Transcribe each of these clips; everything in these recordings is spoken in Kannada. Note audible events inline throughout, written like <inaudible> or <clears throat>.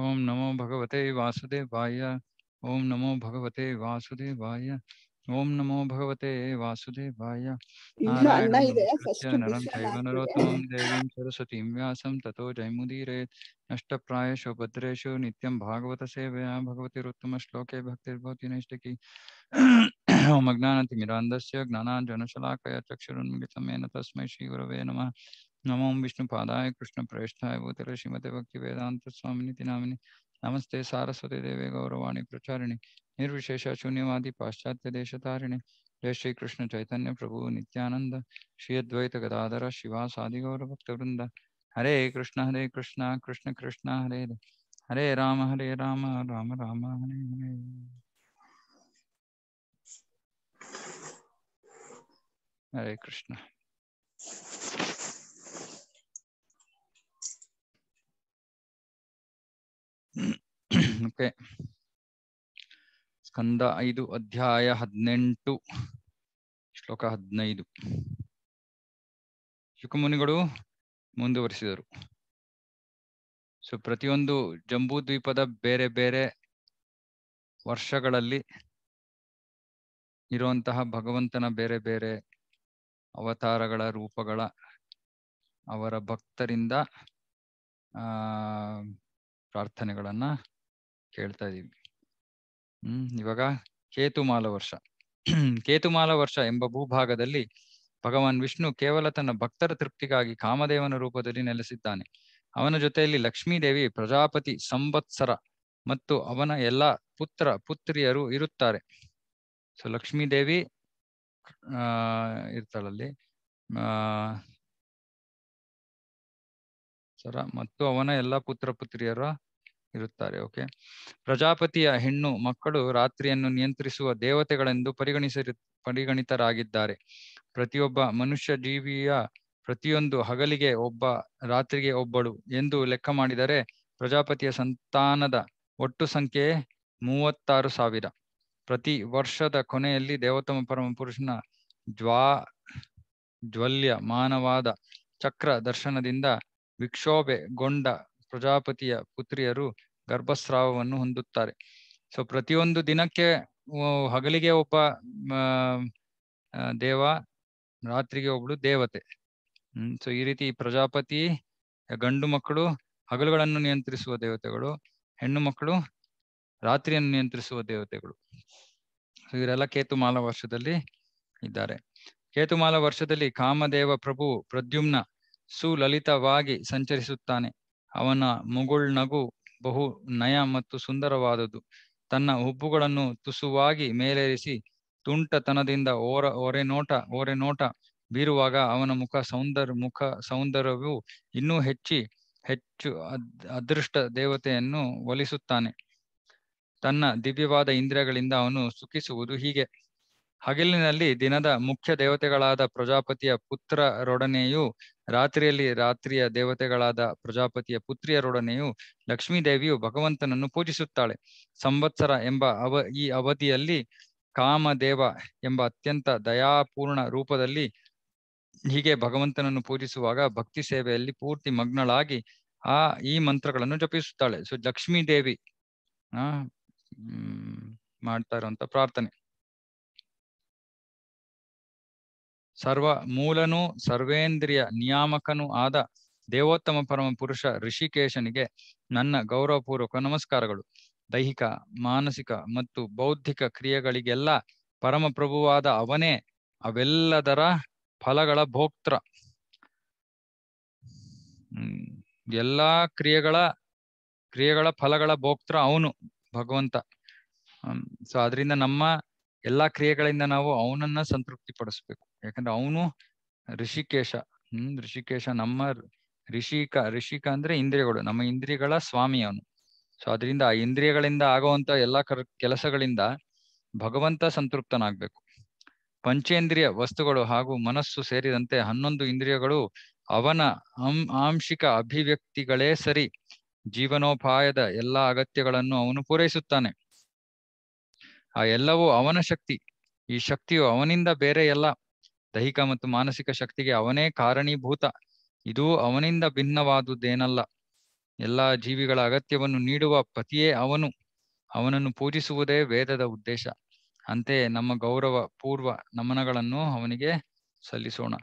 ओम नमो भगवते वासुदेवाय ओम नमो भगवते वासुदेवाय ओम नमो भगवते वासुदेवाय नरं चैव नरोत्तमं देवीं सरस्वतीं व्यासं ततो जयमुदीरेत् नष्टप्रायेषु भद्रेषु नित्यं भागवतसेवया भगवतिरुत्तमश्लोके भक्तिर्भवति नैष्टिकी ॐ अज्ञानतिमिरान्धस्य ज्ञानाञ्जनशलाकया चक्षुरुन्मिलितं येन तस्मै श्रीगुरवे नमः नमो विष्णु कृष्ण प्रेष्ठाय भूतल श्रीमते स्वामी नामिनि नमस्ते सारस्वती देवे गौरवाणी प्रचारिणि निर्विशेष शून्यवादी पाश्चात्यदेशतारिणि जय श्री कृष्ण चैतन्य प्रभु नित्यानंद श्री अद्वैत गदाधर शिवासादि वृंद हरे कृष्ण हरे कृष्ण कृष्ण कृष्ण हरे हरे हरे राम हरे राम राम राम हरे हरे हरे कृष्ण ಓಕೆ ಸ್ಕಂದ ಐದು ಅಧ್ಯಾಯ ಹದಿನೆಂಟು ಶ್ಲೋಕ ಹದಿನೈದು ಶುಕಮುನಿಗಳು ಮುಂದುವರಿಸಿದರು ಸೊ ಪ್ರತಿಯೊಂದು ಜಂಬೂ ದ್ವೀಪದ ಬೇರೆ ಬೇರೆ ವರ್ಷಗಳಲ್ಲಿ ಇರುವಂತಹ ಭಗವಂತನ ಬೇರೆ ಬೇರೆ ಅವತಾರಗಳ ರೂಪಗಳ ಅವರ ಭಕ್ತರಿಂದ ಆ ಪ್ರಾರ್ಥನೆಗಳನ್ನ ಕೇಳ್ತಾ ಇದೀವಿ ಹ್ಮ್ ಇವಾಗ ಕೇತುಮಾಲ ವರ್ಷ <clears throat> ಕೇತುಮಾಲ ವರ್ಷ ಎಂಬ ಭೂಭಾಗದಲ್ಲಿ ಭಗವಾನ್ ವಿಷ್ಣು ಕೇವಲ ತನ್ನ ಭಕ್ತರ ತೃಪ್ತಿಗಾಗಿ ಕಾಮದೇವನ ರೂಪದಲ್ಲಿ ನೆಲೆಸಿದ್ದಾನೆ ಅವನ ಜೊತೆಯಲ್ಲಿ ಲಕ್ಷ್ಮೀದೇವಿ ಪ್ರಜಾಪತಿ ಸಂವತ್ಸರ ಮತ್ತು ಅವನ ಎಲ್ಲ ಪುತ್ರ ಪುತ್ರಿಯರು ಇರುತ್ತಾರೆ ಸೊ ಲಕ್ಷ್ಮೀದೇವಿ ಆ ಇರ್ತಾಳಲ್ಲಿ ಆ ಸರ ಮತ್ತು ಅವನ ಎಲ್ಲಾ ಪುತ್ರ ಪುತ್ರಿಯರ ಇರುತ್ತಾರೆ ಓಕೆ ಪ್ರಜಾಪತಿಯ ಹೆಣ್ಣು ಮಕ್ಕಳು ರಾತ್ರಿಯನ್ನು ನಿಯಂತ್ರಿಸುವ ದೇವತೆಗಳೆಂದು ಪರಿಗಣಿಸಿ ಪರಿಗಣಿತರಾಗಿದ್ದಾರೆ ಪ್ರತಿಯೊಬ್ಬ ಮನುಷ್ಯ ಜೀವಿಯ ಪ್ರತಿಯೊಂದು ಹಗಲಿಗೆ ಒಬ್ಬ ರಾತ್ರಿಗೆ ಒಬ್ಬಳು ಎಂದು ಲೆಕ್ಕ ಮಾಡಿದರೆ ಪ್ರಜಾಪತಿಯ ಸಂತಾನದ ಒಟ್ಟು ಸಂಖ್ಯೆ ಮೂವತ್ತಾರು ಸಾವಿರ ಪ್ರತಿ ವರ್ಷದ ಕೊನೆಯಲ್ಲಿ ದೇವತಮ ಪರಮ ಪುರುಷನ ಜ್ವಾ ಜ್ವಲ್ಯ ಮಾನವಾದ ಚಕ್ರ ದರ್ಶನದಿಂದ ಗೊಂಡ ಪ್ರಜಾಪತಿಯ ಪುತ್ರಿಯರು ಗರ್ಭಸ್ರಾವವನ್ನು ಹೊಂದುತ್ತಾರೆ ಸೊ ಪ್ರತಿಯೊಂದು ದಿನಕ್ಕೆ ಹಗಲಿಗೆ ಒಬ್ಬ ದೇವ ರಾತ್ರಿಗೆ ಒಬ್ಳು ದೇವತೆ ಹ್ಮ್ ಸೊ ಈ ರೀತಿ ಪ್ರಜಾಪತಿ ಗಂಡು ಮಕ್ಕಳು ಹಗಲುಗಳನ್ನು ನಿಯಂತ್ರಿಸುವ ದೇವತೆಗಳು ಹೆಣ್ಣು ಮಕ್ಕಳು ರಾತ್ರಿಯನ್ನು ನಿಯಂತ್ರಿಸುವ ದೇವತೆಗಳು ಇವರೆಲ್ಲ ಕೇತುಮಾಲ ವರ್ಷದಲ್ಲಿ ಇದ್ದಾರೆ ಕೇತುಮಾಲ ವರ್ಷದಲ್ಲಿ ಕಾಮದೇವ ಪ್ರಭು ಪ್ರದ್ಯುಮ್ನ ಸುಲಲಿತವಾಗಿ ಸಂಚರಿಸುತ್ತಾನೆ ಅವನ ಮುಗುಳ್ ನಗು ಬಹು ನಯ ಮತ್ತು ಸುಂದರವಾದುದು ತನ್ನ ಹುಬ್ಬುಗಳನ್ನು ತುಸುವಾಗಿ ಮೇಲೇರಿಸಿ ತುಂಟತನದಿಂದ ಓರ ಓರೆ ನೋಟ ಬೀರುವಾಗ ಅವನ ಮುಖ ಸೌಂದರ್ ಮುಖ ಸೌಂದರ್ಯವು ಇನ್ನೂ ಹೆಚ್ಚಿ ಹೆಚ್ಚು ಅದೃಷ್ಟ ದೇವತೆಯನ್ನು ಒಲಿಸುತ್ತಾನೆ ತನ್ನ ದಿವ್ಯವಾದ ಇಂದ್ರಿಯಗಳಿಂದ ಅವನು ಸುಖಿಸುವುದು ಹೀಗೆ ಹಗಲಿನಲ್ಲಿ ದಿನದ ಮುಖ್ಯ ದೇವತೆಗಳಾದ ಪ್ರಜಾಪತಿಯ ಪುತ್ರರೊಡನೆಯೂ ರಾತ್ರಿಯಲ್ಲಿ ರಾತ್ರಿಯ ದೇವತೆಗಳಾದ ಪ್ರಜಾಪತಿಯ ಪುತ್ರಿಯರೊಡನೆಯೂ ಲಕ್ಷ್ಮೀದೇವಿಯು ಭಗವಂತನನ್ನು ಪೂಜಿಸುತ್ತಾಳೆ ಸಂವತ್ಸರ ಎಂಬ ಅವ ಈ ಅವಧಿಯಲ್ಲಿ ಕಾಮದೇವ ಎಂಬ ಅತ್ಯಂತ ದಯಾಪೂರ್ಣ ರೂಪದಲ್ಲಿ ಹೀಗೆ ಭಗವಂತನನ್ನು ಪೂಜಿಸುವಾಗ ಭಕ್ತಿ ಸೇವೆಯಲ್ಲಿ ಪೂರ್ತಿ ಮಗ್ನಳಾಗಿ ಆ ಈ ಮಂತ್ರಗಳನ್ನು ಜಪಿಸುತ್ತಾಳೆ ಸೊ ಲಕ್ಷ್ಮೀ ದೇವಿ ಆ ಮಾಡ್ತಾ ಇರುವಂತ ಪ್ರಾರ್ಥನೆ ಸರ್ವ ಮೂಲನೂ ಸರ್ವೇಂದ್ರಿಯ ನಿಯಾಮಕನೂ ಆದ ದೇವೋತ್ತಮ ಪರಮ ಪುರುಷ ಋಷಿಕೇಶನಿಗೆ ನನ್ನ ಗೌರವಪೂರ್ವಕ ನಮಸ್ಕಾರಗಳು ದೈಹಿಕ ಮಾನಸಿಕ ಮತ್ತು ಬೌದ್ಧಿಕ ಕ್ರಿಯೆಗಳಿಗೆಲ್ಲ ಪ್ರಭುವಾದ ಅವನೇ ಅವೆಲ್ಲದರ ಫಲಗಳ ಭೋಕ್ತೃ ಎಲ್ಲಾ ಕ್ರಿಯೆಗಳ ಕ್ರಿಯೆಗಳ ಫಲಗಳ ಭೋಕ್ತೃ ಅವನು ಭಗವಂತ ಸೊ ಅದರಿಂದ ನಮ್ಮ ಎಲ್ಲಾ ಕ್ರಿಯೆಗಳಿಂದ ನಾವು ಅವನನ್ನ ಸಂತೃಪ್ತಿ ಪಡಿಸ್ಬೇಕು ಯಾಕಂದ್ರೆ ಅವನು ಋಷಿಕೇಶ ಹ್ಮ್ ಋಷಿಕೇಶ ನಮ್ಮ ಋಷಿಕ ಋಷಿಕ ಅಂದ್ರೆ ಇಂದ್ರಿಯಗಳು ನಮ್ಮ ಇಂದ್ರಿಯಗಳ ಸ್ವಾಮಿ ಅವನು ಸೊ ಅದರಿಂದ ಆ ಇಂದ್ರಿಯಗಳಿಂದ ಆಗುವಂತ ಎಲ್ಲಾ ಕರ್ ಕೆಲಸಗಳಿಂದ ಭಗವಂತ ಸಂತೃಪ್ತನಾಗ್ಬೇಕು ಪಂಚೇಂದ್ರಿಯ ವಸ್ತುಗಳು ಹಾಗೂ ಮನಸ್ಸು ಸೇರಿದಂತೆ ಹನ್ನೊಂದು ಇಂದ್ರಿಯಗಳು ಅವನ ಆಂಶಿಕ ಅಭಿವ್ಯಕ್ತಿಗಳೇ ಸರಿ ಜೀವನೋಪಾಯದ ಎಲ್ಲಾ ಅಗತ್ಯಗಳನ್ನು ಅವನು ಪೂರೈಸುತ್ತಾನೆ ಆ ಎಲ್ಲವೂ ಅವನ ಶಕ್ತಿ ಈ ಶಕ್ತಿಯು ಅವನಿಂದ ಬೇರೆ ಎಲ್ಲ ದೈಹಿಕ ಮತ್ತು ಮಾನಸಿಕ ಶಕ್ತಿಗೆ ಅವನೇ ಕಾರಣೀಭೂತ ಇದು ಅವನಿಂದ ಭಿನ್ನವಾದುದೇನಲ್ಲ ಎಲ್ಲಾ ಜೀವಿಗಳ ಅಗತ್ಯವನ್ನು ನೀಡುವ ಪತಿಯೇ ಅವನು ಅವನನ್ನು ಪೂಜಿಸುವುದೇ ವೇದದ ಉದ್ದೇಶ ಅಂತೆ ನಮ್ಮ ಗೌರವ ಪೂರ್ವ ನಮನಗಳನ್ನು ಅವನಿಗೆ ಸಲ್ಲಿಸೋಣ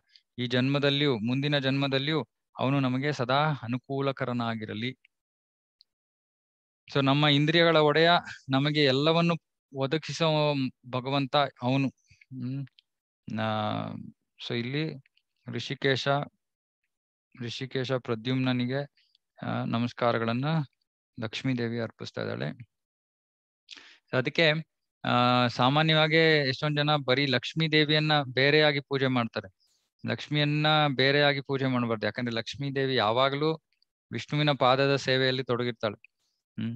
ಈ ಜನ್ಮದಲ್ಲಿಯೂ ಮುಂದಿನ ಜನ್ಮದಲ್ಲಿಯೂ ಅವನು ನಮಗೆ ಸದಾ ಅನುಕೂಲಕರನಾಗಿರಲಿ ಸೊ ನಮ್ಮ ಇಂದ್ರಿಯಗಳ ಒಡೆಯ ನಮಗೆ ಎಲ್ಲವನ್ನು ಒದಗಿಸೋ ಭಗವಂತ ಅವನು ಹ್ಮ್ ಸೊ ಇಲ್ಲಿ ಋಷಿಕೇಶ ಋಷಿಕೇಶ ಪ್ರದ್ಯುಮ್ನಿಗೆ ನಮಸ್ಕಾರಗಳನ್ನ ಲಕ್ಷ್ಮೀ ದೇವಿ ಅರ್ಪಿಸ್ತಾ ಇದ್ದಾಳೆ ಅದಕ್ಕೆ ಆ ಸಾಮಾನ್ಯವಾಗಿ ಎಷ್ಟೊಂದ್ ಜನ ಬರೀ ಲಕ್ಷ್ಮೀ ದೇವಿಯನ್ನ ಬೇರೆಯಾಗಿ ಪೂಜೆ ಮಾಡ್ತಾರೆ ಲಕ್ಷ್ಮಿಯನ್ನ ಬೇರೆಯಾಗಿ ಪೂಜೆ ಮಾಡಬಾರ್ದು ಯಾಕಂದ್ರೆ ಲಕ್ಷ್ಮೀ ದೇವಿ ಯಾವಾಗ್ಲೂ ವಿಷ್ಣುವಿನ ಪಾದದ ಸೇವೆಯಲ್ಲಿ ತೊಡಗಿರ್ತಾಳೆ ಹ್ಮ್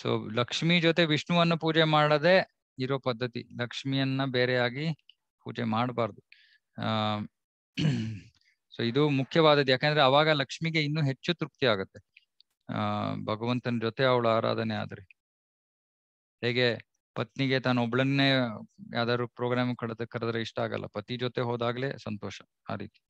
ಸೊ ಲಕ್ಷ್ಮಿ ಜೊತೆ ವಿಷ್ಣುವನ್ನ ಪೂಜೆ ಮಾಡದೆ ಇರೋ ಪದ್ಧತಿ ಲಕ್ಷ್ಮಿಯನ್ನ ಬೇರೆಯಾಗಿ ಪೂಜೆ ಮಾಡಬಾರ್ದು ಆ ಸೊ ಇದು ಮುಖ್ಯವಾದದ್ದು ಯಾಕಂದ್ರೆ ಅವಾಗ ಲಕ್ಷ್ಮಿಗೆ ಇನ್ನೂ ಹೆಚ್ಚು ತೃಪ್ತಿ ಆಗುತ್ತೆ ಆ ಭಗವಂತನ ಜೊತೆ ಅವಳು ಆರಾಧನೆ ಆದ್ರೆ ಹೇಗೆ ಪತ್ನಿಗೆ ತಾನು ಒಬ್ಳನ್ನೇ ಯಾವ್ದಾದ್ರು ಪ್ರೋಗ್ರಾಮ್ ಕಳೆದ ಕರೆದ್ರೆ ಇಷ್ಟ ಆಗಲ್ಲ ಪತಿ ಜೊತೆ ಹೋದಾಗ್ಲೇ ಸಂತೋಷ ಆ ರೀತಿ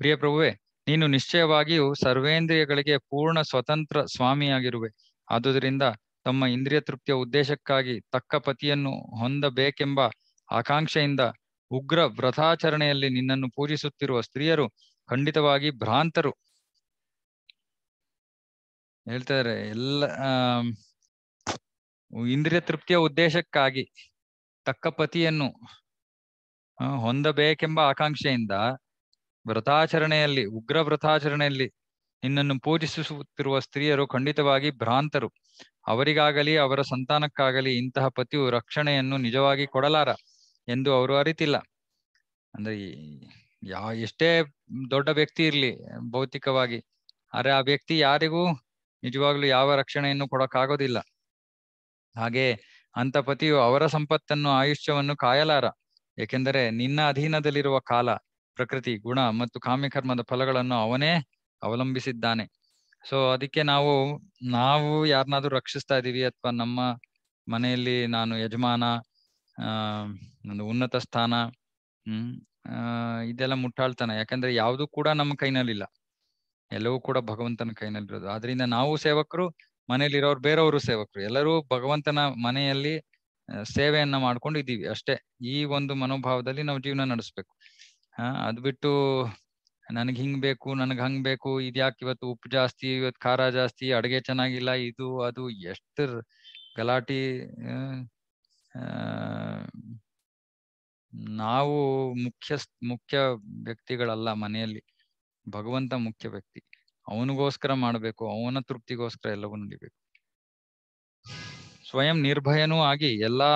ಪ್ರಿಯ ಪ್ರಭುವೆ ನೀನು ನಿಶ್ಚಯವಾಗಿಯೂ ಸರ್ವೇಂದ್ರಿಯಗಳಿಗೆ ಪೂರ್ಣ ಸ್ವತಂತ್ರ ಸ್ವಾಮಿಯಾಗಿರುವೆ ಆದುದರಿಂದ ತಮ್ಮ ಇಂದ್ರಿಯ ತೃಪ್ತಿಯ ಉದ್ದೇಶಕ್ಕಾಗಿ ತಕ್ಕ ಪತಿಯನ್ನು ಹೊಂದಬೇಕೆಂಬ ಆಕಾಂಕ್ಷೆಯಿಂದ ಉಗ್ರ ವ್ರತಾಚರಣೆಯಲ್ಲಿ ನಿನ್ನನ್ನು ಪೂಜಿಸುತ್ತಿರುವ ಸ್ತ್ರೀಯರು ಖಂಡಿತವಾಗಿ ಭ್ರಾಂತರು ಹೇಳ್ತಾರೆ ಎಲ್ಲ ಇಂದ್ರಿಯ ತೃಪ್ತಿಯ ಉದ್ದೇಶಕ್ಕಾಗಿ ತಕ್ಕ ಪತಿಯನ್ನು ಹೊಂದಬೇಕೆಂಬ ಆಕಾಂಕ್ಷೆಯಿಂದ ವ್ರತಾಚರಣೆಯಲ್ಲಿ ಉಗ್ರ ವ್ರತಾಚರಣೆಯಲ್ಲಿ ನಿನ್ನನ್ನು ಪೂಜಿಸುತ್ತಿರುವ ಸ್ತ್ರೀಯರು ಖಂಡಿತವಾಗಿ ಭ್ರಾಂತರು ಅವರಿಗಾಗಲಿ ಅವರ ಸಂತಾನಕ್ಕಾಗಲಿ ಇಂತಹ ಪತಿಯು ರಕ್ಷಣೆಯನ್ನು ನಿಜವಾಗಿ ಕೊಡಲಾರ ಎಂದು ಅವರು ಅರಿತಿಲ್ಲ ಅಂದ್ರೆ ಯಾವ ಎಷ್ಟೇ ದೊಡ್ಡ ವ್ಯಕ್ತಿ ಇರ್ಲಿ ಭೌತಿಕವಾಗಿ ಆದ್ರೆ ಆ ವ್ಯಕ್ತಿ ಯಾರಿಗೂ ನಿಜವಾಗ್ಲೂ ಯಾವ ರಕ್ಷಣೆಯನ್ನು ಕೊಡಕ್ಕಾಗೋದಿಲ್ಲ ಹಾಗೆ ಅಂತ ಪತಿಯು ಅವರ ಸಂಪತ್ತನ್ನು ಆಯುಷ್ಯವನ್ನು ಕಾಯಲಾರ ಏಕೆಂದರೆ ನಿನ್ನ ಅಧೀನದಲ್ಲಿರುವ ಕಾಲ ಪ್ರಕೃತಿ ಗುಣ ಮತ್ತು ಕಾಮ್ಯಕರ್ಮದ ಫಲಗಳನ್ನು ಅವನೇ ಅವಲಂಬಿಸಿದ್ದಾನೆ ಸೊ ಅದಕ್ಕೆ ನಾವು ನಾವು ಯಾರನ್ನಾದ್ರೂ ರಕ್ಷಿಸ್ತಾ ಇದ್ದೀವಿ ಅಥವಾ ನಮ್ಮ ಮನೆಯಲ್ಲಿ ನಾನು ಯಜಮಾನ ಒಂದು ಉನ್ನತ ಸ್ಥಾನ ಹ್ಮ್ ಇದೆಲ್ಲ ಮುಟ್ಟಾಳ್ತಾನ ಯಾಕಂದ್ರೆ ಯಾವುದು ಕೂಡ ನಮ್ಮ ಕೈನಲ್ಲಿಲ್ಲ ಎಲ್ಲವೂ ಕೂಡ ಭಗವಂತನ ಕೈನಲ್ಲಿರೋದು ಆದ್ರಿಂದ ನಾವು ಸೇವಕರು ಇರೋರು ಬೇರೆಯವರು ಸೇವಕರು ಎಲ್ಲರೂ ಭಗವಂತನ ಮನೆಯಲ್ಲಿ ಸೇವೆಯನ್ನ ಮಾಡ್ಕೊಂಡು ಅಷ್ಟೇ ಈ ಒಂದು ಮನೋಭಾವದಲ್ಲಿ ನಾವು ಜೀವನ ನಡೆಸ್ಬೇಕು ಹಾ ಅದ್ ಬಿಟ್ಟು ನನಗ್ ಹಿಂಗ್ ಬೇಕು ನನಗ್ ಹಂಗ್ ಬೇಕು ಇದ್ಯಾಕ್ ಇವತ್ತು ಉಪ್ಪು ಜಾಸ್ತಿ ಇವತ್ತು ಖಾರ ಜಾಸ್ತಿ ಅಡುಗೆ ಚೆನ್ನಾಗಿಲ್ಲ ಇದು ಅದು ಎಷ್ಟ್ ಗಲಾಟಿ ನಾವು ಮುಖ್ಯ ಮುಖ್ಯ ವ್ಯಕ್ತಿಗಳಲ್ಲ ಮನೆಯಲ್ಲಿ ಭಗವಂತ ಮುಖ್ಯ ವ್ಯಕ್ತಿ ಅವನಿಗೋಸ್ಕರ ಮಾಡಬೇಕು ಅವನ ತೃಪ್ತಿಗೋಸ್ಕರ ಎಲ್ಲವೂ ನಡಿಬೇಕು ಸ್ವಯಂ ನಿರ್ಭಯನೂ ಆಗಿ ಎಲ್ಲಾ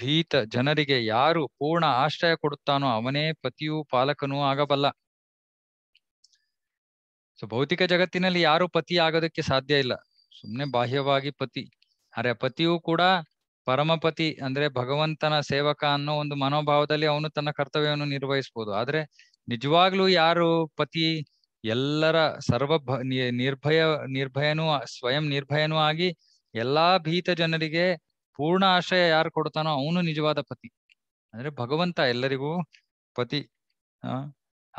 ಭೀತ ಜನರಿಗೆ ಯಾರು ಪೂರ್ಣ ಆಶ್ರಯ ಕೊಡುತ್ತಾನೋ ಅವನೇ ಪತಿಯೂ ಪಾಲಕನೂ ಆಗಬಲ್ಲ ಸೊ ಭೌತಿಕ ಜಗತ್ತಿನಲ್ಲಿ ಯಾರು ಪತಿ ಆಗೋದಕ್ಕೆ ಸಾಧ್ಯ ಇಲ್ಲ ಸುಮ್ನೆ ಬಾಹ್ಯವಾಗಿ ಪತಿ ಅರೆ ಪತಿಯೂ ಕೂಡ ಪರಮಪತಿ ಅಂದ್ರೆ ಭಗವಂತನ ಸೇವಕ ಅನ್ನೋ ಒಂದು ಮನೋಭಾವದಲ್ಲಿ ಅವನು ತನ್ನ ಕರ್ತವ್ಯವನ್ನು ನಿರ್ವಹಿಸಬಹುದು ಆದ್ರೆ ನಿಜವಾಗ್ಲೂ ಯಾರು ಪತಿ ಎಲ್ಲರ ಸರ್ವ ನಿರ್ಭಯ ನಿರ್ಭಯನೂ ಸ್ವಯಂ ನಿರ್ಭಯನೂ ಆಗಿ ಎಲ್ಲಾ ಭೀತ ಜನರಿಗೆ ಪೂರ್ಣ ಆಶ್ರಯ ಯಾರು ಕೊಡ್ತಾನೋ ಅವನು ನಿಜವಾದ ಪತಿ ಅಂದ್ರೆ ಭಗವಂತ ಎಲ್ಲರಿಗೂ ಪತಿ ಆ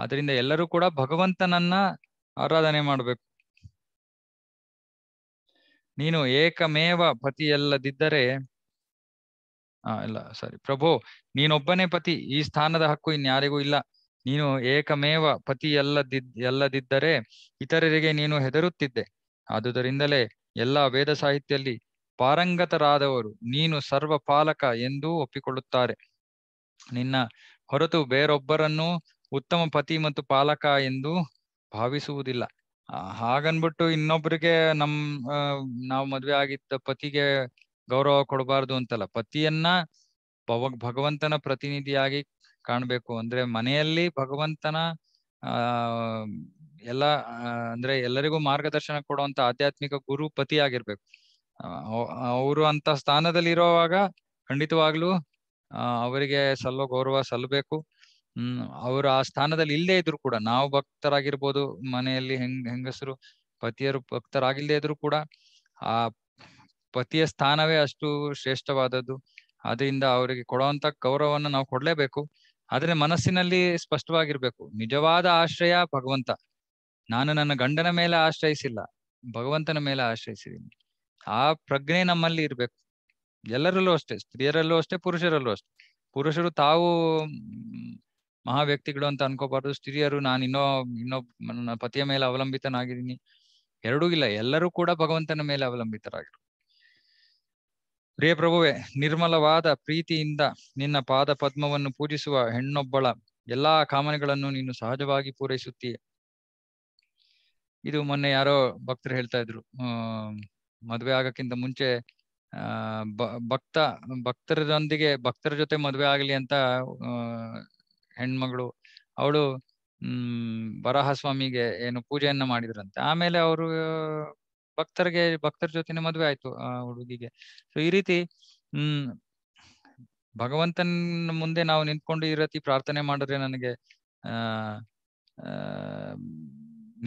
ಆದ್ರಿಂದ ಎಲ್ಲರೂ ಕೂಡ ಭಗವಂತನನ್ನ ಆರಾಧನೆ ಮಾಡ್ಬೇಕು ನೀನು ಏಕಮೇವ ಪತಿಯಲ್ಲದಿದ್ದರೆ ಆ ಇಲ್ಲ ಸಾರಿ ಪ್ರಭು ನೀನೊಬ್ಬನೇ ಪತಿ ಈ ಸ್ಥಾನದ ಹಕ್ಕು ಇನ್ಯಾರಿಗೂ ಇಲ್ಲ ನೀನು ಏಕಮೇವ ಪತಿ ಎಲ್ಲದಿದ್ ಎಲ್ಲದಿದ್ದರೆ ಇತರರಿಗೆ ನೀನು ಹೆದರುತ್ತಿದ್ದೆ ಆದುದರಿಂದಲೇ ಎಲ್ಲಾ ವೇದ ಸಾಹಿತ್ಯದಲ್ಲಿ ಪಾರಂಗತರಾದವರು ನೀನು ಸರ್ವ ಪಾಲಕ ಎಂದೂ ಒಪ್ಪಿಕೊಳ್ಳುತ್ತಾರೆ ನಿನ್ನ ಹೊರತು ಬೇರೊಬ್ಬರನ್ನು ಉತ್ತಮ ಪತಿ ಮತ್ತು ಪಾಲಕ ಎಂದು ಭಾವಿಸುವುದಿಲ್ಲ ಹಾಗನ್ಬಿಟ್ಟು ಇನ್ನೊಬ್ಬರಿಗೆ ನಮ್ ನಾವು ಮದ್ವೆ ಆಗಿದ್ದ ಪತಿಗೆ ಗೌರವ ಕೊಡಬಾರ್ದು ಅಂತಲ್ಲ ಪತಿಯನ್ನ ಭಗವಂತನ ಪ್ರತಿನಿಧಿಯಾಗಿ ಕಾಣ್ಬೇಕು ಅಂದ್ರೆ ಮನೆಯಲ್ಲಿ ಭಗವಂತನ ಆ ಎಲ್ಲ ಅಂದ್ರೆ ಎಲ್ಲರಿಗೂ ಮಾರ್ಗದರ್ಶನ ಕೊಡುವಂತ ಆಧ್ಯಾತ್ಮಿಕ ಗುರು ಪತಿ ಆಗಿರ್ಬೇಕು ಅವರು ಅಂತ ಸ್ಥಾನದಲ್ಲಿ ಇರೋವಾಗ ಖಂಡಿತವಾಗ್ಲೂ ಅವರಿಗೆ ಸಲ್ಲೋ ಗೌರವ ಸಲ್ಲಬೇಕು ಹ್ಮ್ ಅವರು ಆ ಸ್ಥಾನದಲ್ಲಿ ಇಲ್ಲದೆ ಇದ್ರು ಕೂಡ ನಾವು ಭಕ್ತರಾಗಿರ್ಬೋದು ಮನೆಯಲ್ಲಿ ಹೆಂಗ್ ಹೆಂಗಸರು ಪತಿಯರು ಭಕ್ತರಾಗಿಲ್ಲದೆ ಇದ್ರು ಕೂಡ ಆ ಪತಿಯ ಸ್ಥಾನವೇ ಅಷ್ಟು ಶ್ರೇಷ್ಠವಾದದ್ದು ಅದರಿಂದ ಅವರಿಗೆ ಕೊಡುವಂತ ಗೌರವವನ್ನು ನಾವು ಕೊಡ್ಲೇಬೇಕು ಆದ್ರೆ ಮನಸ್ಸಿನಲ್ಲಿ ಸ್ಪಷ್ಟವಾಗಿರ್ಬೇಕು ನಿಜವಾದ ಆಶ್ರಯ ಭಗವಂತ ನಾನು ನನ್ನ ಗಂಡನ ಮೇಲೆ ಆಶ್ರಯಿಸಿಲ್ಲ ಭಗವಂತನ ಮೇಲೆ ಆಶ್ರಯಿಸಿದ್ದೀನಿ ಆ ಪ್ರಜ್ಞೆ ನಮ್ಮಲ್ಲಿ ಇರ್ಬೇಕು ಎಲ್ಲರಲ್ಲೂ ಅಷ್ಟೇ ಸ್ತ್ರೀಯರಲ್ಲೂ ಅಷ್ಟೇ ಪುರುಷರಲ್ಲೂ ಅಷ್ಟೇ ಪುರುಷರು ತಾವು ಮಹಾ ವ್ಯಕ್ತಿಗಳು ಅಂತ ಅನ್ಕೋಬಾರ್ದು ಸ್ತ್ರೀಯರು ನಾನು ಇನ್ನೋ ಇನ್ನೋ ನನ್ನ ಪತಿಯ ಮೇಲೆ ಅವಲಂಬಿತನಾಗಿದ್ದೀನಿ ಎರಡೂ ಇಲ್ಲ ಎಲ್ಲರೂ ಕೂಡ ಭಗವಂತನ ಮೇಲೆ ಅವಲಂಬಿತರಾಗಿರು ಪ್ರಿಯ ಪ್ರಭುವೆ ನಿರ್ಮಲವಾದ ಪ್ರೀತಿಯಿಂದ ನಿನ್ನ ಪಾದ ಪದ್ಮವನ್ನು ಪೂಜಿಸುವ ಹೆಣ್ಣೊಬ್ಬಳ ಎಲ್ಲಾ ಕಾಮನೆಗಳನ್ನು ನೀನು ಸಹಜವಾಗಿ ಪೂರೈಸುತ್ತೀಯ ಇದು ಮೊನ್ನೆ ಯಾರೋ ಭಕ್ತರು ಹೇಳ್ತಾ ಇದ್ರು ಮದುವೆ ಆಗಕ್ಕಿಂತ ಮುಂಚೆ ಆ ಭಕ್ತ ಭಕ್ತರೊಂದಿಗೆ ಭಕ್ತರ ಜೊತೆ ಮದುವೆ ಆಗಲಿ ಅಂತ ಹೆಣ್ಮಗಳು ಅವಳು ಹ್ಮ್ ಬರಹ ಸ್ವಾಮಿಗೆ ಏನು ಪೂಜೆಯನ್ನ ಮಾಡಿದ್ರಂತೆ ಆಮೇಲೆ ಅವರು ಭಕ್ತರಿಗೆ ಭಕ್ತರ ಜೊತೆನೆ ಮದ್ವೆ ಆಯ್ತು ಆ ಹುಡುಗಿಗೆ ಸೊ ಈ ರೀತಿ ಹ್ಮ್ ಭಗವಂತನ ಮುಂದೆ ನಾವು ನಿಂತ್ಕೊಂಡು ಈ ರೀತಿ ಪ್ರಾರ್ಥನೆ ಮಾಡಿದ್ರೆ ನನಗೆ ಆ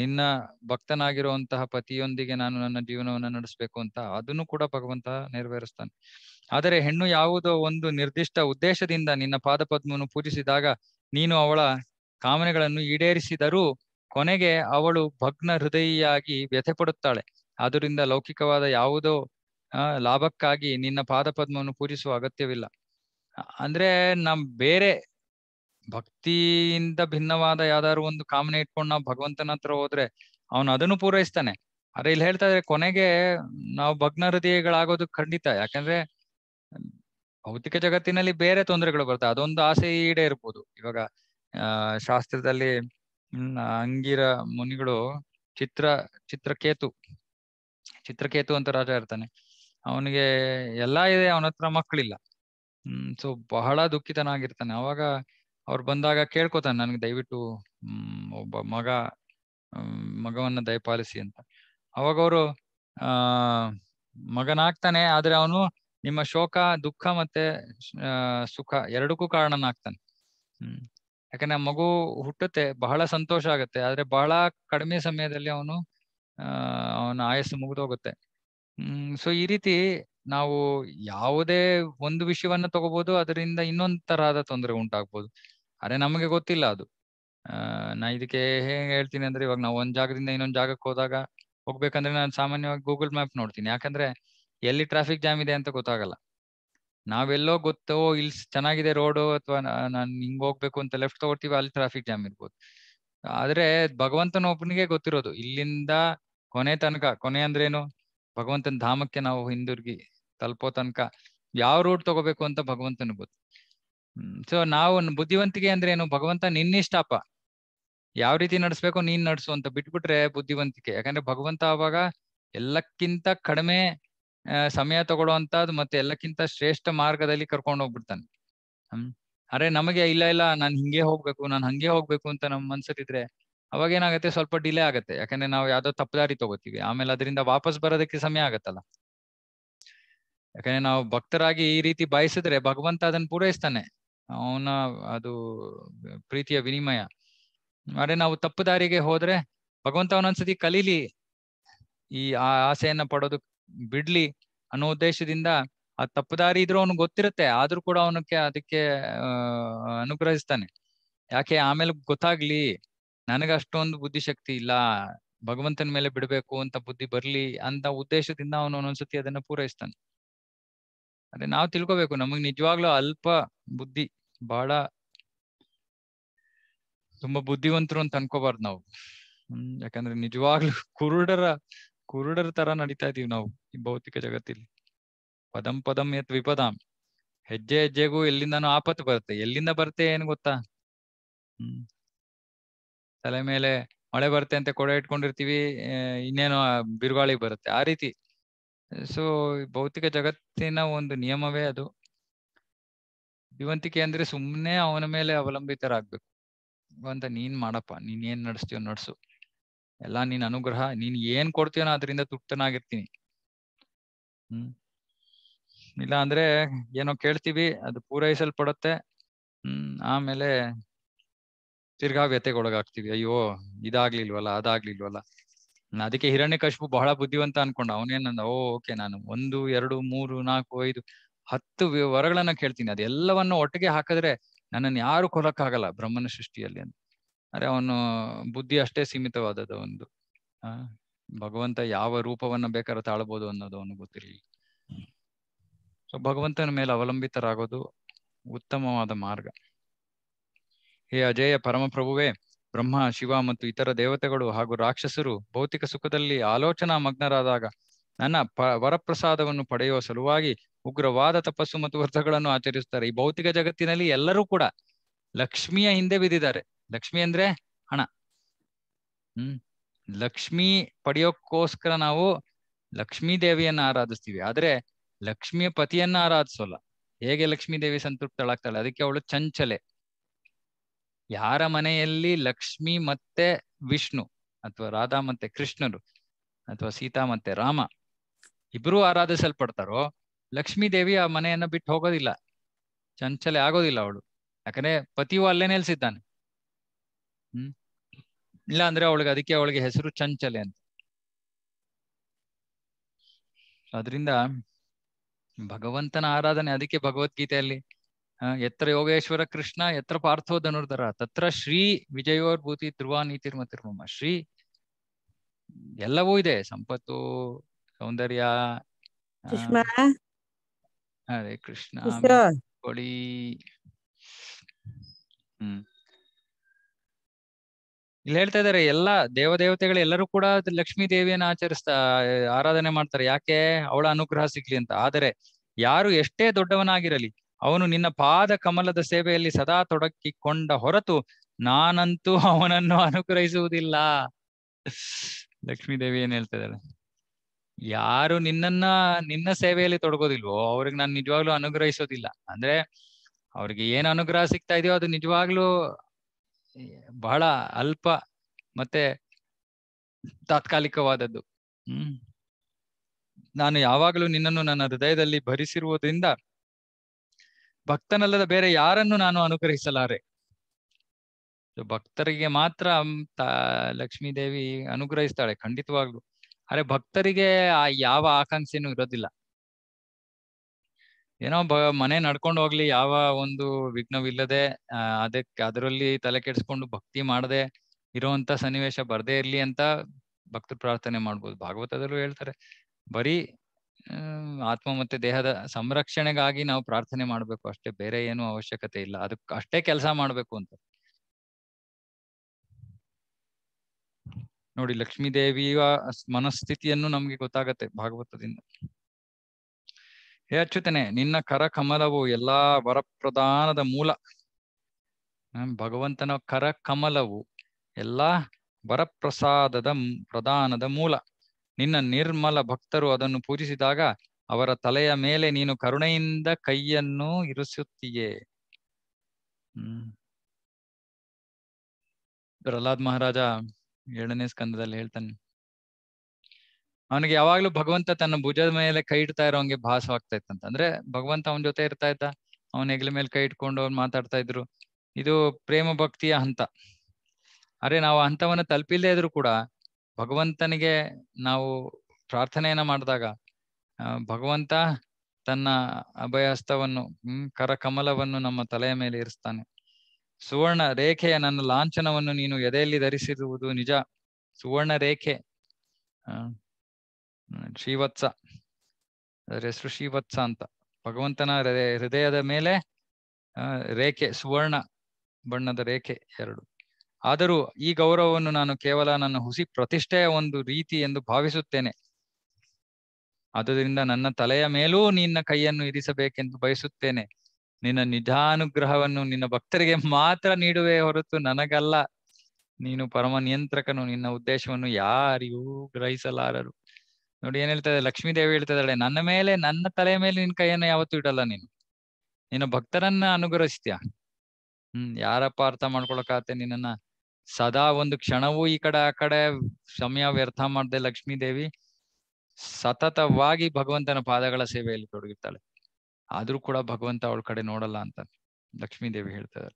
ನಿನ್ನ ಭಕ್ತನಾಗಿರುವಂತಹ ಪತಿಯೊಂದಿಗೆ ನಾನು ನನ್ನ ಜೀವನವನ್ನ ನಡೆಸಬೇಕು ಅಂತ ಅದನ್ನು ಕೂಡ ಭಗವಂತ ನೆರವೇರಿಸ್ತಾನೆ ಆದರೆ ಹೆಣ್ಣು ಯಾವುದೋ ಒಂದು ನಿರ್ದಿಷ್ಟ ಉದ್ದೇಶದಿಂದ ನಿನ್ನ ಪಾದಪದ್ಮವನ್ನು ಪೂಜಿಸಿದಾಗ ನೀನು ಅವಳ ಕಾಮನೆಗಳನ್ನು ಈಡೇರಿಸಿದರೂ ಕೊನೆಗೆ ಅವಳು ಭಗ್ನ ಹೃದಯಿಯಾಗಿ ವ್ಯಥೆ ಪಡುತ್ತಾಳೆ ಅದರಿಂದ ಲೌಕಿಕವಾದ ಯಾವುದೋ ಲಾಭಕ್ಕಾಗಿ ನಿನ್ನ ಪಾದ ಪದ್ಮವನ್ನು ಪೂಜಿಸುವ ಅಗತ್ಯವಿಲ್ಲ ಅಂದ್ರೆ ನಮ್ ಬೇರೆ ಭಕ್ತಿಯಿಂದ ಭಿನ್ನವಾದ ಯಾವ್ದಾದ್ರು ಒಂದು ಕಾಮನೆ ಇಟ್ಕೊಂಡು ನಾವು ಭಗವಂತನ ಹತ್ರ ಹೋದ್ರೆ ಅವನು ಅದನ್ನು ಪೂರೈಸ್ತಾನೆ ಆದ್ರೆ ಇಲ್ಲಿ ಹೇಳ್ತಾ ಇದ್ರೆ ಕೊನೆಗೆ ನಾವು ಭಗ್ನ ಹೃದಯಗಳಾಗೋದು ಖಂಡಿತ ಯಾಕಂದ್ರೆ ಭೌತಿಕ ಜಗತ್ತಿನಲ್ಲಿ ಬೇರೆ ತೊಂದರೆಗಳು ಬರ್ತವೆ ಅದೊಂದು ಆಸೆ ಈಡೇ ಇರ್ಬೋದು ಇವಾಗ ಶಾಸ್ತ್ರದಲ್ಲಿ ಅಂಗಿರ ಮುನಿಗಳು ಚಿತ್ರ ಚಿತ್ರಕೇತು ಚಿತ್ರಕೇತು ಅಂತ ರಾಜ ಇರ್ತಾನೆ ಅವನಿಗೆ ಎಲ್ಲಾ ಇದೆ ಅವನ ಹತ್ರ ಮಕ್ಕಳಿಲ್ಲ ಹ್ಮ್ ಸೊ ಬಹಳ ದುಃಖಿತನಾಗಿರ್ತಾನೆ ಅವಾಗ ಅವ್ರು ಬಂದಾಗ ಕೇಳ್ಕೊತಾನೆ ನನ್ಗೆ ದಯವಿಟ್ಟು ಹ್ಮ್ ಒಬ್ಬ ಮಗ ಮಗವನ್ನ ದಯಪಾಲಿಸಿ ಅಂತ ಅವಾಗ ಅವರು ಆ ಮಗನಾಗ್ತಾನೆ ಆದ್ರೆ ಅವನು ನಿಮ್ಮ ಶೋಕ ದುಃಖ ಮತ್ತೆ ಸುಖ ಎರಡಕ್ಕೂ ಕಾರಣನಾಗ್ತಾನೆ ಹ್ಮ್ ಯಾಕಂದ್ರೆ ಮಗು ಹುಟ್ಟುತ್ತೆ ಬಹಳ ಸಂತೋಷ ಆಗತ್ತೆ ಆದ್ರೆ ಬಹಳ ಕಡಿಮೆ ಸಮಯದಲ್ಲಿ ಅವನು ಆ ಅವನ ಆಯಸ್ಸು ಮುಗಿದೋಗುತ್ತೆ ಹ್ಮ್ ಸೊ ಈ ರೀತಿ ನಾವು ಯಾವುದೇ ಒಂದು ವಿಷಯವನ್ನ ತಗೋಬಹುದು ಅದರಿಂದ ಇನ್ನೊಂದ್ ತರಹದ ತೊಂದರೆ ಉಂಟಾಗ್ಬೋದು ಅರೆ ನಮಗೆ ಗೊತ್ತಿಲ್ಲ ಅದು ಆ ನಾ ಇದಕ್ಕೆ ಹೇಗೆ ಹೇಳ್ತೀನಿ ಅಂದ್ರೆ ಇವಾಗ ನಾವು ಒಂದ್ ಜಾಗದಿಂದ ಇನ್ನೊಂದ್ ಜಾಗಕ್ಕೆ ಹೋದಾಗ ಹೋಗ್ಬೇಕಂದ್ರೆ ನಾನು ಸಾಮಾನ್ಯವಾಗಿ ಗೂಗಲ್ ಮ್ಯಾಪ್ ನೋಡ್ತೀನಿ ಯಾಕಂದ್ರೆ ಎಲ್ಲಿ ಟ್ರಾಫಿಕ್ ಜಾಮ್ ಇದೆ ಅಂತ ಗೊತ್ತಾಗಲ್ಲ ನಾವೆಲ್ಲೋ ಗೊತ್ತೋ ಇಲ್ಲಿ ಚೆನ್ನಾಗಿದೆ ರೋಡು ಅಥವಾ ನಾನು ಹಿಂಗ್ ಹೋಗ್ಬೇಕು ಅಂತ ಲೆಫ್ಟ್ ತಗೋತೀವಿ ಅಲ್ಲಿ ಟ್ರಾಫಿಕ್ ಜಾಮ್ ಇರ್ಬೋದು ಆದ್ರೆ ಭಗವಂತನ ಒಬ್ಬನಿಗೆ ಗೊತ್ತಿರೋದು ಇಲ್ಲಿಂದ ಕೊನೆ ತನಕ ಕೊನೆ ಅಂದ್ರೇನು ಭಗವಂತನ ಧಾಮಕ್ಕೆ ನಾವು ಹಿಂದಿರುಗಿ ತಲುಪೋ ತನಕ ಯಾವ ರೂಟ್ ತಗೋಬೇಕು ಅಂತ ಭಗವಂತನ ಗೊತ್ತು ಸೊ ನಾವು ಬುದ್ಧಿವಂತಿಕೆ ಅಂದ್ರೆ ಏನು ಭಗವಂತ ನಿನ್ನಿಷ್ಟಪ್ಪ ಯಾವ ರೀತಿ ನಡೆಸ್ಬೇಕು ನೀನ್ ನಡ್ಸು ಅಂತ ಬಿಟ್ಬಿಟ್ರೆ ಬುದ್ಧಿವಂತಿಕೆ ಯಾಕಂದ್ರೆ ಭಗವಂತ ಅವಾಗ ಎಲ್ಲಕ್ಕಿಂತ ಕಡಿಮೆ ಸಮಯ ಅಂತ ಮತ್ತೆ ಎಲ್ಲಕ್ಕಿಂತ ಶ್ರೇಷ್ಠ ಮಾರ್ಗದಲ್ಲಿ ಕರ್ಕೊಂಡು ಹೋಗ್ಬಿಡ್ತಾನೆ ಹ್ಮ್ ಅರೆ ನಮಗೆ ಇಲ್ಲ ಇಲ್ಲ ನಾನ್ ಹಿಂಗೆ ಹೋಗ್ಬೇಕು ನಾನ್ ಹಂಗೆ ಹೋಗ್ಬೇಕು ಅಂತ ನಮ್ ಮನ್ಸಲ್ಲಿದ್ರೆ ಅವಾಗ ಏನಾಗುತ್ತೆ ಸ್ವಲ್ಪ ಡಿಲೇ ಆಗುತ್ತೆ ಯಾಕಂದ್ರೆ ನಾವು ಯಾವ್ದೋ ತಪ್ಪದಾರಿ ತಗೋತೀವಿ ಆಮೇಲೆ ಅದರಿಂದ ವಾಪಸ್ ಬರೋದಕ್ಕೆ ಸಮಯ ಆಗತ್ತಲ್ಲ ಯಾಕಂದ್ರೆ ನಾವು ಭಕ್ತರಾಗಿ ಈ ರೀತಿ ಬಯಸಿದ್ರೆ ಭಗವಂತ ಅದನ್ನ ಪೂರೈಸ್ತಾನೆ ಅವನ ಅದು ಪ್ರೀತಿಯ ವಿನಿಮಯ ಆದ್ರೆ ನಾವು ತಪ್ಪು ದಾರಿಗೆ ಹೋದ್ರೆ ಭಗವಂತ ಅವನೊಂದ್ಸತಿ ಕಲೀಲಿ ಈ ಆ ಆಸೆಯನ್ನ ಪಡೋದು ಬಿಡ್ಲಿ ಅನ್ನೋ ಉದ್ದೇಶದಿಂದ ಆ ತಪ್ಪು ದಾರಿ ಇದ್ರೂ ಅವನು ಗೊತ್ತಿರುತ್ತೆ ಆದ್ರೂ ಕೂಡ ಅವನಕ್ಕೆ ಅದಕ್ಕೆ ಅನುಗ್ರಹಿಸ್ತಾನೆ ಯಾಕೆ ಆಮೇಲೆ ಗೊತ್ತಾಗ್ಲಿ ನನಗೆ ಅಷ್ಟೊಂದು ಬುದ್ಧಿಶಕ್ತಿ ಇಲ್ಲ ಭಗವಂತನ ಮೇಲೆ ಬಿಡಬೇಕು ಅಂತ ಬುದ್ಧಿ ಬರ್ಲಿ ಅಂತ ಉದ್ದೇಶದಿಂದ ಅವನು ಒಂದೊಂದ್ಸತಿ ಅದನ್ನ ಪೂರೈಸ್ತಾನೆ ಅದೇ ನಾವು ತಿಳ್ಕೋಬೇಕು ನಮಗ್ ನಿಜವಾಗ್ಲೂ ಅಲ್ಪ ಬುದ್ಧಿ ಬಹಳ ತುಂಬಾ ಬುದ್ಧಿವಂತರು ಅಂತ ಅನ್ಕೋಬಾರ್ದು ನಾವು ಹ್ಮ್ ಯಾಕಂದ್ರೆ ನಿಜವಾಗ್ಲೂ ಕುರುಡರ ಕುರುಡರ ತರ ನಡೀತಾ ಇದೀವಿ ನಾವು ಈ ಭೌತಿಕ ಜಗತ್ತಿಲಿ ಪದಂ ಪದಂ ಯತ್ ವಿಪದಂ ಹೆಜ್ಜೆ ಹೆಜ್ಜೆಗೂ ಎಲ್ಲಿಂದಾನು ಆಪತ್ತು ಬರುತ್ತೆ ಎಲ್ಲಿಂದ ಬರುತ್ತೆ ಏನ್ ಗೊತ್ತಾ ಹ್ಮ್ ತಲೆ ಮೇಲೆ ಮಳೆ ಬರುತ್ತೆ ಅಂತ ಕೊಡ ಇಟ್ಕೊಂಡಿರ್ತೀವಿ ಇನ್ನೇನೋ ಬಿರುಗಾಳಿ ಬರುತ್ತೆ ಆ ರೀತಿ ಸೊ ಭೌತಿಕ ಜಗತ್ತಿನ ಒಂದು ನಿಯಮವೇ ಅದು ಜೀವಂತಿಕೆ ಅಂದ್ರೆ ಸುಮ್ಮನೆ ಅವನ ಮೇಲೆ ಅವಲಂಬಿತರಾಗ್ಬೇಕು ಅಂತ ನೀನ್ ಮಾಡಪ್ಪ ನೀನ್ ಏನ್ ನಡೆಸ್ತೀಯೋ ನಡ್ಸು ಎಲ್ಲಾ ನೀನ್ ಅನುಗ್ರಹ ನೀನ್ ಏನ್ ಕೊಡ್ತೀಯೋ ಅದರಿಂದ ತೃಪ್ತನಾಗಿರ್ತೀನಿ ಹ್ಮ್ ಇಲ್ಲ ಅಂದ್ರೆ ಏನೋ ಕೇಳ್ತೀವಿ ಅದು ಪೂರೈಸಲ್ಪಡತ್ತೆ ಹ್ಮ್ ಆಮೇಲೆ ತಿರ್ಗಾ ವ್ಯತೆಗೊಳಗಾಗ್ತೀವಿ ಅಯ್ಯೋ ಇದಾಗ್ಲಿಲ್ವಲ್ಲ ಅದಾಗ್ಲಿಲ್ವಲ್ಲ ಅದಕ್ಕೆ ಹಿರಣ್ಯ ಹಿರಣ್ಯಕಶಿಪು ಬಹಳ ಬುದ್ಧಿವಂತ ಅನ್ಕೊಂಡ ಅವನೇನಂದ ಓ ಓಕೆ ನಾನು ಒಂದು ಎರಡು ಮೂರು ನಾಲ್ಕು ಐದು ಹತ್ತು ವರಗಳನ್ನ ಕೇಳ್ತೀನಿ ಅದೆಲ್ಲವನ್ನು ಒಟ್ಟಿಗೆ ಹಾಕಿದ್ರೆ ನನ್ನನ್ನು ಯಾರು ಕೊಲಕ್ಕಾಗಲ್ಲ ಬ್ರಹ್ಮನ ಸೃಷ್ಟಿಯಲ್ಲಿ ಅಂತ ಅರೆ ಅವನು ಬುದ್ಧಿ ಅಷ್ಟೇ ಸೀಮಿತವಾದದ್ದು ಒಂದು ಆ ಭಗವಂತ ಯಾವ ರೂಪವನ್ನ ಬೇಕಾದ್ರೆ ತಾಳ್ಬೋದು ಅನ್ನೋದು ಅವನು ಗೊತ್ತಿರಲಿಲ್ಲ ಸೊ ಭಗವಂತನ ಮೇಲೆ ಅವಲಂಬಿತರಾಗೋದು ಉತ್ತಮವಾದ ಮಾರ್ಗ ಹೇ ಅಜೇಯ ಪರಮಪ್ರಭುವೇ ಬ್ರಹ್ಮ ಶಿವ ಮತ್ತು ಇತರ ದೇವತೆಗಳು ಹಾಗೂ ರಾಕ್ಷಸರು ಭೌತಿಕ ಸುಖದಲ್ಲಿ ಆಲೋಚನಾ ಮಗ್ನರಾದಾಗ ನನ್ನ ಪ ವರಪ್ರಸಾದವನ್ನು ಪಡೆಯುವ ಸಲುವಾಗಿ ಉಗ್ರವಾದ ತಪಸ್ಸು ಮತ್ತು ವ್ರತಗಳನ್ನು ಆಚರಿಸುತ್ತಾರೆ ಈ ಭೌತಿಕ ಜಗತ್ತಿನಲ್ಲಿ ಎಲ್ಲರೂ ಕೂಡ ಲಕ್ಷ್ಮಿಯ ಹಿಂದೆ ಬಿದ್ದಿದ್ದಾರೆ ಲಕ್ಷ್ಮಿ ಅಂದ್ರೆ ಹಣ ಹ್ಮ್ ಲಕ್ಷ್ಮಿ ಪಡೆಯೋಕ್ಕೋಸ್ಕರ ನಾವು ಲಕ್ಷ್ಮೀ ದೇವಿಯನ್ನ ಆರಾಧಿಸ್ತೀವಿ ಆದ್ರೆ ಲಕ್ಷ್ಮಿಯ ಪತಿಯನ್ನ ಆರಾಧಿಸೋಲ್ಲ ಹೇಗೆ ಲಕ್ಷ್ಮೀ ದೇವಿ ಸಂತೃಪ್ತಳಾಗ್ತಾಳೆ ಅದಕ್ಕೆ ಅವಳು ಚಂಚಲೆ ಯಾರ ಮನೆಯಲ್ಲಿ ಲಕ್ಷ್ಮಿ ಮತ್ತೆ ವಿಷ್ಣು ಅಥವಾ ರಾಧಾ ಮತ್ತೆ ಕೃಷ್ಣರು ಅಥವಾ ಸೀತಾ ಮತ್ತೆ ರಾಮ ಇಬ್ರು ಆರಾಧಿಸಲ್ಪಡ್ತಾರೋ ಲಕ್ಷ್ಮೀ ದೇವಿ ಆ ಮನೆಯನ್ನ ಬಿಟ್ಟು ಹೋಗೋದಿಲ್ಲ ಚಂಚಲೆ ಆಗೋದಿಲ್ಲ ಅವಳು ಯಾಕಂದ್ರೆ ಪತಿಯು ಅಲ್ಲೇ ನೆಲೆಸಿದ್ದಾನೆ ಹ್ಮ್ ಇಲ್ಲ ಅಂದ್ರೆ ಅವಳಿಗೆ ಅದಕ್ಕೆ ಅವಳಿಗೆ ಹೆಸರು ಚಂಚಲೆ ಅಂತ ಅದರಿಂದ ಭಗವಂತನ ಆರಾಧನೆ ಅದಕ್ಕೆ ಭಗವದ್ಗೀತೆಯಲ್ಲಿ ಎತ್ರ ಯೋಗೇಶ್ವರ ಕೃಷ್ಣ ಎತ್ರ ಪಾರ್ಥೋ ಧನುರ್ಧರ ತತ್ರ ಶ್ರೀ ವಿಜಯೋರ್ಭೂತಿ ಧ್ರುವ ನೀತಿರ್ಮತಿರ್ಮಮ್ಮ ಶ್ರೀ ಎಲ್ಲವೂ ಇದೆ ಸಂಪತ್ತು ಸೌಂದರ್ಯ ಅದೇ ಕೃಷ್ಣ ಕೊಡಿ ಹ್ಮ್ ಇಲ್ಲಿ ಹೇಳ್ತಾ ಇದಾರೆ ಎಲ್ಲಾ ದೇವದೇವತೆಗಳು ಎಲ್ಲರೂ ಕೂಡ ಲಕ್ಷ್ಮೀ ದೇವಿಯನ್ನ ಆಚರಿಸ್ತಾ ಆರಾಧನೆ ಮಾಡ್ತಾರೆ ಯಾಕೆ ಅವಳ ಅನುಗ್ರಹ ಸಿಗ್ಲಿ ಅಂತ ಆದರೆ ಯಾರು ಎಷ್ಟೇ ದೊಡ್ಡವನಾಗಿರಲಿ ಅವನು ನಿನ್ನ ಪಾದ ಕಮಲದ ಸೇವೆಯಲ್ಲಿ ಸದಾ ತೊಡಕಿಕೊಂಡ ಹೊರತು ನಾನಂತೂ ಅವನನ್ನು ಅನುಗ್ರಹಿಸುವುದಿಲ್ಲ ಲಕ್ಷ್ಮೀ ದೇವಿ ಏನ್ ಹೇಳ್ತಾ ಇದ್ದಾರೆ ಯಾರು ನಿನ್ನನ್ನ ನಿನ್ನ ಸೇವೆಯಲ್ಲಿ ತೊಡಗೋದಿಲ್ವೋ ಅವ್ರಿಗೆ ನಾನು ನಿಜವಾಗ್ಲೂ ಅನುಗ್ರಹಿಸೋದಿಲ್ಲ ಅಂದ್ರೆ ಅವ್ರಿಗೆ ಏನ್ ಅನುಗ್ರಹ ಸಿಗ್ತಾ ಇದೆಯೋ ಅದು ನಿಜವಾಗ್ಲೂ ಬಹಳ ಅಲ್ಪ ಮತ್ತೆ ತಾತ್ಕಾಲಿಕವಾದದ್ದು ಹ್ಮ್ ನಾನು ಯಾವಾಗ್ಲೂ ನಿನ್ನನ್ನು ನನ್ನ ಹೃದಯದಲ್ಲಿ ಭರಿಸಿರುವುದರಿಂದ ಭಕ್ತನಲ್ಲದ ಬೇರೆ ಯಾರನ್ನು ನಾನು ಅನುಗ್ರಹಿಸಲಾರೆ ಭಕ್ತರಿಗೆ ಮಾತ್ರ ಲಕ್ಷ್ಮೀ ದೇವಿ ಅನುಗ್ರಹಿಸ್ತಾಳೆ ಖಂಡಿತವಾಗ್ಲು ಅರೆ ಭಕ್ತರಿಗೆ ಯಾವ ಆಕಾಂಕ್ಷೆನೂ ಇರೋದಿಲ್ಲ ಏನೋ ಬ ಮನೆ ನಡ್ಕೊಂಡು ಹೋಗ್ಲಿ ಯಾವ ಒಂದು ವಿಘ್ನವಿಲ್ಲದೆ ಅದಕ್ಕೆ ಅದರಲ್ಲಿ ತಲೆ ಕೆಡಿಸ್ಕೊಂಡು ಭಕ್ತಿ ಮಾಡದೆ ಇರುವಂತ ಸನ್ನಿವೇಶ ಬರದೇ ಇರ್ಲಿ ಅಂತ ಭಕ್ತರು ಪ್ರಾರ್ಥನೆ ಮಾಡ್ಬೋದು ಭಾಗವತದಲ್ಲೂ ಹೇಳ್ತಾರೆ ಬರೀ ಆತ್ಮ ಮತ್ತೆ ದೇಹದ ಸಂರಕ್ಷಣೆಗಾಗಿ ನಾವು ಪ್ರಾರ್ಥನೆ ಮಾಡ್ಬೇಕು ಅಷ್ಟೇ ಬೇರೆ ಏನು ಅವಶ್ಯಕತೆ ಇಲ್ಲ ಅದಕ್ಕೆ ಅಷ್ಟೇ ಕೆಲಸ ಮಾಡ್ಬೇಕು ಅಂತ ನೋಡಿ ಲಕ್ಷ್ಮೀ ದೇವಿಯ ಮನಸ್ಥಿತಿಯನ್ನು ನಮ್ಗೆ ಗೊತ್ತಾಗತ್ತೆ ಭಾಗವತದಿಂದ ಹೇ ಅಚ್ಚುತನೆ ನಿನ್ನ ಕರ ಕಮಲವು ಎಲ್ಲಾ ವರಪ್ರಧಾನದ ಮೂಲ ಭಗವಂತನ ಕರ ಕಮಲವು ಎಲ್ಲಾ ವರಪ್ರಸಾದದ ಪ್ರಧಾನದ ಮೂಲ ನಿನ್ನ ನಿರ್ಮಲ ಭಕ್ತರು ಅದನ್ನು ಪೂಜಿಸಿದಾಗ ಅವರ ತಲೆಯ ಮೇಲೆ ನೀನು ಕರುಣೆಯಿಂದ ಕೈಯನ್ನು ಇರಿಸುತ್ತೀಯೇ ಹ್ಮ್ ಪ್ರಹ್ಲಾದ್ ಮಹಾರಾಜ ಏಳನೇ ಸ್ಕಂದದಲ್ಲಿ ಹೇಳ್ತಾನೆ ಅವನಿಗೆ ಯಾವಾಗ್ಲೂ ಭಗವಂತ ತನ್ನ ಭುಜದ ಮೇಲೆ ಕೈ ಇಡ್ತಾ ಇರೋಂಗೆ ಭಾಸವಾಗ್ತಾ ಇತ್ತಂತ ಅಂದ್ರೆ ಭಗವಂತ ಅವನ ಜೊತೆ ಇರ್ತಾ ಇದ್ದ ಅವನ ಹೆಗ್ಲ ಮೇಲೆ ಕೈ ಇಟ್ಕೊಂಡು ಅವ್ನು ಮಾತಾಡ್ತಾ ಇದ್ರು ಇದು ಪ್ರೇಮ ಭಕ್ತಿಯ ಹಂತ ಅರೆ ನಾವು ಹಂತವನ್ನ ತಲುಪಿಲ್ಲದೆ ಇದ್ರು ಕೂಡ ಭಗವಂತನಿಗೆ ನಾವು ಪ್ರಾರ್ಥನೆಯನ್ನ ಮಾಡಿದಾಗ ಭಗವಂತ ತನ್ನ ಅಭಯಹಸ್ತವನ್ನು ಹ್ಮ್ ಕರಕಮಲವನ್ನು ನಮ್ಮ ತಲೆಯ ಮೇಲೆ ಇರಿಸ್ತಾನೆ ಸುವರ್ಣ ರೇಖೆಯ ನನ್ನ ಲಾಂಛನವನ್ನು ನೀನು ಎದೆಯಲ್ಲಿ ಧರಿಸಿರುವುದು ನಿಜ ಸುವರ್ಣ ರೇಖೆ ಶ್ರೀವತ್ಸ ಅದರ ಹೆಸರು ಶ್ರೀವತ್ಸ ಅಂತ ಭಗವಂತನ ಹೃದಯದ ಮೇಲೆ ರೇಖೆ ಸುವರ್ಣ ಬಣ್ಣದ ರೇಖೆ ಎರಡು ಆದರೂ ಈ ಗೌರವವನ್ನು ನಾನು ಕೇವಲ ನನ್ನ ಹುಸಿ ಪ್ರತಿಷ್ಠೆಯ ಒಂದು ರೀತಿ ಎಂದು ಭಾವಿಸುತ್ತೇನೆ ಅದರಿಂದ ನನ್ನ ತಲೆಯ ಮೇಲೂ ನಿನ್ನ ಕೈಯನ್ನು ಇರಿಸಬೇಕೆಂದು ಬಯಸುತ್ತೇನೆ ನಿನ್ನ ನಿಧಾನುಗ್ರಹವನ್ನು ನಿನ್ನ ಭಕ್ತರಿಗೆ ಮಾತ್ರ ನೀಡುವೆ ಹೊರತು ನನಗಲ್ಲ ನೀನು ಪರಮ ನಿಯಂತ್ರಕನು ನಿನ್ನ ಉದ್ದೇಶವನ್ನು ಯಾರಿಗೂ ಗ್ರಹಿಸಲಾರರು ನೋಡಿ ಏನ್ ಹೇಳ್ತಾ ಲಕ್ಷ್ಮೀ ದೇವಿ ಹೇಳ್ತಾ ಇದ್ದಾಳೆ ನನ್ನ ಮೇಲೆ ನನ್ನ ತಲೆಯ ಮೇಲೆ ನಿನ್ನ ಕೈಯನ್ನು ಯಾವತ್ತೂ ಇಡಲ್ಲ ನೀನು ನಿನ್ನ ಭಕ್ತರನ್ನ ಅನುಗ್ರಹಿಸ್ತೀಯ ಹ್ಮ್ ಯಾರಪ್ಪ ಅರ್ಥ ಮಾಡ್ಕೊಳಕಾತೆ ನಿನ್ನ ಸದಾ ಒಂದು ಕ್ಷಣವೂ ಈ ಕಡೆ ಆ ಕಡೆ ಸಮಯ ವ್ಯರ್ಥ ಮಾಡದೆ ಲಕ್ಷ್ಮೀ ದೇವಿ ಸತತವಾಗಿ ಭಗವಂತನ ಪಾದಗಳ ಸೇವೆಯಲ್ಲಿ ತೊಡಗಿರ್ತಾಳೆ ಆದ್ರೂ ಕೂಡ ಭಗವಂತ ಅವಳ ಕಡೆ ನೋಡಲ್ಲ ಅಂತ ಲಕ್ಷ್ಮೀ ದೇವಿ ಹೇಳ್ತಾರೆ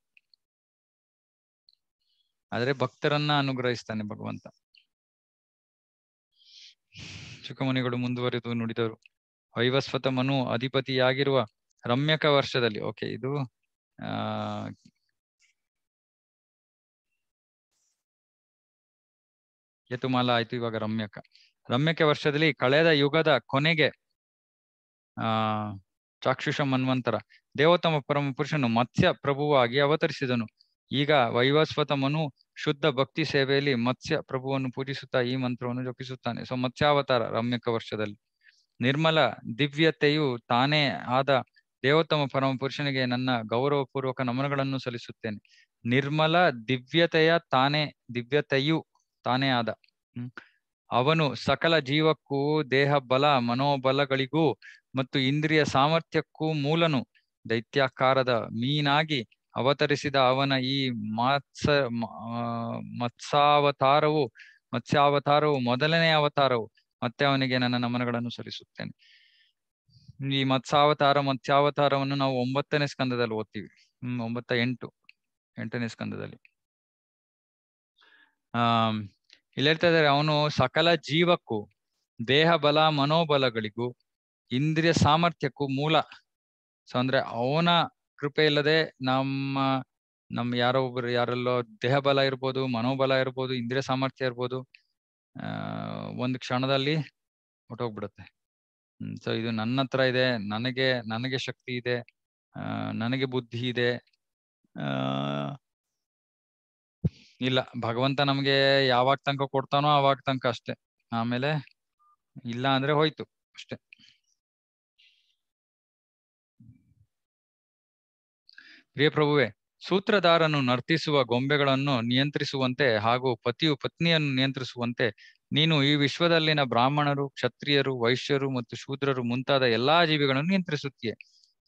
ಆದ್ರೆ ಭಕ್ತರನ್ನ ಅನುಗ್ರಹಿಸ್ತಾನೆ ಭಗವಂತ ಚುಕಮುನಿಗಳು ಮುಂದುವರೆದು ನುಡಿದರು ವೈವಸ್ವತ ಮನು ಅಧಿಪತಿಯಾಗಿರುವ ರಮ್ಯಕ ವರ್ಷದಲ್ಲಿ ಓಕೆ ಇದು ಆ ಯತುಮಾಲ ಆಯ್ತು ಇವಾಗ ರಮ್ಯಕ ರಮ್ಯಕ ವರ್ಷದಲ್ಲಿ ಕಳೆದ ಯುಗದ ಕೊನೆಗೆ ಆ ಚಾಕ್ಷುಷ ಮನ್ವಂತರ ದೇವೋತ್ತಮ ಪರಮ ಪುರುಷನು ಮತ್ಸ್ಯ ಪ್ರಭುವಾಗಿ ಅವತರಿಸಿದನು ಈಗ ವೈವಸ್ವತ ಮನು ಶುದ್ಧ ಭಕ್ತಿ ಸೇವೆಯಲ್ಲಿ ಮತ್ಸ್ಯ ಪ್ರಭುವನ್ನು ಪೂಜಿಸುತ್ತಾ ಈ ಮಂತ್ರವನ್ನು ಜಪಿಸುತ್ತಾನೆ ಸೊ ಮತ್ಸ್ಯಾವತಾರ ರಮ್ಯಕ ವರ್ಷದಲ್ಲಿ ನಿರ್ಮಲ ದಿವ್ಯತೆಯು ತಾನೇ ಆದ ದೇವೋತ್ತಮ ಪರಮ ಪುರುಷನಿಗೆ ನನ್ನ ಗೌರವಪೂರ್ವಕ ನಮನಗಳನ್ನು ಸಲ್ಲಿಸುತ್ತೇನೆ ನಿರ್ಮಲ ದಿವ್ಯತೆಯ ತಾನೇ ದಿವ್ಯತೆಯು ತಾನೇ ಆದ ಅವನು ಸಕಲ ಜೀವಕ್ಕೂ ದೇಹ ಬಲ ಮನೋಬಲಗಳಿಗೂ ಮತ್ತು ಇಂದ್ರಿಯ ಸಾಮರ್ಥ್ಯಕ್ಕೂ ಮೂಲನು ದೈತ್ಯಾಕಾರದ ಮೀನಾಗಿ ಅವತರಿಸಿದ ಅವನ ಈ ಮಾತ್ಸ ಮತ್ಸಾವತಾರವು ಮತ್ಸ್ಯಾವತಾರವು ಮೊದಲನೇ ಅವತಾರವು ಮತ್ತೆ ಅವನಿಗೆ ನನ್ನ ನಮನಗಳನ್ನು ಸಲ್ಲಿಸುತ್ತೇನೆ ಈ ಮತ್ಸಾವತಾರ ಮತ್ಸ್ಯಾವತಾರವನ್ನು ನಾವು ಒಂಬತ್ತನೇ ಸ್ಕಂದದಲ್ಲಿ ಓದ್ತೀವಿ ಹ್ಮ್ ಒಂಬತ್ತ ಎಂಟು ಎಂಟನೇ ಸ್ಕಂದದಲ್ಲಿ ಆ ಇಲ್ಲಿ ಹೇಳ್ತಾ ಇದ್ದಾರೆ ಅವನು ಸಕಲ ಜೀವಕ್ಕೂ ದೇಹ ಬಲ ಮನೋಬಲಗಳಿಗೂ ಇಂದ್ರಿಯ ಸಾಮರ್ಥ್ಯಕ್ಕೂ ಮೂಲ ಸೊ ಅಂದ್ರೆ ಅವನ ಕೃಪೆ ಇಲ್ಲದೆ ನಮ್ಮ ನಮ್ ಯಾರೋ ಒಬ್ರು ಯಾರೆಲ್ಲೋ ದೇಹ ಬಲ ಇರ್ಬೋದು ಮನೋಬಲ ಇರ್ಬೋದು ಇಂದ್ರಿಯ ಸಾಮರ್ಥ್ಯ ಇರ್ಬೋದು ಆ ಒಂದು ಕ್ಷಣದಲ್ಲಿ ಹೊಟ್ಟೋಗ್ಬಿಡುತ್ತೆ ಸೊ ಇದು ನನ್ನ ಹತ್ರ ಇದೆ ನನಗೆ ನನಗೆ ಶಕ್ತಿ ಇದೆ ನನಗೆ ಬುದ್ಧಿ ಇದೆ ಇಲ್ಲ ಭಗವಂತ ನಮ್ಗೆ ಯಾವಾಗ ತನಕ ಕೊಡ್ತಾನೋ ಅವಾಗ ತನಕ ಅಷ್ಟೇ ಆಮೇಲೆ ಇಲ್ಲ ಅಂದ್ರೆ ಹೋಯ್ತು ಅಷ್ಟೇ ಪ್ರಿಯ ಪ್ರಭುವೆ ಸೂತ್ರಧಾರನು ನರ್ತಿಸುವ ಗೊಂಬೆಗಳನ್ನು ನಿಯಂತ್ರಿಸುವಂತೆ ಹಾಗೂ ಪತಿಯು ಪತ್ನಿಯನ್ನು ನಿಯಂತ್ರಿಸುವಂತೆ ನೀನು ಈ ವಿಶ್ವದಲ್ಲಿನ ಬ್ರಾಹ್ಮಣರು ಕ್ಷತ್ರಿಯರು ವೈಶ್ಯರು ಮತ್ತು ಶೂದ್ರರು ಮುಂತಾದ ಎಲ್ಲಾ ಜೀವಿಗಳನ್ನು ನಿಯಂತ್ರಿಸುತ್ತೀಯ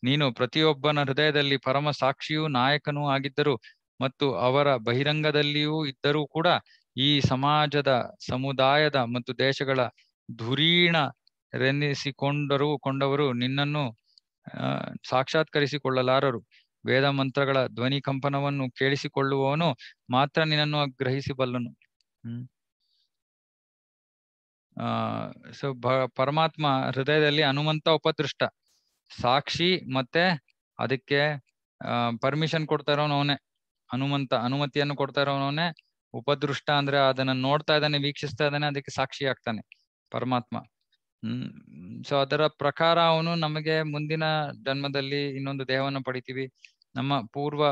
ನೀನು ಪ್ರತಿಯೊಬ್ಬನ ಹೃದಯದಲ್ಲಿ ಪರಮ ಸಾಕ್ಷಿಯೂ ನಾಯಕನೂ ಆಗಿದ್ದರೂ ಮತ್ತು ಅವರ ಬಹಿರಂಗದಲ್ಲಿಯೂ ಇದ್ದರೂ ಕೂಡ ಈ ಸಮಾಜದ ಸಮುದಾಯದ ಮತ್ತು ದೇಶಗಳ ಧುರೀಣ ರೆನ್ನಿಸಿಕೊಂಡರೂ ಕೊಂಡವರು ನಿನ್ನನ್ನು ಸಾಕ್ಷಾತ್ಕರಿಸಿಕೊಳ್ಳಲಾರರು ವೇದ ಮಂತ್ರಗಳ ಧ್ವನಿ ಕಂಪನವನ್ನು ಕೇಳಿಸಿಕೊಳ್ಳುವವನು ಮಾತ್ರ ನಿನ್ನನ್ನು ಗ್ರಹಿಸಬಲ್ಲನು ಹ್ಮ್ ಆ ಪರಮಾತ್ಮ ಹೃದಯದಲ್ಲಿ ಹನುಮಂತ ಉಪದೃಷ್ಟ ಸಾಕ್ಷಿ ಮತ್ತೆ ಅದಕ್ಕೆ ಪರ್ಮಿಷನ್ ಕೊಡ್ತಾರೋನು ಅವನೇ ಹನುಮಂತ ಅನುಮತಿಯನ್ನು ಕೊಡ್ತಾ ಇರೋನೇ ಉಪದೃಷ್ಟ ಅಂದ್ರೆ ಅದನ್ನ ನೋಡ್ತಾ ಇದ್ದಾನೆ ವೀಕ್ಷಿಸ್ತಾ ಇದ್ದಾನೆ ಅದಕ್ಕೆ ಸಾಕ್ಷಿ ಆಗ್ತಾನೆ ಪರಮಾತ್ಮ ಹ್ಮ್ ಸೊ ಅದರ ಪ್ರಕಾರ ಅವನು ನಮಗೆ ಮುಂದಿನ ಜನ್ಮದಲ್ಲಿ ಇನ್ನೊಂದು ದೇಹವನ್ನು ಪಡಿತೀವಿ ನಮ್ಮ ಪೂರ್ವ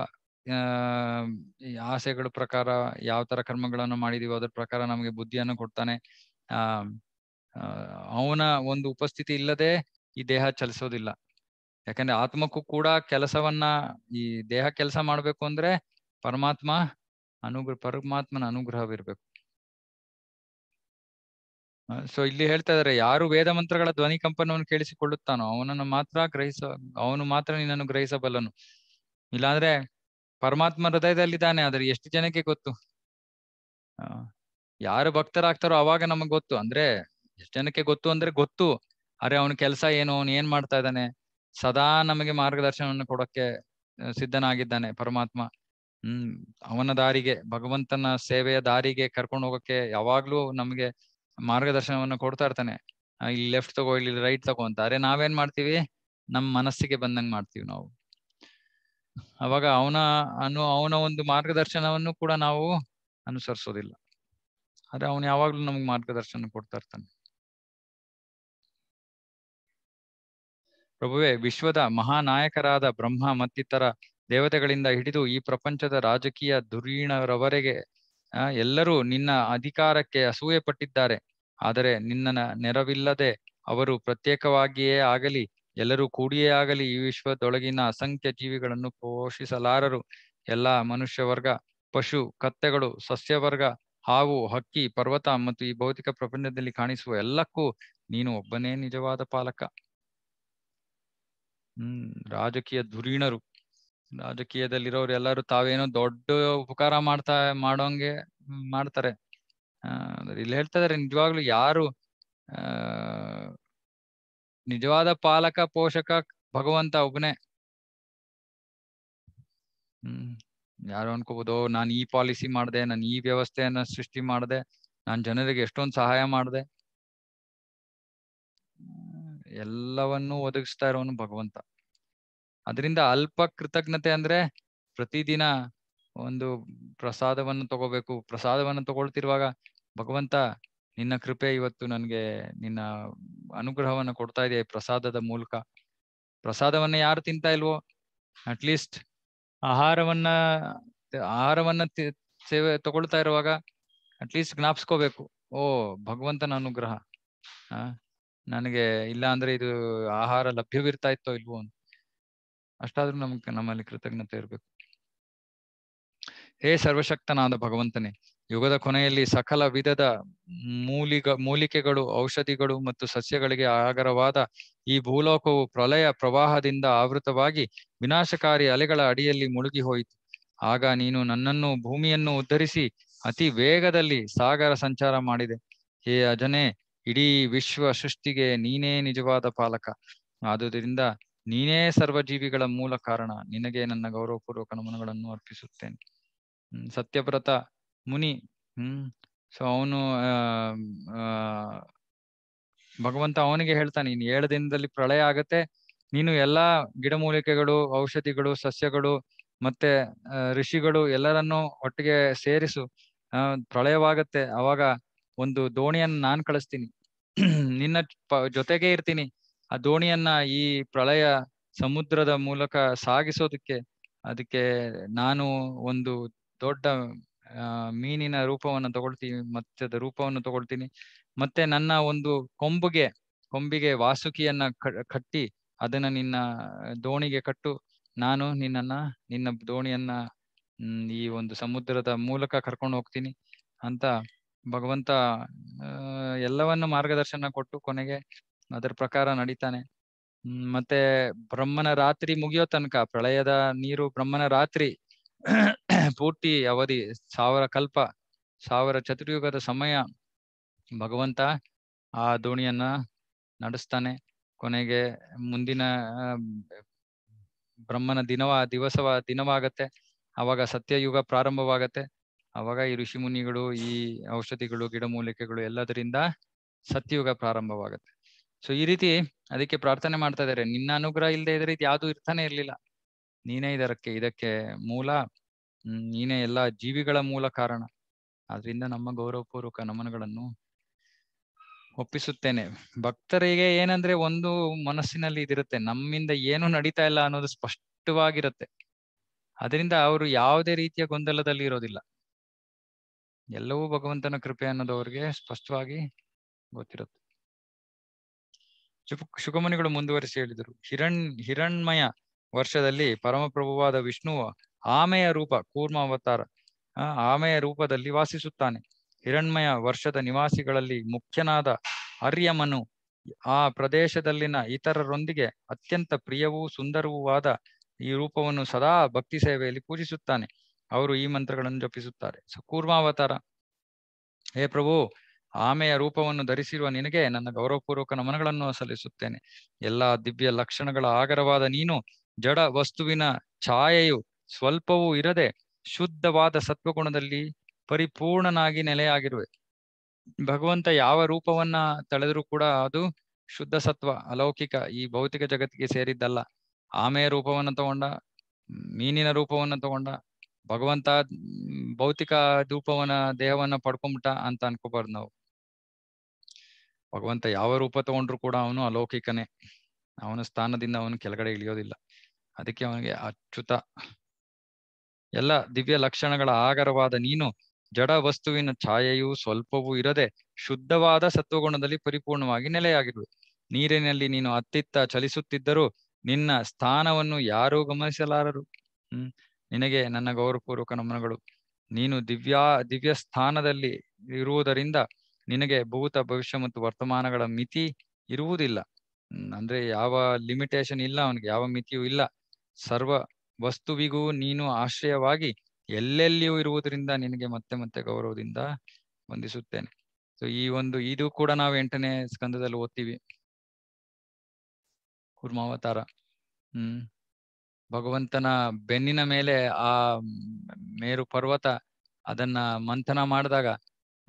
ಆಸೆಗಳ ಪ್ರಕಾರ ಯಾವ ತರ ಕರ್ಮಗಳನ್ನು ಮಾಡಿದೀವೋ ಅದ್ರ ಪ್ರಕಾರ ನಮಗೆ ಬುದ್ಧಿಯನ್ನು ಕೊಡ್ತಾನೆ ಆ ಅವನ ಒಂದು ಉಪಸ್ಥಿತಿ ಇಲ್ಲದೆ ಈ ದೇಹ ಚಲಿಸೋದಿಲ್ಲ ಯಾಕಂದ್ರೆ ಆತ್ಮಕ್ಕೂ ಕೂಡ ಕೆಲಸವನ್ನ ಈ ದೇಹ ಕೆಲಸ ಮಾಡ್ಬೇಕು ಅಂದ್ರೆ ಪರಮಾತ್ಮ ಅನುಗ್ರಹ ಪರಮಾತ್ಮನ ಅನುಗ್ರಹವಿರ್ಬೇಕು ಸೊ ಇಲ್ಲಿ ಹೇಳ್ತಾ ಇದಾರೆ ಯಾರು ವೇದ ಮಂತ್ರಗಳ ಧ್ವನಿ ಕಂಪನವನ್ನು ಕೇಳಿಸಿಕೊಳ್ಳುತ್ತಾನೋ ಅವನನ್ನು ಮಾತ್ರ ಗ್ರಹಿಸ ಅವನು ಮಾತ್ರ ನಿನ್ನನ್ನು ಗ್ರಹಿಸಬಲ್ಲನು ಇಲ್ಲಾಂದ್ರೆ ಪರಮಾತ್ಮ ಹೃದಯದಲ್ಲಿದ್ದಾನೆ ಆದ್ರೆ ಎಷ್ಟು ಜನಕ್ಕೆ ಗೊತ್ತು ಯಾರು ಭಕ್ತರಾಗ್ತಾರೋ ಅವಾಗ ನಮಗ್ ಗೊತ್ತು ಅಂದ್ರೆ ಎಷ್ಟು ಜನಕ್ಕೆ ಗೊತ್ತು ಅಂದ್ರೆ ಗೊತ್ತು ಅರೆ ಅವನ ಕೆಲಸ ಏನು ಅವನು ಏನ್ ಮಾಡ್ತಾ ಇದ್ದಾನೆ ಸದಾ ನಮಗೆ ಮಾರ್ಗದರ್ಶನವನ್ನು ಕೊಡೋಕೆ ಸಿದ್ಧನಾಗಿದ್ದಾನೆ ಪರಮಾತ್ಮ ಹ್ಮ್ ಅವನ ದಾರಿಗೆ ಭಗವಂತನ ಸೇವೆಯ ದಾರಿಗೆ ಕರ್ಕೊಂಡು ಹೋಗಕ್ಕೆ ಯಾವಾಗ್ಲೂ ನಮ್ಗೆ ಮಾರ್ಗದರ್ಶನವನ್ನು ಕೊಡ್ತಾ ಇರ್ತಾನೆ ಇಲ್ಲಿ ಲೆಫ್ಟ್ ತಗೋ ಇಲ್ಲಿ ರೈಟ್ ತಗೋ ಅಂತ ಅರೆ ನಾವೇನ್ ಮಾಡ್ತೀವಿ ನಮ್ ಮನಸ್ಸಿಗೆ ಬಂದಂಗ್ ಮಾಡ್ತೀವಿ ನಾವು ಅವಾಗ ಅವನ ಅನು ಅವನ ಒಂದು ಮಾರ್ಗದರ್ಶನವನ್ನು ಕೂಡ ನಾವು ಅನುಸರಿಸೋದಿಲ್ಲ ಆದ್ರೆ ಅವನು ಯಾವಾಗ್ಲೂ ನಮ್ಗೆ ಮಾರ್ಗದರ್ಶನ ಕೊಡ್ತಾ ಇರ್ತಾನೆ ಪ್ರಭುವೆ ವಿಶ್ವದ ಮಹಾನಾಯಕರಾದ ಬ್ರಹ್ಮ ಮತ್ತಿತರ ದೇವತೆಗಳಿಂದ ಹಿಡಿದು ಈ ಪ್ರಪಂಚದ ರಾಜಕೀಯ ಧುರೀಣರವರೆಗೆ ಎಲ್ಲರೂ ನಿನ್ನ ಅಧಿಕಾರಕ್ಕೆ ಅಸೂಯೆ ಪಟ್ಟಿದ್ದಾರೆ ಆದರೆ ನಿನ್ನ ನೆರವಿಲ್ಲದೆ ಅವರು ಪ್ರತ್ಯೇಕವಾಗಿಯೇ ಆಗಲಿ ಎಲ್ಲರೂ ಕೂಡಿಯೇ ಆಗಲಿ ಈ ವಿಶ್ವದೊಳಗಿನ ಅಸಂಖ್ಯ ಜೀವಿಗಳನ್ನು ಪೋಷಿಸಲಾರರು ಎಲ್ಲ ಮನುಷ್ಯ ವರ್ಗ ಪಶು ಕತ್ತೆಗಳು ಸಸ್ಯವರ್ಗ ಹಾವು ಹಕ್ಕಿ ಪರ್ವತ ಮತ್ತು ಈ ಭೌತಿಕ ಪ್ರಪಂಚದಲ್ಲಿ ಕಾಣಿಸುವ ಎಲ್ಲಕ್ಕೂ ನೀನು ಒಬ್ಬನೇ ನಿಜವಾದ ಪಾಲಕ ಹ್ಮ್ ರಾಜಕೀಯ ಧುರೀಣರು ರಾಜಕೀಯದಲ್ಲಿರೋರು ಎಲ್ಲರೂ ತಾವೇನೋ ದೊಡ್ಡ ಉಪಕಾರ ಮಾಡ್ತಾ ಮಾಡೋಂಗೆ ಮಾಡ್ತಾರೆ ಇಲ್ಲಿ ಹೇಳ್ತಾ ಇದಾರೆ ನಿಜವಾಗ್ಲು ಯಾರು ಆ ನಿಜವಾದ ಪಾಲಕ ಪೋಷಕ ಭಗವಂತ ಒಬ್ಬನೇ ಹ್ಮ್ ಯಾರು ಅನ್ಕೋಬಹುದು ನಾನ್ ಈ ಪಾಲಿಸಿ ಮಾಡಿದೆ ನಾನು ಈ ವ್ಯವಸ್ಥೆಯನ್ನ ಸೃಷ್ಟಿ ಮಾಡಿದೆ ನಾನ್ ಜನರಿಗೆ ಎಷ್ಟೊಂದು ಸಹಾಯ ಮಾಡಿದೆ ಎಲ್ಲವನ್ನೂ ಒದಗಿಸ್ತಾ ಇರೋನು ಭಗವಂತ ಅದರಿಂದ ಅಲ್ಪ ಕೃತಜ್ಞತೆ ಅಂದ್ರೆ ಪ್ರತಿದಿನ ಒಂದು ಪ್ರಸಾದವನ್ನು ತಗೋಬೇಕು ಪ್ರಸಾದವನ್ನು ತಗೊಳ್ತಿರುವಾಗ ಭಗವಂತ ನಿನ್ನ ಕೃಪೆ ಇವತ್ತು ನನ್ಗೆ ನಿನ್ನ ಅನುಗ್ರಹವನ್ನು ಕೊಡ್ತಾ ಇದೆ ಪ್ರಸಾದದ ಮೂಲಕ ಪ್ರಸಾದವನ್ನ ಯಾರು ತಿಂತಾ ಇಲ್ವೋ ಅಟ್ಲೀಸ್ಟ್ ಆಹಾರವನ್ನ ಆಹಾರವನ್ನ ಸೇವೆ ತಗೊಳ್ತಾ ಇರುವಾಗ ಅಟ್ಲೀಸ್ಟ್ ಜ್ಞಾಪಿಸ್ಕೋಬೇಕು ಓ ಭಗವಂತನ ಅನುಗ್ರಹ ನನಗೆ ಇಲ್ಲ ಅಂದ್ರೆ ಇದು ಆಹಾರ ಲಭ್ಯವಿರ್ತಾ ಇತ್ತೋ ಇಲ್ವೋ ಅಂತ ಅಷ್ಟಾದ್ರೂ ನಮ್ಗೆ ನಮ್ಮಲ್ಲಿ ಕೃತಜ್ಞತೆ ಇರಬೇಕು ಹೇ ಸರ್ವಶಕ್ತನಾದ ಭಗವಂತನೇ ಯುಗದ ಕೊನೆಯಲ್ಲಿ ಸಕಲ ವಿಧದ ಮೂಲಿಗ ಮೂಲಿಕೆಗಳು ಔಷಧಿಗಳು ಮತ್ತು ಸಸ್ಯಗಳಿಗೆ ಆಗರವಾದ ಈ ಭೂಲೋಕವು ಪ್ರಲಯ ಪ್ರವಾಹದಿಂದ ಆವೃತವಾಗಿ ವಿನಾಶಕಾರಿ ಅಲೆಗಳ ಅಡಿಯಲ್ಲಿ ಮುಳುಗಿ ಹೋಯಿತು ಆಗ ನೀನು ನನ್ನನ್ನು ಭೂಮಿಯನ್ನು ಉದ್ಧರಿಸಿ ಅತಿ ವೇಗದಲ್ಲಿ ಸಾಗರ ಸಂಚಾರ ಮಾಡಿದೆ ಹೇ ಅಜನೇ ಇಡೀ ವಿಶ್ವ ಸೃಷ್ಟಿಗೆ ನೀನೇ ನಿಜವಾದ ಪಾಲಕ ಆದುದರಿಂದ ನೀನೇ ಸರ್ವಜೀವಿಗಳ ಮೂಲ ಕಾರಣ ನಿನಗೆ ನನ್ನ ಗೌರವಪೂರ್ವಕ ನಮನಗಳನ್ನು ಅರ್ಪಿಸುತ್ತೇನೆ ಸತ್ಯವ್ರತ ಮುನಿ ಹ್ಮ್ ಸೊ ಅವನು ಭಗವಂತ ಅವನಿಗೆ ಹೇಳ್ತಾನೆ ಇನ್ ಏಳು ದಿನದಲ್ಲಿ ಪ್ರಳಯ ಆಗತ್ತೆ ನೀನು ಎಲ್ಲಾ ಗಿಡಮೂಲಿಕೆಗಳು ಔಷಧಿಗಳು ಸಸ್ಯಗಳು ಮತ್ತೆ ಋಷಿಗಳು ಎಲ್ಲರನ್ನು ಒಟ್ಟಿಗೆ ಸೇರಿಸು ಪ್ರಳಯವಾಗತ್ತೆ ಅವಾಗ ಒಂದು ದೋಣಿಯನ್ನು ನಾನ್ ಕಳಿಸ್ತೀನಿ ನಿನ್ನ ಜೊತೆಗೆ ಇರ್ತೀನಿ ಆ ದೋಣಿಯನ್ನ ಈ ಪ್ರಳಯ ಸಮುದ್ರದ ಮೂಲಕ ಸಾಗಿಸೋದಕ್ಕೆ ಅದಕ್ಕೆ ನಾನು ಒಂದು ದೊಡ್ಡ ಮೀನಿನ ರೂಪವನ್ನು ತಗೊಳ್ತೀನಿ ಮತ್ತೆ ರೂಪವನ್ನು ತಗೊಳ್ತೀನಿ ಮತ್ತೆ ನನ್ನ ಒಂದು ಕೊಂಬುಗೆ ಕೊಂಬಿಗೆ ವಾಸುಕಿಯನ್ನ ಕಟ್ಟಿ ಅದನ್ನ ನಿನ್ನ ದೋಣಿಗೆ ಕಟ್ಟು ನಾನು ನಿನ್ನನ್ನ ನಿನ್ನ ದೋಣಿಯನ್ನ ಈ ಒಂದು ಸಮುದ್ರದ ಮೂಲಕ ಕರ್ಕೊಂಡು ಹೋಗ್ತೀನಿ ಅಂತ ಭಗವಂತ ಎಲ್ಲವನ್ನು ಮಾರ್ಗದರ್ಶನ ಕೊಟ್ಟು ಕೊನೆಗೆ ಅದರ ಪ್ರಕಾರ ನಡೀತಾನೆ ಮತ್ತೆ ಬ್ರಹ್ಮನ ರಾತ್ರಿ ಮುಗಿಯೋ ತನಕ ಪ್ರಳಯದ ನೀರು ಬ್ರಹ್ಮನ ರಾತ್ರಿ <clears throat> ಪೂರ್ತಿ ಅವಧಿ ಸಾವಿರ ಕಲ್ಪ ಸಾವಿರ ಚತುರ್ಯುಗದ ಸಮಯ ಭಗವಂತ ಆ ದೋಣಿಯನ್ನ ನಡೆಸ್ತಾನೆ ಕೊನೆಗೆ ಮುಂದಿನ ಬ್ರಹ್ಮನ ದಿನವ ದಿವಸವ ದಿನವಾಗತ್ತೆ ಅವಾಗ ಸತ್ಯಯುಗ ಪ್ರಾರಂಭವಾಗತ್ತೆ ಅವಾಗ ಈ ಋಷಿ ಮುನಿಗಳು ಈ ಔಷಧಿಗಳು ಗಿಡಮೂಲಿಕೆಗಳು ಎಲ್ಲದರಿಂದ ಸತ್ಯಯುಗ ಪ್ರಾರಂಭವಾಗತ್ತೆ ಸೊ ಈ ರೀತಿ ಅದಕ್ಕೆ ಪ್ರಾರ್ಥನೆ ಮಾಡ್ತಾ ಇದಾರೆ ನಿನ್ನ ಅನುಗ್ರಹ ಇಲ್ಲದೆ ಇದ್ರೆ ಇದು ಯಾವ್ದು ಇರ್ತಾನೆ ಇರ್ಲಿಲ್ಲ ನೀನೇ ಇದರಕ್ಕೆ ಇದಕ್ಕೆ ಮೂಲ ನೀನೇ ಎಲ್ಲಾ ಜೀವಿಗಳ ಮೂಲ ಕಾರಣ ಅದರಿಂದ ನಮ್ಮ ಗೌರವಪೂರ್ವಕ ನಮನಗಳನ್ನು ಒಪ್ಪಿಸುತ್ತೇನೆ ಭಕ್ತರಿಗೆ ಏನಂದ್ರೆ ಒಂದು ಮನಸ್ಸಿನಲ್ಲಿ ಇದಿರುತ್ತೆ ನಮ್ಮಿಂದ ಏನು ನಡೀತಾ ಇಲ್ಲ ಅನ್ನೋದು ಸ್ಪಷ್ಟವಾಗಿರುತ್ತೆ ಅದರಿಂದ ಅವರು ಯಾವುದೇ ರೀತಿಯ ಗೊಂದಲದಲ್ಲಿ ಇರೋದಿಲ್ಲ ಎಲ್ಲವೂ ಭಗವಂತನ ಕೃಪೆ ಅನ್ನೋದು ಅವ್ರಿಗೆ ಸ್ಪಷ್ಟವಾಗಿ ಗೊತ್ತಿರುತ್ತೆ ಶುಕಮುನಿಗಳು ಮುಂದುವರಿಸಿ ಹೇಳಿದರು ಹಿರಣ್ ಹಿರಣ್ಮಯ ವರ್ಷದಲ್ಲಿ ಪರಮಪ್ರಭುವಾದ ವಿಷ್ಣುವ ಆಮೆಯ ರೂಪ ಕೂರ್ಮ ಅವತಾರ ಆಮೆಯ ರೂಪದಲ್ಲಿ ವಾಸಿಸುತ್ತಾನೆ ಹಿರಣ್ಮಯ ವರ್ಷದ ನಿವಾಸಿಗಳಲ್ಲಿ ಮುಖ್ಯನಾದ ಅರ್ಯಮನು ಆ ಪ್ರದೇಶದಲ್ಲಿನ ಇತರರೊಂದಿಗೆ ಅತ್ಯಂತ ಪ್ರಿಯವೂ ಸುಂದರವೂ ಆದ ಈ ರೂಪವನ್ನು ಸದಾ ಭಕ್ತಿ ಸೇವೆಯಲ್ಲಿ ಪೂಜಿಸುತ್ತಾನೆ ಅವರು ಈ ಮಂತ್ರಗಳನ್ನು ಜಪಿಸುತ್ತಾರೆ ಸೊ ಕೂರ್ಮಾವತಾರ ಹೇ ಪ್ರಭು ಆಮೆಯ ರೂಪವನ್ನು ಧರಿಸಿರುವ ನಿನಗೆ ನನ್ನ ಗೌರವಪೂರ್ವಕ ನಮನಗಳನ್ನು ಸಲ್ಲಿಸುತ್ತೇನೆ ಎಲ್ಲಾ ದಿವ್ಯ ಲಕ್ಷಣಗಳ ಆಗರವಾದ ನೀನು ಜಡ ವಸ್ತುವಿನ ಛಾಯೆಯು ಸ್ವಲ್ಪವೂ ಇರದೆ ಶುದ್ಧವಾದ ಸತ್ವಗುಣದಲ್ಲಿ ಪರಿಪೂರ್ಣನಾಗಿ ನೆಲೆಯಾಗಿರುವೆ ಭಗವಂತ ಯಾವ ರೂಪವನ್ನ ತಳೆದರೂ ಕೂಡ ಅದು ಶುದ್ಧ ಸತ್ವ ಅಲೌಕಿಕ ಈ ಭೌತಿಕ ಜಗತ್ತಿಗೆ ಸೇರಿದ್ದಲ್ಲ ಆಮೆಯ ರೂಪವನ್ನ ತಗೊಂಡ ಮೀನಿನ ರೂಪವನ್ನ ತಗೊಂಡ ಭಗವಂತ ಭೌತಿಕ ರೂಪವನ್ನ ದೇಹವನ್ನ ಪಡ್ಕೊಂಬಿಟ್ಟ ಅಂತ ಅನ್ಕೋಬಾರ್ದು ನಾವು ಭಗವಂತ ಯಾವ ರೂಪ ತಗೊಂಡ್ರು ಕೂಡ ಅವನು ಅಲೌಕಿಕನೇ ಅವನ ಸ್ಥಾನದಿಂದ ಅವನು ಕೆಳಗಡೆ ಇಳಿಯೋದಿಲ್ಲ ಅದಕ್ಕೆ ಅವನಿಗೆ ಅಚ್ಯುತ ಎಲ್ಲ ದಿವ್ಯ ಲಕ್ಷಣಗಳ ಆಗರವಾದ ನೀನು ಜಡ ವಸ್ತುವಿನ ಛಾಯೆಯೂ ಸ್ವಲ್ಪವೂ ಇರದೆ ಶುದ್ಧವಾದ ಸತ್ವಗುಣದಲ್ಲಿ ಪರಿಪೂರ್ಣವಾಗಿ ನೆಲೆಯಾಗಿರುವೆ ನೀರಿನಲ್ಲಿ ನೀನು ಅತ್ತಿತ್ತ ಚಲಿಸುತ್ತಿದ್ದರೂ ನಿನ್ನ ಸ್ಥಾನವನ್ನು ಯಾರೂ ಗಮನಿಸಲಾರರು ಹ್ಮ್ ನಿನಗೆ ನನ್ನ ಗೌರವಪೂರ್ವಕ ನಮನಗಳು ನೀನು ದಿವ್ಯಾ ದಿವ್ಯ ಸ್ಥಾನದಲ್ಲಿ ಇರುವುದರಿಂದ ನಿನಗೆ ಭೂತ ಭವಿಷ್ಯ ಮತ್ತು ವರ್ತಮಾನಗಳ ಮಿತಿ ಇರುವುದಿಲ್ಲ ಅಂದ್ರೆ ಯಾವ ಲಿಮಿಟೇಷನ್ ಇಲ್ಲ ಅವನಿಗೆ ಯಾವ ಮಿತಿಯೂ ಇಲ್ಲ ಸರ್ವ ವಸ್ತುವಿಗೂ ನೀನು ಆಶ್ರಯವಾಗಿ ಎಲ್ಲೆಲ್ಲಿಯೂ ಇರುವುದರಿಂದ ನಿನಗೆ ಮತ್ತೆ ಮತ್ತೆ ಗೌರವದಿಂದ ವಂದಿಸುತ್ತೇನೆ ಸೊ ಈ ಒಂದು ಇದು ಕೂಡ ನಾವು ಎಂಟನೇ ಸ್ಕಂದದಲ್ಲಿ ಓದ್ತೀವಿ ಕುರ್ಮಾವತಾರ ಹ್ಮ್ ಭಗವಂತನ ಬೆನ್ನಿನ ಮೇಲೆ ಆ ಮೇರು ಪರ್ವತ ಅದನ್ನ ಮಂಥನ ಮಾಡಿದಾಗ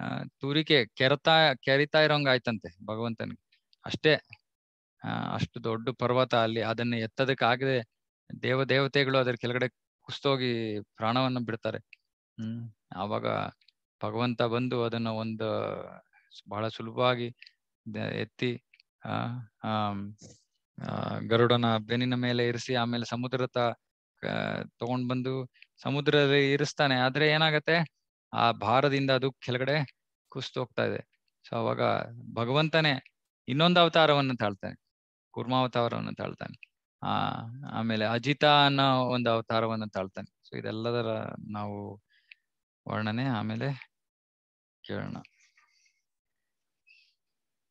ಆ ತುರಿಕೆ ಕೆರತಾ ಕೆರಿತಾ ಇರೋಂಗ ಆಯ್ತಂತೆ ಭಗವಂತನಿಗೆ ಅಷ್ಟೇ ಆ ಅಷ್ಟು ದೊಡ್ಡ ಪರ್ವತ ಅಲ್ಲಿ ಅದನ್ನ ಎತ್ತದಕ್ಕಾಗದೆ ದೇವ ದೇವತೆಗಳು ಅದ್ರ ಕೆಳಗಡೆ ಕುಸ್ತೋಗಿ ಪ್ರಾಣವನ್ನ ಬಿಡ್ತಾರೆ ಹ್ಮ್ ಆವಾಗ ಭಗವಂತ ಬಂದು ಅದನ್ನ ಒಂದು ಬಹಳ ಸುಲಭವಾಗಿ ಎತ್ತಿ ಆ ಗರುಡನ ಬೆನ್ನಿನ ಮೇಲೆ ಇರಿಸಿ ಆಮೇಲೆ ಸಮುದ್ರತ ತಗೊಂಡ್ ಬಂದು ಸಮುದ್ರದಲ್ಲಿ ಇರಿಸ್ತಾನೆ ಆದ್ರೆ ಏನಾಗತ್ತೆ ಆ ಭಾರದಿಂದ ಅದು ಕೆಳಗಡೆ ಹೋಗ್ತಾ ಇದೆ ಸೊ ಅವಾಗ ಭಗವಂತನೇ ಇನ್ನೊಂದು ಅವತಾರವನ್ನು ತಾಳ್ತಾನೆ ಕುರ್ಮಾವತಾರವನ್ನು ತಾಳ್ತಾನೆ ಆ ಆಮೇಲೆ ಅಜಿತ ಅನ್ನೋ ಒಂದು ಅವತಾರವನ್ನು ತಾಳ್ತಾನೆ ಸೊ ಇದೆಲ್ಲದರ ನಾವು ವರ್ಣನೆ ಆಮೇಲೆ ಕೇಳೋಣ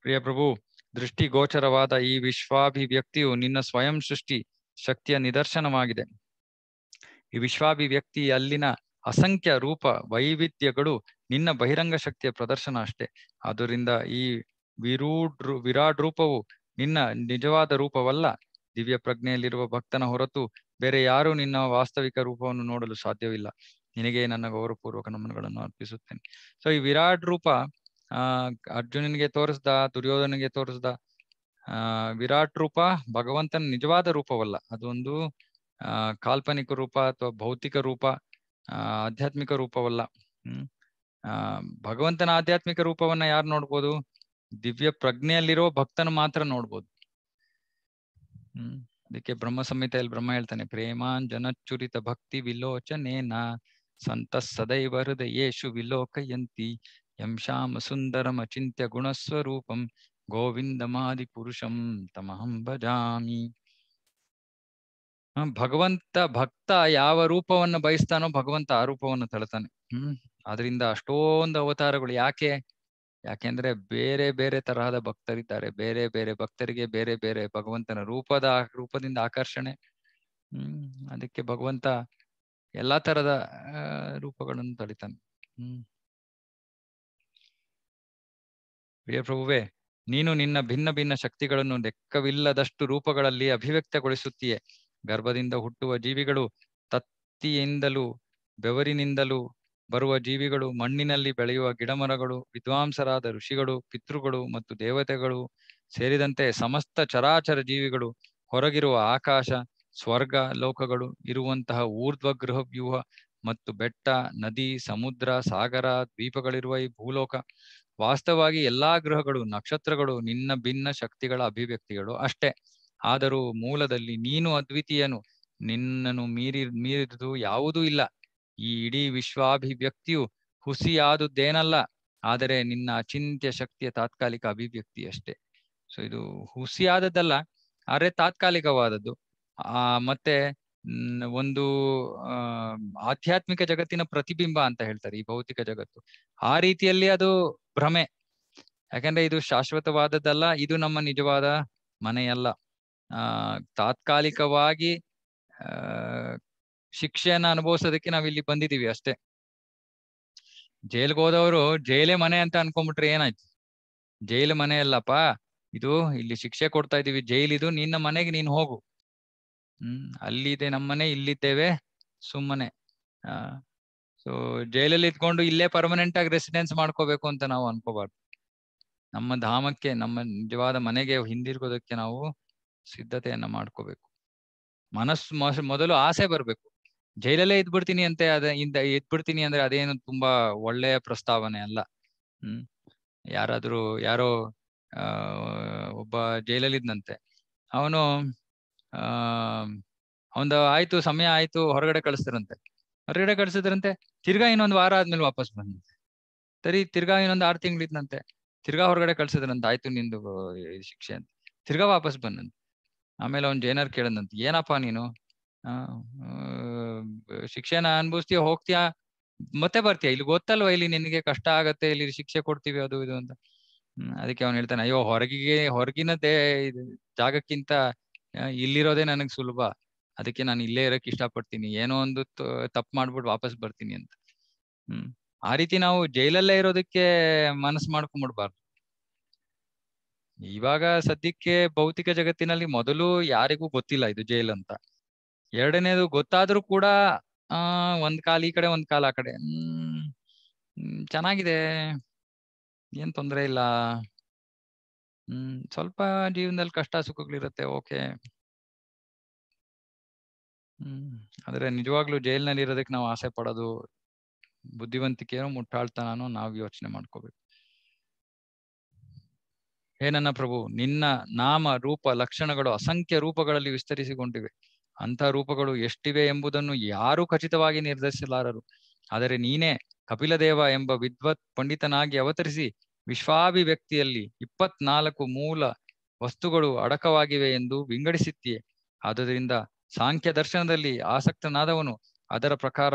ಪ್ರಿಯ ಪ್ರಭು ದೃಷ್ಟಿ ಗೋಚರವಾದ ಈ ವಿಶ್ವಾಭಿವ್ಯಕ್ತಿಯು ನಿನ್ನ ಸ್ವಯಂ ಸೃಷ್ಟಿ ಶಕ್ತಿಯ ನಿದರ್ಶನವಾಗಿದೆ ಈ ವಿಶ್ವಾಭಿವ್ಯಕ್ತಿ ಅಲ್ಲಿನ ಅಸಂಖ್ಯ ರೂಪ ವೈವಿಧ್ಯಗಳು ನಿನ್ನ ಬಹಿರಂಗ ಶಕ್ತಿಯ ಪ್ರದರ್ಶನ ಅಷ್ಟೇ ಆದ್ದರಿಂದ ಈ ವಿರೂಡ್ ವಿರಾಡ್ ರೂಪವು ನಿನ್ನ ನಿಜವಾದ ರೂಪವಲ್ಲ ದಿವ್ಯ ಪ್ರಜ್ಞೆಯಲ್ಲಿರುವ ಭಕ್ತನ ಹೊರತು ಬೇರೆ ಯಾರು ನಿನ್ನ ವಾಸ್ತವಿಕ ರೂಪವನ್ನು ನೋಡಲು ಸಾಧ್ಯವಿಲ್ಲ ನಿನಗೆ ನನ್ನ ಗೌರವಪೂರ್ವಕ ನಮನಗಳನ್ನು ಅರ್ಪಿಸುತ್ತೇನೆ ಸೊ ಈ ವಿರಾಟ್ ರೂಪ ಆ ಅರ್ಜುನನಿಗೆ ತೋರಿಸ್ದ ದುರ್ಯೋಧನಿಗೆ ತೋರಿಸ್ದ ಆ ವಿರಾಟ್ ರೂಪ ಭಗವಂತನ ನಿಜವಾದ ರೂಪವಲ್ಲ ಅದೊಂದು ಆ ಕಾಲ್ಪನಿಕ ರೂಪ ಅಥವಾ ಭೌತಿಕ ರೂಪ ಆಧ್ಯಾತ್ಮಿಕ ರೂಪವಲ್ಲ ಹ್ಮ್ ಆ ಭಗವಂತನ ಆಧ್ಯಾತ್ಮಿಕ ರೂಪವನ್ನ ಯಾರು ನೋಡ್ಬೋದು ದಿವ್ಯ ಪ್ರಜ್ಞೆಯಲ್ಲಿರೋ ಭಕ್ತನ ಮಾತ್ರ ನೋಡ್ಬೋದು ಹ್ಮ್ ಅದಕ್ಕೆ ಬ್ರಹ್ಮ ಸಂಹಿತೆಯಲ್ಲಿ ಬ್ರಹ್ಮ ಹೇಳ್ತಾನೆ ಪ್ರೇಮಾನ್ ಜನಚುರಿತ ಭಕ್ತಿ ವಿಲೋಚನೇನ ಸಂತ ಸದೈವ ಹೃದಯೇಶು ವಿಲೋಕಯಂತಿ ಯಂಶಾಮ ಶ್ಯಾಮ ಸುಂದರಂ ಅಚಿಂತ್ಯ ಗೋವಿಂದ ಮಾದಿ ಪುರುಷಂ ತಮಹಂ ಭಜಾಮಿ ಭಗವಂತ ಭಕ್ತ ಯಾವ ರೂಪವನ್ನು ಬಯಸ್ತಾನೋ ಭಗವಂತ ಆ ರೂಪವನ್ನು ತಳ್ತಾನೆ ಹ್ಮ್ ಅದರಿಂದ ಅಷ್ಟೊಂದು ಅವತಾರಗಳು ಯಾಕೆ ಯಾಕೆಂದ್ರೆ ಬೇರೆ ಬೇರೆ ತರಹದ ಭಕ್ತರಿದ್ದಾರೆ ಬೇರೆ ಬೇರೆ ಭಕ್ತರಿಗೆ ಬೇರೆ ಬೇರೆ ಭಗವಂತನ ರೂಪದ ರೂಪದಿಂದ ಆಕರ್ಷಣೆ ಹ್ಮ್ ಅದಕ್ಕೆ ಭಗವಂತ ಎಲ್ಲಾ ತರದ ರೂಪಗಳನ್ನು ತಳಿತಾನೆ ಹ್ಮ್ ಪ್ರಿಯ ನೀನು ನಿನ್ನ ಭಿನ್ನ ಭಿನ್ನ ಶಕ್ತಿಗಳನ್ನು ಲೆಕ್ಕವಿಲ್ಲದಷ್ಟು ರೂಪಗಳಲ್ಲಿ ಅಭಿವ್ಯಕ್ತಗೊಳಿಸುತ್ತೀಯೇ ಗರ್ಭದಿಂದ ಹುಟ್ಟುವ ಜೀವಿಗಳು ತತ್ತಿಯಿಂದಲೂ ಬೆವರಿನಿಂದಲೂ ಬರುವ ಜೀವಿಗಳು ಮಣ್ಣಿನಲ್ಲಿ ಬೆಳೆಯುವ ಗಿಡಮರಗಳು ವಿದ್ವಾಂಸರಾದ ಋಷಿಗಳು ಪಿತೃಗಳು ಮತ್ತು ದೇವತೆಗಳು ಸೇರಿದಂತೆ ಸಮಸ್ತ ಚರಾಚರ ಜೀವಿಗಳು ಹೊರಗಿರುವ ಆಕಾಶ ಸ್ವರ್ಗ ಲೋಕಗಳು ಇರುವಂತಹ ಊರ್ಧ್ವ ವ್ಯೂಹ ಮತ್ತು ಬೆಟ್ಟ ನದಿ ಸಮುದ್ರ ಸಾಗರ ದ್ವೀಪಗಳಿರುವ ಈ ಭೂಲೋಕ ವಾಸ್ತವವಾಗಿ ಎಲ್ಲಾ ಗ್ರಹಗಳು ನಕ್ಷತ್ರಗಳು ನಿನ್ನ ಭಿನ್ನ ಶಕ್ತಿಗಳ ಅಭಿವ್ಯಕ್ತಿಗಳು ಅಷ್ಟೇ ಆದರೂ ಮೂಲದಲ್ಲಿ ನೀನು ಅದ್ವಿತೀಯನು ನಿನ್ನನ್ನು ಮೀರಿ ಮೀರಿದುದು ಯಾವುದೂ ಇಲ್ಲ ಈ ಇಡೀ ವಿಶ್ವಾಭಿವ್ಯಕ್ತಿಯು ಹುಸಿಯಾದುದೇನಲ್ಲ ಆದರೆ ನಿನ್ನ ಅಚಿಂತ್ಯ ಶಕ್ತಿಯ ತಾತ್ಕಾಲಿಕ ಅಭಿವ್ಯಕ್ತಿ ಅಷ್ಟೇ ಸೊ ಇದು ಹುಸಿಯಾದದ್ದಲ್ಲ ಆದರೆ ತಾತ್ಕಾಲಿಕವಾದದ್ದು ಆ ಮತ್ತೆ ಒಂದು ಆಧ್ಯಾತ್ಮಿಕ ಜಗತ್ತಿನ ಪ್ರತಿಬಿಂಬ ಅಂತ ಹೇಳ್ತಾರೆ ಈ ಭೌತಿಕ ಜಗತ್ತು ಆ ರೀತಿಯಲ್ಲಿ ಅದು ಭ್ರಮೆ ಯಾಕಂದ್ರೆ ಇದು ಶಾಶ್ವತವಾದದ್ದಲ್ಲ ಇದು ನಮ್ಮ ನಿಜವಾದ ಮನೆಯಲ್ಲ ತಾತ್ಕಾಲಿಕವಾಗಿ ಶಿಕ್ಷೆಯನ್ನ ಅನುಭವಿಸೋದಕ್ಕೆ ನಾವಿಲ್ಲಿ ಬಂದಿದ್ದೀವಿ ಅಷ್ಟೇ ಜೈಲ್ಗೆ ಹೋದವರು ಜೈಲೇ ಮನೆ ಅಂತ ಅನ್ಕೊಂಡ್ಬಿಟ್ರೆ ಏನಾಯ್ತು ಜೈಲ್ ಮನೆ ಅಲ್ಲಪ್ಪ ಇದು ಇಲ್ಲಿ ಶಿಕ್ಷೆ ಕೊಡ್ತಾ ಇದೀವಿ ಜೈಲ್ ಇದು ನಿನ್ನ ಮನೆಗೆ ನೀನ್ ಹೋಗು ಹ್ಮ್ ಅಲ್ಲಿದೆ ನಮ್ಮನೆ ಇಲ್ಲಿದ್ದೇವೆ ಸುಮ್ಮನೆ ಆ ಸೊ ಜೈಲಲ್ಲಿ ಇದ್ಕೊಂಡು ಇಲ್ಲೇ ಪರ್ಮನೆಂಟ್ ಆಗಿ ರೆಸಿಡೆನ್ಸ್ ಮಾಡ್ಕೋಬೇಕು ಅಂತ ನಾವು ಅನ್ಕೋಬಾರ್ದು ನಮ್ಮ ಧಾಮಕ್ಕೆ ನಮ್ಮ ನಿಜವಾದ ಮನೆಗೆ ಹಿಂದಿರ್ಗೋದಕ್ಕೆ ನಾವು ಸಿದ್ಧತೆಯನ್ನ ಮಾಡ್ಕೋಬೇಕು ಮನಸ್ಸು ಮೊದಲು ಆಸೆ ಬರ್ಬೇಕು ಜೈಲಲ್ಲೇ ಇದ್ಬಿಡ್ತೀನಿ ಅಂತೆ ಅದ ಇಂದ ಇದ್ಬಿಡ್ತೀನಿ ಅಂದ್ರೆ ಅದೇನು ತುಂಬಾ ಒಳ್ಳೆಯ ಪ್ರಸ್ತಾವನೆ ಅಲ್ಲ ಹ್ಮ್ ಯಾರಾದ್ರೂ ಯಾರೋ ಆ ಒಬ್ಬ ಇದ್ನಂತೆ ಅವನು ಆ ಅವಂದು ಆಯ್ತು ಸಮಯ ಆಯ್ತು ಹೊರಗಡೆ ಕಳಿಸ್ತಾರಂತೆ ಹೊರಗಡೆ ಕಳ್ಸಿದ್ರಂತೆ ತಿರ್ಗಾ ಇನ್ನೊಂದು ವಾರ ಆದ್ಮೇಲೆ ವಾಪಸ್ ಬಂದಂತೆ ಸರಿ ತಿರ್ಗಾ ಇನ್ನೊಂದು ಆರು ತಿಂಗಳಿದ್ನಂತೆ ತಿರ್ಗಾ ಹೊರಗಡೆ ಕಳ್ಸಿದ್ರಂತೆ ಆಯ್ತು ನಿಂದು ಶಿಕ್ಷೆ ಅಂತ ತಿರ್ಗಾ ವಾಪಸ್ ಬಂದಂತೆ ಆಮೇಲೆ ಅವ್ನ್ ಜೈನರ್ ಕೇಳಿದಂತ ಏನಪ್ಪಾ ನೀನು ಶಿಕ್ಷೆನ ಅನ್ಭವಿಸ್ತೀಯ ಹೋಗ್ತೀಯಾ ಮತ್ತೆ ಬರ್ತೀಯ ಇಲ್ಲಿ ಗೊತ್ತಲ್ವಾ ಇಲ್ಲಿ ನಿನಗೆ ಕಷ್ಟ ಆಗತ್ತೆ ಇಲ್ಲಿ ಶಿಕ್ಷೆ ಕೊಡ್ತೀವಿ ಅದು ಇದು ಅಂತ ಅದಕ್ಕೆ ಅವ್ನು ಹೇಳ್ತಾನೆ ಅಯ್ಯೋ ಹೊರಗಿಗೆ ಹೊರಗಿನ ದೇ ಜಾಗಕ್ಕಿಂತ ಇಲ್ಲಿರೋದೇ ನನಗ್ ಸುಲಭ ಅದಕ್ಕೆ ನಾನು ಇಲ್ಲೇ ಇಷ್ಟ ಇಷ್ಟಪಡ್ತೀನಿ ಏನೋ ಒಂದು ತಪ್ಪು ಮಾಡ್ಬಿಟ್ಟು ವಾಪಸ್ ಬರ್ತೀನಿ ಅಂತ ಹ್ಮ್ ಆ ರೀತಿ ನಾವು ಜೈಲಲ್ಲೇ ಇರೋದಕ್ಕೆ ಮನಸ್ಸು ಮಾಡ್ಕೊಂಡ್ಬಿಡ್ಬಾರ್ದು ಇವಾಗ ಸದ್ಯಕ್ಕೆ ಭೌತಿಕ ಜಗತ್ತಿನಲ್ಲಿ ಮೊದಲು ಯಾರಿಗೂ ಗೊತ್ತಿಲ್ಲ ಇದು ಜೈಲ್ ಅಂತ ಎರಡನೇದು ಗೊತ್ತಾದ್ರೂ ಕೂಡ ಆ ಒಂದ್ ಕಾಲ ಈ ಕಡೆ ಒಂದ್ ಕಾಲ ಆ ಕಡೆ ಹ್ಮ್ ಚೆನ್ನಾಗಿದೆ ಏನ್ ತೊಂದರೆ ಇಲ್ಲ ಹ್ಮ್ ಸ್ವಲ್ಪ ಜೀವನದಲ್ಲಿ ಕಷ್ಟ ಸುಖಗಳಿರುತ್ತೆ ಓಕೆ ಹ್ಮ್ ಆದ್ರೆ ನಿಜವಾಗ್ಲೂ ಜೈಲ್ನಲ್ಲಿ ಇರೋದಕ್ಕೆ ನಾವು ಆಸೆ ಪಡೋದು ಬುದ್ಧಿವಂತಿಕೆಯನ್ನು ಮುಟ್ಟಾಳ್ತನೋ ನಾವು ಯೋಚನೆ ಮಾಡ್ಕೋಬೇಕು ಹೇ ನನ್ನ ಪ್ರಭು ನಿನ್ನ ನಾಮ ರೂಪ ಲಕ್ಷಣಗಳು ಅಸಂಖ್ಯ ರೂಪಗಳಲ್ಲಿ ವಿಸ್ತರಿಸಿಕೊಂಡಿವೆ ಅಂತ ರೂಪಗಳು ಎಷ್ಟಿವೆ ಎಂಬುದನ್ನು ಯಾರೂ ಖಚಿತವಾಗಿ ನಿರ್ಧರಿಸಲಾರರು ಆದರೆ ನೀನೇ ಕಪಿಲದೇವ ಎಂಬ ವಿದ್ವತ್ ಪಂಡಿತನಾಗಿ ಅವತರಿಸಿ ವಿಶ್ವಾಭಿವ್ಯಕ್ತಿಯಲ್ಲಿ ಇಪ್ಪತ್ನಾಲ್ಕು ಮೂಲ ವಸ್ತುಗಳು ಅಡಕವಾಗಿವೆ ಎಂದು ವಿಂಗಡಿಸುತ್ತೀಯೆ ಆದುದರಿಂದ ಸಾಂಖ್ಯ ದರ್ಶನದಲ್ಲಿ ಆಸಕ್ತನಾದವನು ಅದರ ಪ್ರಕಾರ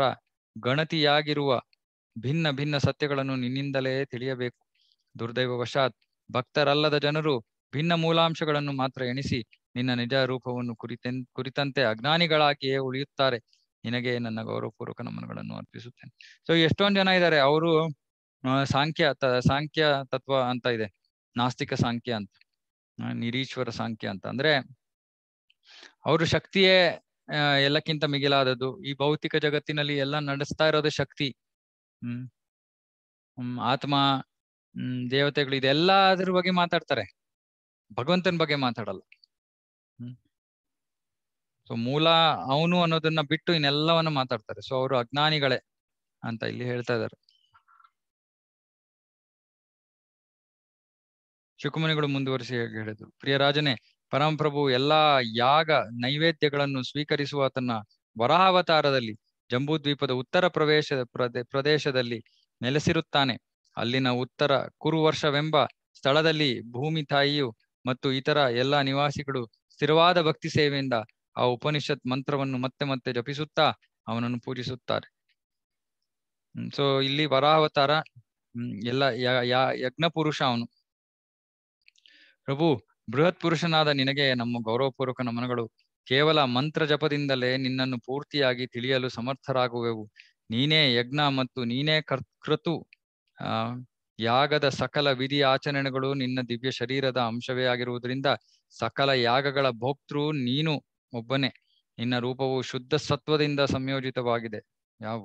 ಗಣತಿಯಾಗಿರುವ ಭಿನ್ನ ಭಿನ್ನ ಸತ್ಯಗಳನ್ನು ನಿನ್ನಿಂದಲೇ ತಿಳಿಯಬೇಕು ದುರ್ದೈವ ವಶಾತ್ ಭಕ್ತರಲ್ಲದ ಜನರು ಭಿನ್ನ ಮೂಲಾಂಶಗಳನ್ನು ಮಾತ್ರ ಎಣಿಸಿ ನಿನ್ನ ನಿಜ ರೂಪವನ್ನು ಕುರಿತೆ ಕುರಿತಂತೆ ಅಜ್ಞಾನಿಗಳಾಗಿಯೇ ಉಳಿಯುತ್ತಾರೆ ನಿನಗೆ ನನ್ನ ಗೌರವಪೂರ್ವಕ ನಮನಗಳನ್ನು ಅರ್ಪಿಸುತ್ತೇನೆ ಸೊ ಎಷ್ಟೊಂದು ಜನ ಇದ್ದಾರೆ ಅವರು ಸಾಂಖ್ಯ ಸಾಂಖ್ಯ ತತ್ವ ಅಂತ ಇದೆ ನಾಸ್ತಿಕ ಸಾಂಖ್ಯ ಅಂತ ನಿರೀಶ್ವರ ಸಾಂಖ್ಯ ಅಂತ ಅಂದ್ರೆ ಅವರು ಶಕ್ತಿಯೇ ಎಲ್ಲಕ್ಕಿಂತ ಮಿಗಿಲಾದದ್ದು ಈ ಭೌತಿಕ ಜಗತ್ತಿನಲ್ಲಿ ಎಲ್ಲ ನಡೆಸ್ತಾ ಇರೋದು ಶಕ್ತಿ ಹ್ಮ್ ಆತ್ಮ ಹ್ಮ್ ದೇವತೆಗಳು ಇದೆಲ್ಲ ಅದ್ರ ಬಗ್ಗೆ ಮಾತಾಡ್ತಾರೆ ಭಗವಂತನ ಬಗ್ಗೆ ಮಾತಾಡಲ್ಲ ಹ್ಮ್ ಸೊ ಮೂಲ ಅವನು ಅನ್ನೋದನ್ನ ಬಿಟ್ಟು ಇನ್ನೆಲ್ಲವನ್ನ ಮಾತಾಡ್ತಾರೆ ಸೊ ಅವರು ಅಜ್ಞಾನಿಗಳೇ ಅಂತ ಇಲ್ಲಿ ಹೇಳ್ತಾ ಇದ್ದಾರೆ ಶಿವಕುಮನಿಗಳು ಮುಂದುವರಿಸಿ ಪ್ರಿಯ ಪ್ರಿಯರಾಜನೇ ಪರಮಪ್ರಭು ಎಲ್ಲಾ ಯಾಗ ನೈವೇದ್ಯಗಳನ್ನು ಸ್ವೀಕರಿಸುವ ತನ್ನ ಜಂಬೂ ಜಂಬೂದ್ವೀಪದ ಉತ್ತರ ಪ್ರವೇಶ ಪ್ರದೇಶದಲ್ಲಿ ನೆಲೆಸಿರುತ್ತಾನೆ ಅಲ್ಲಿನ ಉತ್ತರ ಕುರುವರ್ಷವೆಂಬ ಸ್ಥಳದಲ್ಲಿ ಭೂಮಿ ತಾಯಿಯು ಮತ್ತು ಇತರ ಎಲ್ಲ ನಿವಾಸಿಗಳು ಸ್ಥಿರವಾದ ಭಕ್ತಿ ಸೇವೆಯಿಂದ ಆ ಉಪನಿಷತ್ ಮಂತ್ರವನ್ನು ಮತ್ತೆ ಮತ್ತೆ ಜಪಿಸುತ್ತಾ ಅವನನ್ನು ಪೂಜಿಸುತ್ತಾರೆ ಸೊ ಇಲ್ಲಿ ವರಾವತಾರ ಎಲ್ಲ ಯಜ್ಞ ಪುರುಷ ಅವನು ಪ್ರಭು ಬೃಹತ್ ಪುರುಷನಾದ ನಿನಗೆ ನಮ್ಮ ಗೌರವಪೂರ್ವಕ ನಮನಗಳು ಕೇವಲ ಮಂತ್ರ ಜಪದಿಂದಲೇ ನಿನ್ನನ್ನು ಪೂರ್ತಿಯಾಗಿ ತಿಳಿಯಲು ಸಮರ್ಥರಾಗುವೆವು ನೀನೇ ಯಜ್ಞ ಮತ್ತು ನೀನೇ ಕರ್ ಆ ಯಾಗದ ಸಕಲ ವಿಧಿ ಆಚರಣೆಗಳು ನಿನ್ನ ದಿವ್ಯ ಶರೀರದ ಅಂಶವೇ ಆಗಿರುವುದರಿಂದ ಸಕಲ ಯಾಗಗಳ ಭೋಕ್ತೃ ನೀನು ಒಬ್ಬನೇ ನಿನ್ನ ರೂಪವು ಶುದ್ಧ ಸತ್ವದಿಂದ ಸಂಯೋಜಿತವಾಗಿದೆ ಯಾವ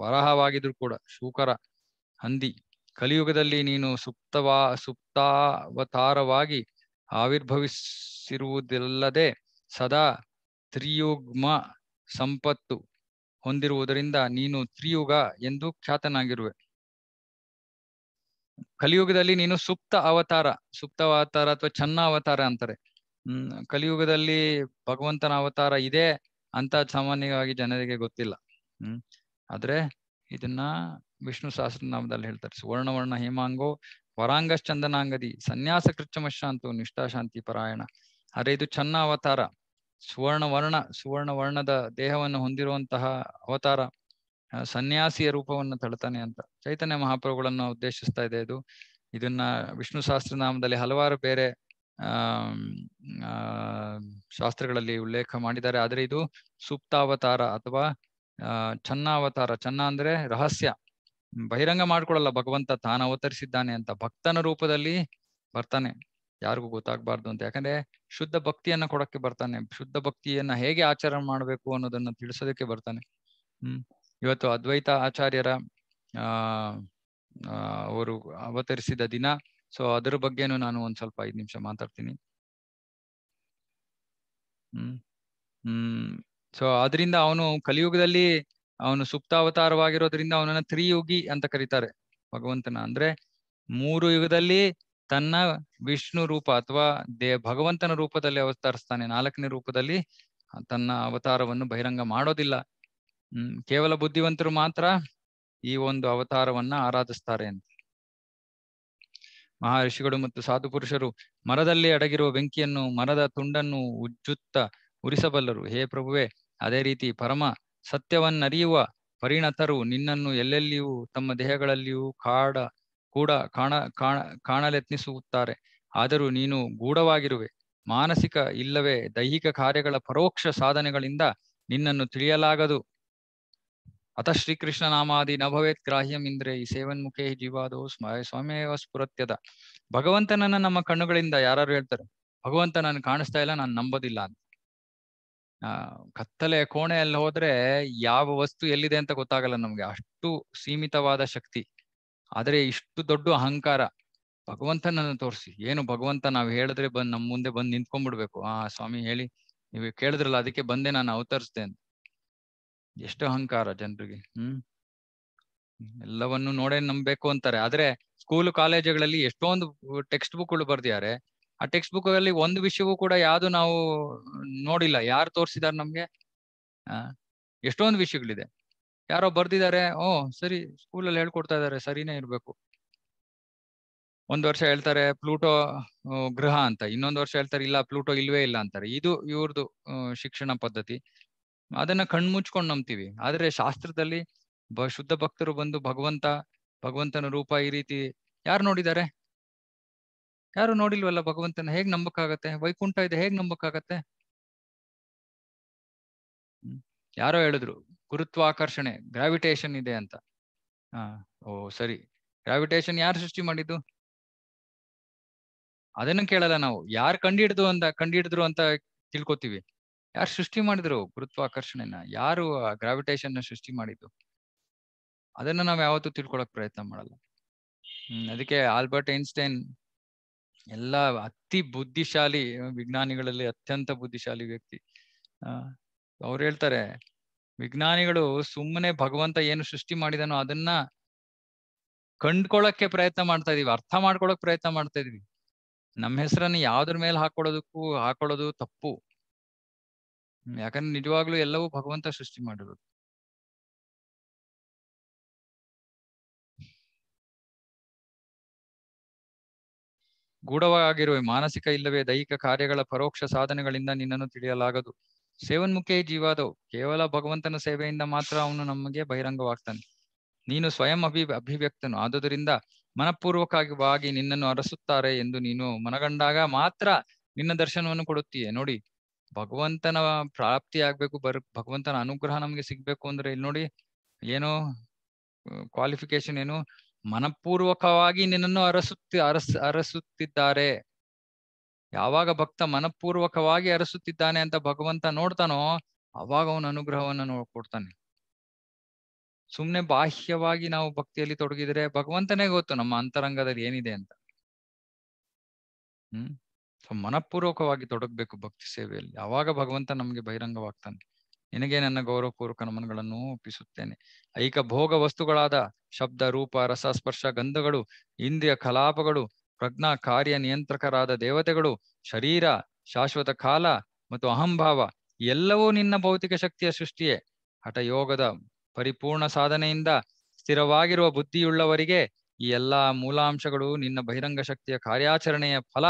ವರಹವಾಗಿದ್ರು ಕೂಡ ಶೂಕರ ಹಂದಿ ಕಲಿಯುಗದಲ್ಲಿ ನೀನು ಸುಪ್ತವಾ ಸುಪ್ತಾವತಾರವಾಗಿ ಆವಿರ್ಭವಿಸಿರುವುದಿಲ್ಲದೆ ಸದಾ ತ್ರಿಯುಗ್ಮ ಸಂಪತ್ತು ಹೊಂದಿರುವುದರಿಂದ ನೀನು ತ್ರಿಯುಗ ಎಂದು ಖ್ಯಾತನಾಗಿರುವೆ ಕಲಿಯುಗದಲ್ಲಿ ನೀನು ಸುಪ್ತ ಅವತಾರ ಸುಪ್ತ ಅವತಾರ ಅಥವಾ ಚನ್ನ ಅವತಾರ ಅಂತಾರೆ ಹ್ಮ್ ಕಲಿಯುಗದಲ್ಲಿ ಭಗವಂತನ ಅವತಾರ ಇದೆ ಅಂತ ಸಾಮಾನ್ಯವಾಗಿ ಜನರಿಗೆ ಗೊತ್ತಿಲ್ಲ ಹ್ಮ್ ಆದ್ರೆ ಇದನ್ನ ವಿಷ್ಣು ನಾಮದಲ್ಲಿ ಹೇಳ್ತಾರೆ ಸುವರ್ಣವರ್ಣ ಹೇಮಾಂಗೋ ವರಾಂಗಶ್ಚಂದನಾಂಗದಿ ಸನ್ಯಾಸ ಕೃಚ್ಛಮಶಾಂತು ನಿಷ್ಠಾಶಾಂತಿ ಪರಾಯಣ ಅರೆ ಇದು ಚನ್ನ ಅವತಾರ ಸುವರ್ಣ ವರ್ಣ ಸುವರ್ಣ ವರ್ಣದ ದೇಹವನ್ನು ಹೊಂದಿರುವಂತಹ ಅವತಾರ ಸನ್ಯಾಸಿಯ ರೂಪವನ್ನು ತಳ್ತಾನೆ ಅಂತ ಚೈತನ್ಯ ಮಹಾಪ್ರಭುಗಳನ್ನು ಉದ್ದೇಶಿಸ್ತಾ ಇದೆ ಇದು ಇದನ್ನ ವಿಷ್ಣು ನಾಮದಲ್ಲಿ ಹಲವಾರು ಬೇರೆ ಆ ಶಾಸ್ತ್ರಗಳಲ್ಲಿ ಉಲ್ಲೇಖ ಮಾಡಿದ್ದಾರೆ ಆದ್ರೆ ಇದು ಸುಪ್ತಾವತಾರ ಅಥವಾ ಚನ್ನಾವತಾರ ಚನ್ನ ಅಂದ್ರೆ ರಹಸ್ಯ ಬಹಿರಂಗ ಮಾಡ್ಕೊಳ್ಳಲ್ಲ ಭಗವಂತ ತಾನ ಅವತರಿಸಿದ್ದಾನೆ ಅಂತ ಭಕ್ತನ ರೂಪದಲ್ಲಿ ಬರ್ತಾನೆ ಯಾರಿಗೂ ಗೊತ್ತಾಗ್ಬಾರ್ದು ಅಂತ ಯಾಕಂದ್ರೆ ಶುದ್ಧ ಭಕ್ತಿಯನ್ನ ಕೊಡಕ್ಕೆ ಬರ್ತಾನೆ ಶುದ್ಧ ಭಕ್ತಿಯನ್ನ ಹೇಗೆ ಆಚರಣೆ ಮಾಡ್ಬೇಕು ಅನ್ನೋದನ್ನ ತಿಳಿಸೋದಕ್ಕೆ ಬರ್ತಾನೆ ಹ್ಮ್ ಇವತ್ತು ಅದ್ವೈತ ಆಚಾರ್ಯರ ಅವರು ಅವತರಿಸಿದ ದಿನ ಸೊ ಅದರ ಬಗ್ಗೆನೂ ನಾನು ಒಂದ್ ಸ್ವಲ್ಪ ಐದು ನಿಮಿಷ ಮಾತಾಡ್ತೀನಿ ಹ್ಮ್ ಹ್ಮ್ ಸೊ ಅದರಿಂದ ಅವನು ಕಲಿಯುಗದಲ್ಲಿ ಅವನು ಸುಪ್ತ ಅವತಾರವಾಗಿರೋದ್ರಿಂದ ಅವನನ್ನ ತ್ರಿಯುಗಿ ಅಂತ ಕರೀತಾರೆ ಭಗವಂತನ ಅಂದ್ರೆ ಮೂರು ಯುಗದಲ್ಲಿ ತನ್ನ ವಿಷ್ಣು ರೂಪ ಅಥವಾ ದೇ ಭಗವಂತನ ರೂಪದಲ್ಲಿ ಅವತರಿಸ್ತಾನೆ ನಾಲ್ಕನೇ ರೂಪದಲ್ಲಿ ತನ್ನ ಅವತಾರವನ್ನು ಬಹಿರಂಗ ಮಾಡೋದಿಲ್ಲ ಹ್ಮ್ ಕೇವಲ ಬುದ್ಧಿವಂತರು ಮಾತ್ರ ಈ ಒಂದು ಅವತಾರವನ್ನ ಆರಾಧಿಸ್ತಾರೆ ಅಂತ ಮಹರ್ಷಿಗಳು ಮತ್ತು ಸಾಧು ಪುರುಷರು ಮರದಲ್ಲಿ ಅಡಗಿರುವ ಬೆಂಕಿಯನ್ನು ಮರದ ತುಂಡನ್ನು ಉಜ್ಜುತ್ತ ಉರಿಸಬಲ್ಲರು ಹೇ ಪ್ರಭುವೆ ಅದೇ ರೀತಿ ಪರಮ ಸತ್ಯವನ್ನರಿಯುವ ಪರಿಣತರು ನಿನ್ನನ್ನು ಎಲ್ಲೆಲ್ಲಿಯೂ ತಮ್ಮ ದೇಹಗಳಲ್ಲಿಯೂ ಕಾಡ ಕೂಡ ಕಾಣ ಕಾಣ ಕಾಣಲೆತ್ನಿಸುತ್ತಾರೆ ಆದರೂ ನೀನು ಗೂಢವಾಗಿರುವೆ ಮಾನಸಿಕ ಇಲ್ಲವೇ ದೈಹಿಕ ಕಾರ್ಯಗಳ ಪರೋಕ್ಷ ಸಾಧನೆಗಳಿಂದ ನಿನ್ನನ್ನು ತಿಳಿಯಲಾಗದು ಅಥ ಶ್ರೀಕೃಷ್ಣ ನಾಮಾದಿ ನ ಭವೇತ್ ಗ್ರಾಹ್ಯಂ ಇಂದ್ರೆ ಈ ಸೇವನ್ ಮುಖೇ ಜೀವಾದೋ ಸ್ವಾಮಿಯವ ಸ್ಫುರತ್ಯದ ಭಗವಂತನನ್ನ ನಮ್ಮ ಕಣ್ಣುಗಳಿಂದ ಯಾರು ಹೇಳ್ತಾರೆ ಭಗವಂತ ನನ್ ಕಾಣಿಸ್ತಾ ಇಲ್ಲ ನಾನು ನಂಬೋದಿಲ್ಲ ಅಂತ ಆ ಕತ್ತಲೆ ಕೋಣೆಯಲ್ಲಿ ಹೋದ್ರೆ ಯಾವ ವಸ್ತು ಎಲ್ಲಿದೆ ಅಂತ ಗೊತ್ತಾಗಲ್ಲ ನಮ್ಗೆ ಅಷ್ಟು ಸೀಮಿತವಾದ ಶಕ್ತಿ ಆದ್ರೆ ಇಷ್ಟು ದೊಡ್ಡ ಅಹಂಕಾರ ಭಗವಂತನನ್ನು ತೋರಿಸಿ ಏನು ಭಗವಂತ ನಾವು ಹೇಳಿದ್ರೆ ಬಂದ್ ನಮ್ ಮುಂದೆ ಬಂದ್ ನಿಂತ್ಕೊಂಡ್ಬಿಡ್ಬೇಕು ಆ ಸ್ವಾಮಿ ಹೇಳಿ ನೀವು ಕೇಳಿದ್ರಲ್ಲ ಅದಕ್ಕೆ ಬಂದೆ ನಾನು ಅವತರಿಸ್ದೆ ಅಂತ ಎಷ್ಟು ಅಹಂಕಾರ ಜನರಿಗೆ ಹ್ಮ್ ಎಲ್ಲವನ್ನು ನೋಡೇ ನಂಬಬೇಕು ಅಂತಾರೆ ಆದ್ರೆ ಸ್ಕೂಲ್ ಕಾಲೇಜುಗಳಲ್ಲಿ ಎಷ್ಟೊಂದು ಟೆಕ್ಸ್ಟ್ ಬುಕ್ ಗಳು ಬರ್ದಿದ್ದಾರೆ ಆ ಟೆಕ್ಸ್ಟ್ ಬುಕ್ ಅಲ್ಲಿ ಒಂದು ವಿಷಯವೂ ಕೂಡ ಯಾವ್ದು ನಾವು ನೋಡಿಲ್ಲ ಯಾರು ತೋರಿಸಿದಾರೆ ನಮ್ಗೆ ಎಷ್ಟೊಂದು ವಿಷಯಗಳಿದೆ ಯಾರೋ ಬರ್ದಿದ್ದಾರೆ ಓ ಸರಿ ಸ್ಕೂಲ್ ಅಲ್ಲಿ ಹೇಳ್ಕೊಡ್ತಾ ಇದ್ದಾರೆ ಸರಿನೇ ಇರ್ಬೇಕು ಒಂದ್ ವರ್ಷ ಹೇಳ್ತಾರೆ ಪ್ಲೂಟೋ ಗ್ರಹ ಅಂತ ಇನ್ನೊಂದು ವರ್ಷ ಹೇಳ್ತಾರೆ ಇಲ್ಲ ಪ್ಲೂಟೋ ಇಲ್ವೇ ಇಲ್ಲ ಅಂತಾರೆ ಇದು ಇವ್ರದ್ದು ಶಿಕ್ಷಣ ಪದ್ಧತಿ ಅದನ್ನ ಕಣ್ಮುಚ್ಕೊಂಡು ನಂಬ್ತೀವಿ ಆದ್ರೆ ಶಾಸ್ತ್ರದಲ್ಲಿ ಬ ಶುದ್ಧ ಭಕ್ತರು ಬಂದು ಭಗವಂತ ಭಗವಂತನ ರೂಪ ಈ ರೀತಿ ಯಾರು ನೋಡಿದ್ದಾರೆ ಯಾರು ನೋಡಿಲ್ವಲ್ಲ ಭಗವಂತನ ಹೇಗ್ ನಂಬಕ್ಕಾಗತ್ತೆ ವೈಕುಂಠ ಇದೆ ಹೇಗ್ ನಂಬಕ್ಕಾಗತ್ತೆ ಯಾರೋ ಹೇಳಿದ್ರು ಗುರುತ್ವಾಕರ್ಷಣೆ ಗ್ರಾವಿಟೇಷನ್ ಇದೆ ಅಂತ ಹಾ ಓ ಸರಿ ಗ್ರಾವಿಟೇಷನ್ ಯಾರು ಸೃಷ್ಟಿ ಮಾಡಿದ್ದು ಅದನ್ನ ಕೇಳಲ್ಲ ನಾವು ಯಾರು ಕಂಡಿಡ್ದು ಅಂತ ಕಂಡಿಡಿದ್ರು ಅಂತ ತಿಳ್ಕೊತೀವಿ ಯಾರು ಸೃಷ್ಟಿ ಮಾಡಿದ್ರು ಗುರುತ್ವಾಕರ್ಷಣೆನ ಯಾರು ಗ್ರಾವಿಟೇಷನ್ ನ ಸೃಷ್ಟಿ ಮಾಡಿದ್ದು ಅದನ್ನ ನಾವ್ ಯಾವತ್ತೂ ತಿಳ್ಕೊಳಕ್ ಪ್ರಯತ್ನ ಮಾಡಲ್ಲ ಹ್ಮ್ ಅದಕ್ಕೆ ಆಲ್ಬರ್ಟ್ ಐನ್ಸ್ಟೈನ್ ಎಲ್ಲ ಅತಿ ಬುದ್ಧಿಶಾಲಿ ವಿಜ್ಞಾನಿಗಳಲ್ಲಿ ಅತ್ಯಂತ ಬುದ್ಧಿಶಾಲಿ ವ್ಯಕ್ತಿ ಆ ಅವ್ರು ಹೇಳ್ತಾರೆ ವಿಜ್ಞಾನಿಗಳು ಸುಮ್ಮನೆ ಭಗವಂತ ಏನು ಸೃಷ್ಟಿ ಮಾಡಿದನೋ ಅದನ್ನ ಕಂಡ್ಕೊಳಕ್ಕೆ ಪ್ರಯತ್ನ ಮಾಡ್ತಾ ಇದೀವಿ ಅರ್ಥ ಮಾಡ್ಕೊಳಕ್ ಪ್ರಯತ್ನ ಮಾಡ್ತಾ ಇದೀವಿ ನಮ್ಮ ಹೆಸರನ್ನು ಯಾವ್ದ್ರ ಮೇಲೆ ಹಾಕೊಳೋದಕ್ಕೂ ಹಾಕೊಳ್ಳೋದು ತಪ್ಪು ಯಾಕಂದ್ರೆ ನಿಜವಾಗ್ಲೂ ಎಲ್ಲವೂ ಭಗವಂತ ಸೃಷ್ಟಿ ಮಾಡಿರೋದು ಗೂಢವಾಗಿರುವ ಮಾನಸಿಕ ಇಲ್ಲವೇ ದೈಹಿಕ ಕಾರ್ಯಗಳ ಪರೋಕ್ಷ ಸಾಧನೆಗಳಿಂದ ನಿನ್ನನ್ನು ತಿಳಿಯಲಾಗದು ಸೇವನ್ಮುಖೇ ಜೀವಾದವು ಕೇವಲ ಭಗವಂತನ ಸೇವೆಯಿಂದ ಮಾತ್ರ ಅವನು ನಮಗೆ ಬಹಿರಂಗವಾಗ್ತಾನೆ ನೀನು ಸ್ವಯಂ ಅಭಿ ಅಭಿವ್ಯಕ್ತನು ಆದುದರಿಂದ ಮನಪೂರ್ವಕವಾಗಿ ನಿನ್ನನ್ನು ಅರಸುತ್ತಾರೆ ಎಂದು ನೀನು ಮನಗಂಡಾಗ ಮಾತ್ರ ನಿನ್ನ ದರ್ಶನವನ್ನು ಕೊಡುತ್ತೀಯ ನೋಡಿ ಭಗವಂತನ ಪ್ರಾಪ್ತಿ ಆಗ್ಬೇಕು ಬರ್ ಭಗವಂತನ ಅನುಗ್ರಹ ನಮ್ಗೆ ಸಿಗ್ಬೇಕು ಅಂದ್ರೆ ಇಲ್ಲಿ ನೋಡಿ ಏನು ಕ್ವಾಲಿಫಿಕೇಶನ್ ಏನು ಮನಪೂರ್ವಕವಾಗಿ ನಿನ್ನನ್ನು ಅರಸುತ್ತಿ ಅರಸ್ ಅರಸುತ್ತಿದ್ದಾರೆ ಯಾವಾಗ ಭಕ್ತ ಮನಪೂರ್ವಕವಾಗಿ ಅರಸುತ್ತಿದ್ದಾನೆ ಅಂತ ಭಗವಂತ ನೋಡ್ತಾನೋ ಅವಾಗ ಅವನ ಅನುಗ್ರಹವನ್ನು ನೋಡ್ಕೊಡ್ತಾನೆ ಸುಮ್ನೆ ಬಾಹ್ಯವಾಗಿ ನಾವು ಭಕ್ತಿಯಲ್ಲಿ ತೊಡಗಿದ್ರೆ ಭಗವಂತನೇ ಗೊತ್ತು ನಮ್ಮ ಅಂತರಂಗದಲ್ಲಿ ಏನಿದೆ ಅಂತ ಹ್ಮ್ ಸೊ ಮನಪೂರ್ವಕವಾಗಿ ತೊಡಗಬೇಕು ಭಕ್ತಿ ಸೇವೆಯಲ್ಲಿ ಯಾವಾಗ ಭಗವಂತ ನಮಗೆ ಬಹಿರಂಗವಾಗ್ತಾನೆ ನಿನಗೆ ನನ್ನ ಗೌರವಪೂರ್ವಕ ನಮನಗಳನ್ನು ಒಪ್ಪಿಸುತ್ತೇನೆ ಐಕ ಭೋಗ ವಸ್ತುಗಳಾದ ಶಬ್ದ ರೂಪ ರಸ ಸ್ಪರ್ಶ ಗಂಧಗಳು ಇಂದ್ರಿಯ ಕಲಾಪಗಳು ಪ್ರಜ್ಞಾ ಕಾರ್ಯ ನಿಯಂತ್ರಕರಾದ ದೇವತೆಗಳು ಶರೀರ ಶಾಶ್ವತ ಕಾಲ ಮತ್ತು ಅಹಂಭಾವ ಎಲ್ಲವೂ ನಿನ್ನ ಭೌತಿಕ ಶಕ್ತಿಯ ಸೃಷ್ಟಿಯೇ ಹಠಯೋಗದ ಪರಿಪೂರ್ಣ ಸಾಧನೆಯಿಂದ ಸ್ಥಿರವಾಗಿರುವ ಬುದ್ಧಿಯುಳ್ಳವರಿಗೆ ಈ ಎಲ್ಲಾ ಮೂಲಾಂಶಗಳು ನಿನ್ನ ಬಹಿರಂಗ ಶಕ್ತಿಯ ಕಾರ್ಯಾಚರಣೆಯ ಫಲ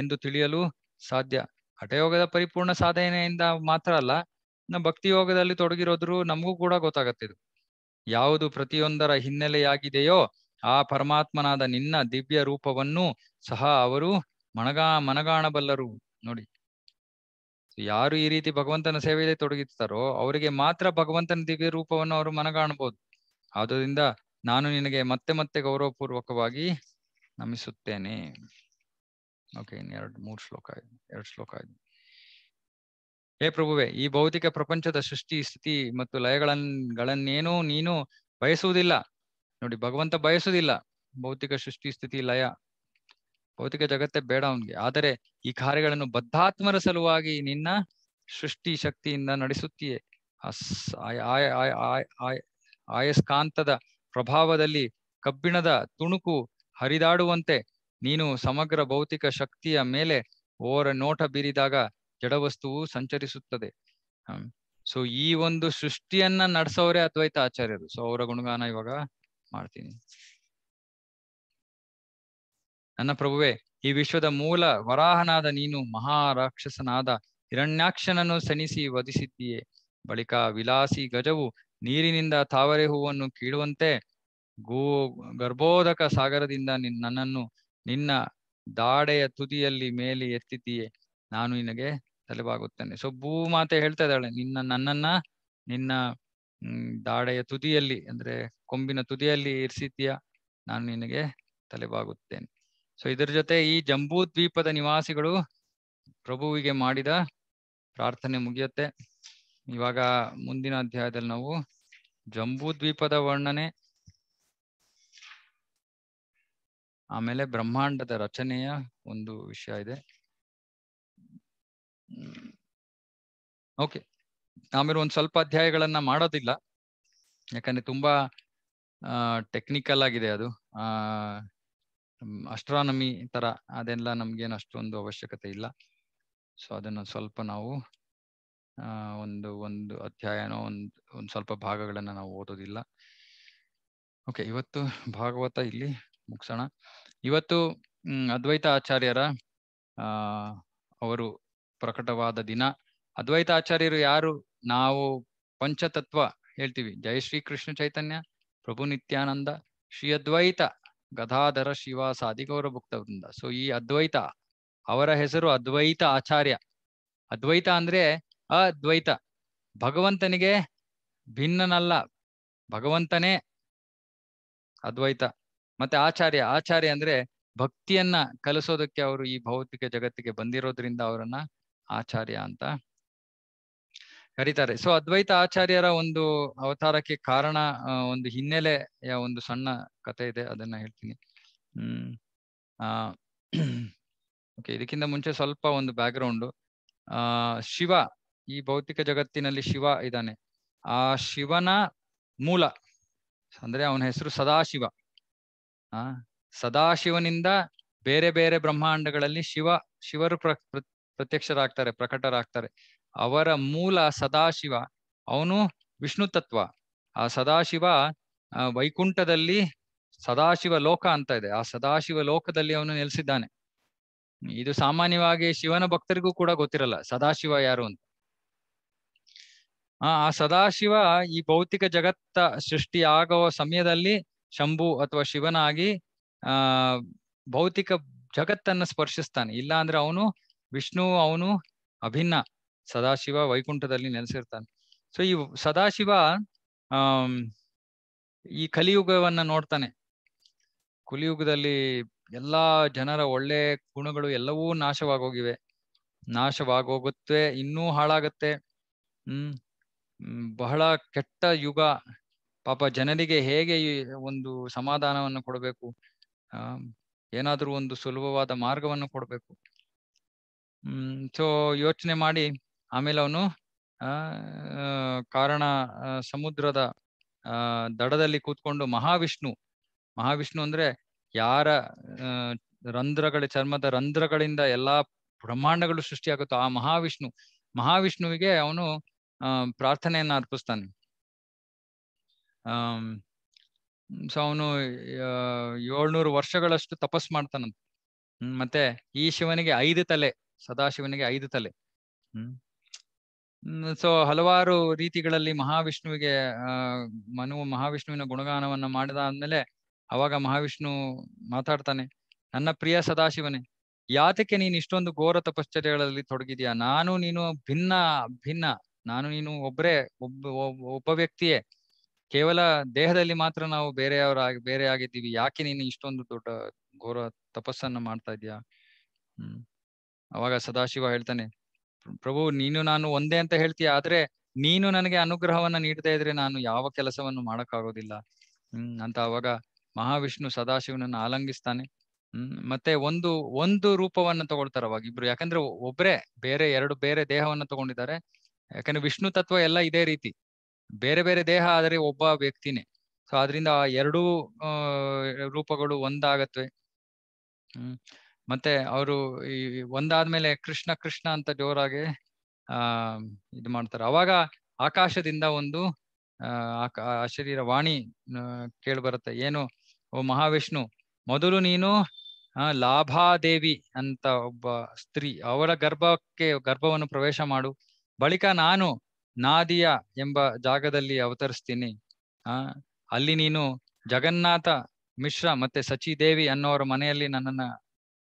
ಎಂದು ತಿಳಿಯಲು ಸಾಧ್ಯ ಹಠಯೋಗದ ಪರಿಪೂರ್ಣ ಸಾಧನೆಯಿಂದ ಮಾತ್ರ ಅಲ್ಲ ನಮ್ಮ ಭಕ್ತಿ ಯೋಗದಲ್ಲಿ ತೊಡಗಿರೋದ್ರು ನಮಗೂ ಕೂಡ ಗೊತ್ತಾಗತ್ತೆ ಇದು ಯಾವುದು ಪ್ರತಿಯೊಂದರ ಹಿನ್ನೆಲೆಯಾಗಿದೆಯೋ ಆ ಪರಮಾತ್ಮನಾದ ನಿನ್ನ ದಿವ್ಯ ರೂಪವನ್ನು ಸಹ ಅವರು ಮನಗಾ ಮನಗಾಣಬಲ್ಲರು ನೋಡಿ ಯಾರು ಈ ರೀತಿ ಭಗವಂತನ ಸೇವೆಯಲ್ಲಿ ತೊಡಗಿರ್ತಾರೋ ಅವರಿಗೆ ಮಾತ್ರ ಭಗವಂತನ ದಿವ್ಯ ರೂಪವನ್ನು ಅವರು ಮನಗಾಣಬಹುದು ಆದ್ದರಿಂದ ನಾನು ನಿನಗೆ ಮತ್ತೆ ಮತ್ತೆ ಗೌರವಪೂರ್ವಕವಾಗಿ ನಮಿಸುತ್ತೇನೆ ಓಕೆ ಇನ್ನು ಎರಡು ಮೂರು ಶ್ಲೋಕ ಇದೆ ಎರಡು ಶ್ಲೋಕ ಇದೆ ಹೇ ಪ್ರಭುವೆ ಈ ಭೌತಿಕ ಪ್ರಪಂಚದ ಸೃಷ್ಟಿ ಸ್ಥಿತಿ ಮತ್ತು ಲಯಗಳನ್ನೇನು ನೀನು ಬಯಸುವುದಿಲ್ಲ ನೋಡಿ ಭಗವಂತ ಬಯಸುವುದಿಲ್ಲ ಭೌತಿಕ ಸೃಷ್ಟಿ ಸ್ಥಿತಿ ಲಯ ಭೌತಿಕ ಜಗತ್ತೇ ಬೇಡ ಅವನಿಗೆ ಆದರೆ ಈ ಕಾರ್ಯಗಳನ್ನು ಬದ್ಧಾತ್ಮರ ಸಲುವಾಗಿ ನಿನ್ನ ಸೃಷ್ಟಿ ಶಕ್ತಿಯಿಂದ ನಡೆಸುತ್ತೀಯೇ ಆಯಸ್ಕಾಂತದ ಪ್ರಭಾವದಲ್ಲಿ ಕಬ್ಬಿಣದ ತುಣುಕು ಹರಿದಾಡುವಂತೆ ನೀನು ಸಮಗ್ರ ಭೌತಿಕ ಶಕ್ತಿಯ ಮೇಲೆ ಓರ ನೋಟ ಬೀರಿದಾಗ ಜಡವಸ್ತುವು ಸಂಚರಿಸುತ್ತದೆ ಸೊ ಈ ಒಂದು ಸೃಷ್ಟಿಯನ್ನ ನಡೆಸೋರೆ ಅದ್ವೈತ ಆಚಾರ್ಯರು ಸೊ ಅವರ ಗುಣಗಾನ ಇವಾಗ ಮಾಡ್ತೀನಿ ನನ್ನ ಪ್ರಭುವೆ ಈ ವಿಶ್ವದ ಮೂಲ ವರಾಹನಾದ ನೀನು ಮಹಾರಾಕ್ಷಸನಾದ ಹಿರಣ್ಯಾಕ್ಷನನ್ನು ಸೆಣಿಸಿ ವಧಿಸಿದ್ದೀಯೇ ಬಳಿಕ ವಿಲಾಸಿ ಗಜವು ನೀರಿನಿಂದ ತಾವರೆ ಹೂವನ್ನು ಕೀಳುವಂತೆ ಗೋ ಗರ್ಭೋಧಕ ಸಾಗರದಿಂದ ನನ್ನನ್ನು ನಿನ್ನ ದಾಡೆಯ ತುದಿಯಲ್ಲಿ ಮೇಲೆ ಎತ್ತಿದ್ದೀಯೆ ನಾನು ನಿನಗೆ ತಲೆಬಾಗುತ್ತೇನೆ ಸೊ ಭೂ ಮಾತೆ ಹೇಳ್ತಾ ಇದ್ದಾಳೆ ನಿನ್ನ ನನ್ನನ್ನ ನಿನ್ನ ದಾಡೆಯ ತುದಿಯಲ್ಲಿ ಅಂದ್ರೆ ಕೊಂಬಿನ ತುದಿಯಲ್ಲಿ ಇರಿಸಿದ್ದೀಯ ನಾನು ನಿನಗೆ ತಲೆಬಾಗುತ್ತೇನೆ ಸೊ ಇದರ ಜೊತೆ ಈ ಜಂಬೂ ದ್ವೀಪದ ನಿವಾಸಿಗಳು ಪ್ರಭುವಿಗೆ ಮಾಡಿದ ಪ್ರಾರ್ಥನೆ ಮುಗಿಯುತ್ತೆ ಇವಾಗ ಮುಂದಿನ ಅಧ್ಯಾಯದಲ್ಲಿ ನಾವು ಜಂಬೂ ದ್ವೀಪದ ವರ್ಣನೆ ಆಮೇಲೆ ಬ್ರಹ್ಮಾಂಡದ ರಚನೆಯ ಒಂದು ವಿಷಯ ಇದೆ ಓಕೆ ಆಮೇಲೆ ಒಂದು ಸ್ವಲ್ಪ ಅಧ್ಯಾಯಗಳನ್ನ ಮಾಡೋದಿಲ್ಲ ಯಾಕಂದ್ರೆ ತುಂಬಾ ಟೆಕ್ನಿಕಲ್ ಆಗಿದೆ ಅದು ಆ ಅಸ್ಟ್ರಾನಮಿ ತರ ಅದೆಲ್ಲ ನಮ್ಗೇನು ಅಷ್ಟೊಂದು ಅವಶ್ಯಕತೆ ಇಲ್ಲ ಸೊ ಅದನ್ನ ಸ್ವಲ್ಪ ನಾವು ಒಂದು ಒಂದು ಅಧ್ಯಾಯನೋ ಒಂದು ಒಂದು ಸ್ವಲ್ಪ ಭಾಗಗಳನ್ನ ನಾವು ಓದೋದಿಲ್ಲ ಓಕೆ ಇವತ್ತು ಭಾಗವತ ಇಲ್ಲಿ ಮುಗಿಸೋಣ ಇವತ್ತು ಅದ್ವೈತ ಆಚಾರ್ಯರ ಆ ಅವರು ಪ್ರಕಟವಾದ ದಿನ ಅದ್ವೈತ ಆಚಾರ್ಯರು ಯಾರು ನಾವು ಪಂಚತತ್ವ ಹೇಳ್ತೀವಿ ಜಯ ಶ್ರೀ ಕೃಷ್ಣ ಚೈತನ್ಯ ಪ್ರಭು ನಿತ್ಯಾನಂದ ಶ್ರೀ ಅದ್ವೈತ ಗದಾಧರ ಶಿವಾಸಾದಿ ಗೌರ ಭಕ್ತ ವೃಂದ ಸೊ ಈ ಅದ್ವೈತ ಅವರ ಹೆಸರು ಅದ್ವೈತ ಆಚಾರ್ಯ ಅದ್ವೈತ ಅಂದ್ರೆ ಅದ್ವೈತ ಭಗವಂತನಿಗೆ ಭಿನ್ನನಲ್ಲ ಭಗವಂತನೇ ಅದ್ವೈತ ಮತ್ತೆ ಆಚಾರ್ಯ ಆಚಾರ್ಯ ಅಂದ್ರೆ ಭಕ್ತಿಯನ್ನ ಕಲಿಸೋದಕ್ಕೆ ಅವರು ಈ ಭೌತಿಕ ಜಗತ್ತಿಗೆ ಬಂದಿರೋದ್ರಿಂದ ಅವರನ್ನ ಆಚಾರ್ಯ ಅಂತ ಕರೀತಾರೆ ಸೊ ಅದ್ವೈತ ಆಚಾರ್ಯರ ಒಂದು ಅವತಾರಕ್ಕೆ ಕಾರಣ ಒಂದು ಹಿನ್ನೆಲೆಯ ಒಂದು ಸಣ್ಣ ಕಥೆ ಇದೆ ಅದನ್ನ ಹೇಳ್ತೀನಿ ಹ್ಮ್ ಆ ಓಕೆ ಇದಕ್ಕಿಂತ ಮುಂಚೆ ಸ್ವಲ್ಪ ಒಂದು ಬ್ಯಾಕ್ ಆ ಶಿವ ಈ ಭೌತಿಕ ಜಗತ್ತಿನಲ್ಲಿ ಶಿವ ಇದ್ದಾನೆ ಆ ಶಿವನ ಮೂಲ ಅಂದ್ರೆ ಅವನ ಹೆಸರು ಸದಾಶಿವ ಆ ಸದಾಶಿವನಿಂದ ಬೇರೆ ಬೇರೆ ಬ್ರಹ್ಮಾಂಡಗಳಲ್ಲಿ ಶಿವ ಶಿವರು ಪ್ರ ಪ್ರತ್ಯಕ್ಷರಾಗ್ತಾರೆ ಪ್ರಕಟರಾಗ್ತಾರೆ ಅವರ ಮೂಲ ಸದಾಶಿವ ಅವನು ವಿಷ್ಣು ತತ್ವ ಆ ಸದಾಶಿವ ವೈಕುಂಠದಲ್ಲಿ ಸದಾಶಿವ ಲೋಕ ಅಂತ ಇದೆ ಆ ಸದಾಶಿವ ಲೋಕದಲ್ಲಿ ಅವನು ನೆಲೆಸಿದ್ದಾನೆ ಇದು ಸಾಮಾನ್ಯವಾಗಿ ಶಿವನ ಭಕ್ತರಿಗೂ ಕೂಡ ಗೊತ್ತಿರಲ್ಲ ಸದಾಶಿವ ಯಾರು ಅಂತ ಆ ಸದಾಶಿವ ಈ ಭೌತಿಕ ಜಗತ್ತ ಸೃಷ್ಟಿ ಆಗುವ ಸಮಯದಲ್ಲಿ ಶಂಭು ಅಥವಾ ಶಿವನಾಗಿ ಆ ಭೌತಿಕ ಜಗತ್ತನ್ನ ಸ್ಪರ್ಶಿಸ್ತಾನೆ ಇಲ್ಲ ಅಂದ್ರೆ ಅವನು ವಿಷ್ಣು ಅವನು ಅಭಿನ್ನ ಸದಾಶಿವ ವೈಕುಂಠದಲ್ಲಿ ನೆಲೆಸಿರ್ತಾನೆ ಸೊ ಈ ಸದಾಶಿವ ಆ ಈ ಕಲಿಯುಗವನ್ನ ನೋಡ್ತಾನೆ ಕಲಿಯುಗದಲ್ಲಿ ಎಲ್ಲಾ ಜನರ ಒಳ್ಳೆ ಗುಣಗಳು ಎಲ್ಲವೂ ನಾಶವಾಗೋಗಿವೆ ನಾಶವಾಗೋಗುತ್ತೆ ಇನ್ನೂ ಹಾಳಾಗತ್ತೆ ಹ್ಮ್ ಬಹಳ ಕೆಟ್ಟ ಯುಗ ಪಾಪ ಜನರಿಗೆ ಹೇಗೆ ಒಂದು ಸಮಾಧಾನವನ್ನು ಕೊಡಬೇಕು ಆ ಏನಾದ್ರೂ ಒಂದು ಸುಲಭವಾದ ಮಾರ್ಗವನ್ನು ಕೊಡಬೇಕು ಹ್ಮ್ ಸೊ ಯೋಚನೆ ಮಾಡಿ ಆಮೇಲೆ ಅವನು ಆ ಕಾರಣ ಸಮುದ್ರದ ದಡದಲ್ಲಿ ಕೂತ್ಕೊಂಡು ಮಹಾವಿಷ್ಣು ಮಹಾವಿಷ್ಣು ಅಂದ್ರೆ ಯಾರ ರಂಧ್ರಗಳ ಚರ್ಮದ ರಂಧ್ರಗಳಿಂದ ಎಲ್ಲಾ ಬ್ರಹ್ಮಾಂಡಗಳು ಸೃಷ್ಟಿಯಾಗುತ್ತೋ ಆ ಮಹಾವಿಷ್ಣು ಮಹಾವಿಷ್ಣುವಿಗೆ ಅವನು ಪ್ರಾರ್ಥನೆಯನ್ನ ಅರ್ಪಿಸ್ತಾನೆ ಸೊ ಅವನು ಏಳ್ನೂರು ವರ್ಷಗಳಷ್ಟು ತಪಸ್ ಮಾಡ್ತಾನಂತ ಮತ್ತೆ ಈ ಶಿವನಿಗೆ ಐದು ತಲೆ ಸದಾಶಿವನಿಗೆ ಐದು ತಲೆ ಹ್ಮ್ ಸೊ ಹಲವಾರು ರೀತಿಗಳಲ್ಲಿ ಮಹಾವಿಷ್ಣುವಿಗೆ ಮನು ಮಹಾವಿಷ್ಣುವಿನ ಗುಣಗಾನವನ್ನ ಮಾಡಿದ ಆದ್ಮೇಲೆ ಅವಾಗ ಮಹಾವಿಷ್ಣು ಮಾತಾಡ್ತಾನೆ ನನ್ನ ಪ್ರಿಯ ಸದಾಶಿವನೇ ಯಾತಕ್ಕೆ ನೀನು ಇಷ್ಟೊಂದು ಘೋರ ತಪಶ್ಚರ್ಯಗಳಲ್ಲಿ ತೊಡಗಿದೀಯ ನಾನು ನೀನು ಭಿನ್ನ ಭಿನ್ನ ನಾನು ನೀನು ಒಬ್ಬರೇ ಒಬ್ಬ ಒಬ್ಬ ವ್ಯಕ್ತಿಯೇ ಕೇವಲ ದೇಹದಲ್ಲಿ ಮಾತ್ರ ನಾವು ಬೇರೆಯವರ ಬೇರೆ ಆಗಿದ್ದೀವಿ ಯಾಕೆ ನೀನು ಇಷ್ಟೊಂದು ದೊಡ್ಡ ಘೋರ ತಪಸ್ಸನ್ನ ಮಾಡ್ತಾ ಇದೀಯಾ ಹ್ಮ್ ಅವಾಗ ಸದಾಶಿವ ಹೇಳ್ತಾನೆ ಪ್ರಭು ನೀನು ನಾನು ಒಂದೇ ಅಂತ ಹೇಳ್ತೀಯ ಆದ್ರೆ ನೀನು ನನಗೆ ಅನುಗ್ರಹವನ್ನ ನೀಡದೇ ಇದ್ರೆ ನಾನು ಯಾವ ಕೆಲಸವನ್ನು ಮಾಡಕ್ಕಾಗೋದಿಲ್ಲ ಹ್ಮ್ ಅಂತ ಅವಾಗ ಮಹಾವಿಷ್ಣು ಸದಾಶಿವನನ್ನ ಆಲಂಗಿಸ್ತಾನೆ ಹ್ಮ್ ಮತ್ತೆ ಒಂದು ಒಂದು ರೂಪವನ್ನ ತಗೊಳ್ತಾರ ಅವಾಗ ಇಬ್ರು ಯಾಕಂದ್ರೆ ಒಬ್ರೆ ಬೇರೆ ಎರಡು ಬೇರೆ ದೇಹವನ್ನ ತಗೊಂಡಿದ್ದಾರೆ ಯಾಕಂದ್ರೆ ವಿಷ್ಣು ತತ್ವ ಎಲ್ಲ ಇದೇ ರೀತಿ ಬೇರೆ ಬೇರೆ ದೇಹ ಆದರೆ ಒಬ್ಬ ವ್ಯಕ್ತಿನೇ ಸೊ ಅದರಿಂದ ಆ ಎರಡೂ ರೂಪಗಳು ಒಂದಾಗತ್ವೆ ಹ್ಮ್ ಮತ್ತೆ ಅವರು ಈ ಒಂದಾದ್ಮೇಲೆ ಕೃಷ್ಣ ಕೃಷ್ಣ ಅಂತ ಜೋರಾಗಿ ಆ ಇದು ಮಾಡ್ತಾರೆ ಅವಾಗ ಆಕಾಶದಿಂದ ಒಂದು ಆ ಶರೀರ ವಾಣಿ ಬರುತ್ತೆ ಏನು ಓ ಮಹಾವಿಷ್ಣು ಮೊದಲು ನೀನು ಲಾಭಾದೇವಿ ಅಂತ ಒಬ್ಬ ಸ್ತ್ರೀ ಅವರ ಗರ್ಭಕ್ಕೆ ಗರ್ಭವನ್ನು ಪ್ರವೇಶ ಮಾಡು ಬಳಿಕ ನಾನು ನಾದಿಯ ಎಂಬ ಜಾಗದಲ್ಲಿ ಅವತರಿಸ್ತೀನಿ ಆ ಅಲ್ಲಿ ನೀನು ಜಗನ್ನಾಥ ಮಿಶ್ರ ಮತ್ತೆ ಸಚಿ ದೇವಿ ಅನ್ನೋರ ಮನೆಯಲ್ಲಿ ನನ್ನನ್ನ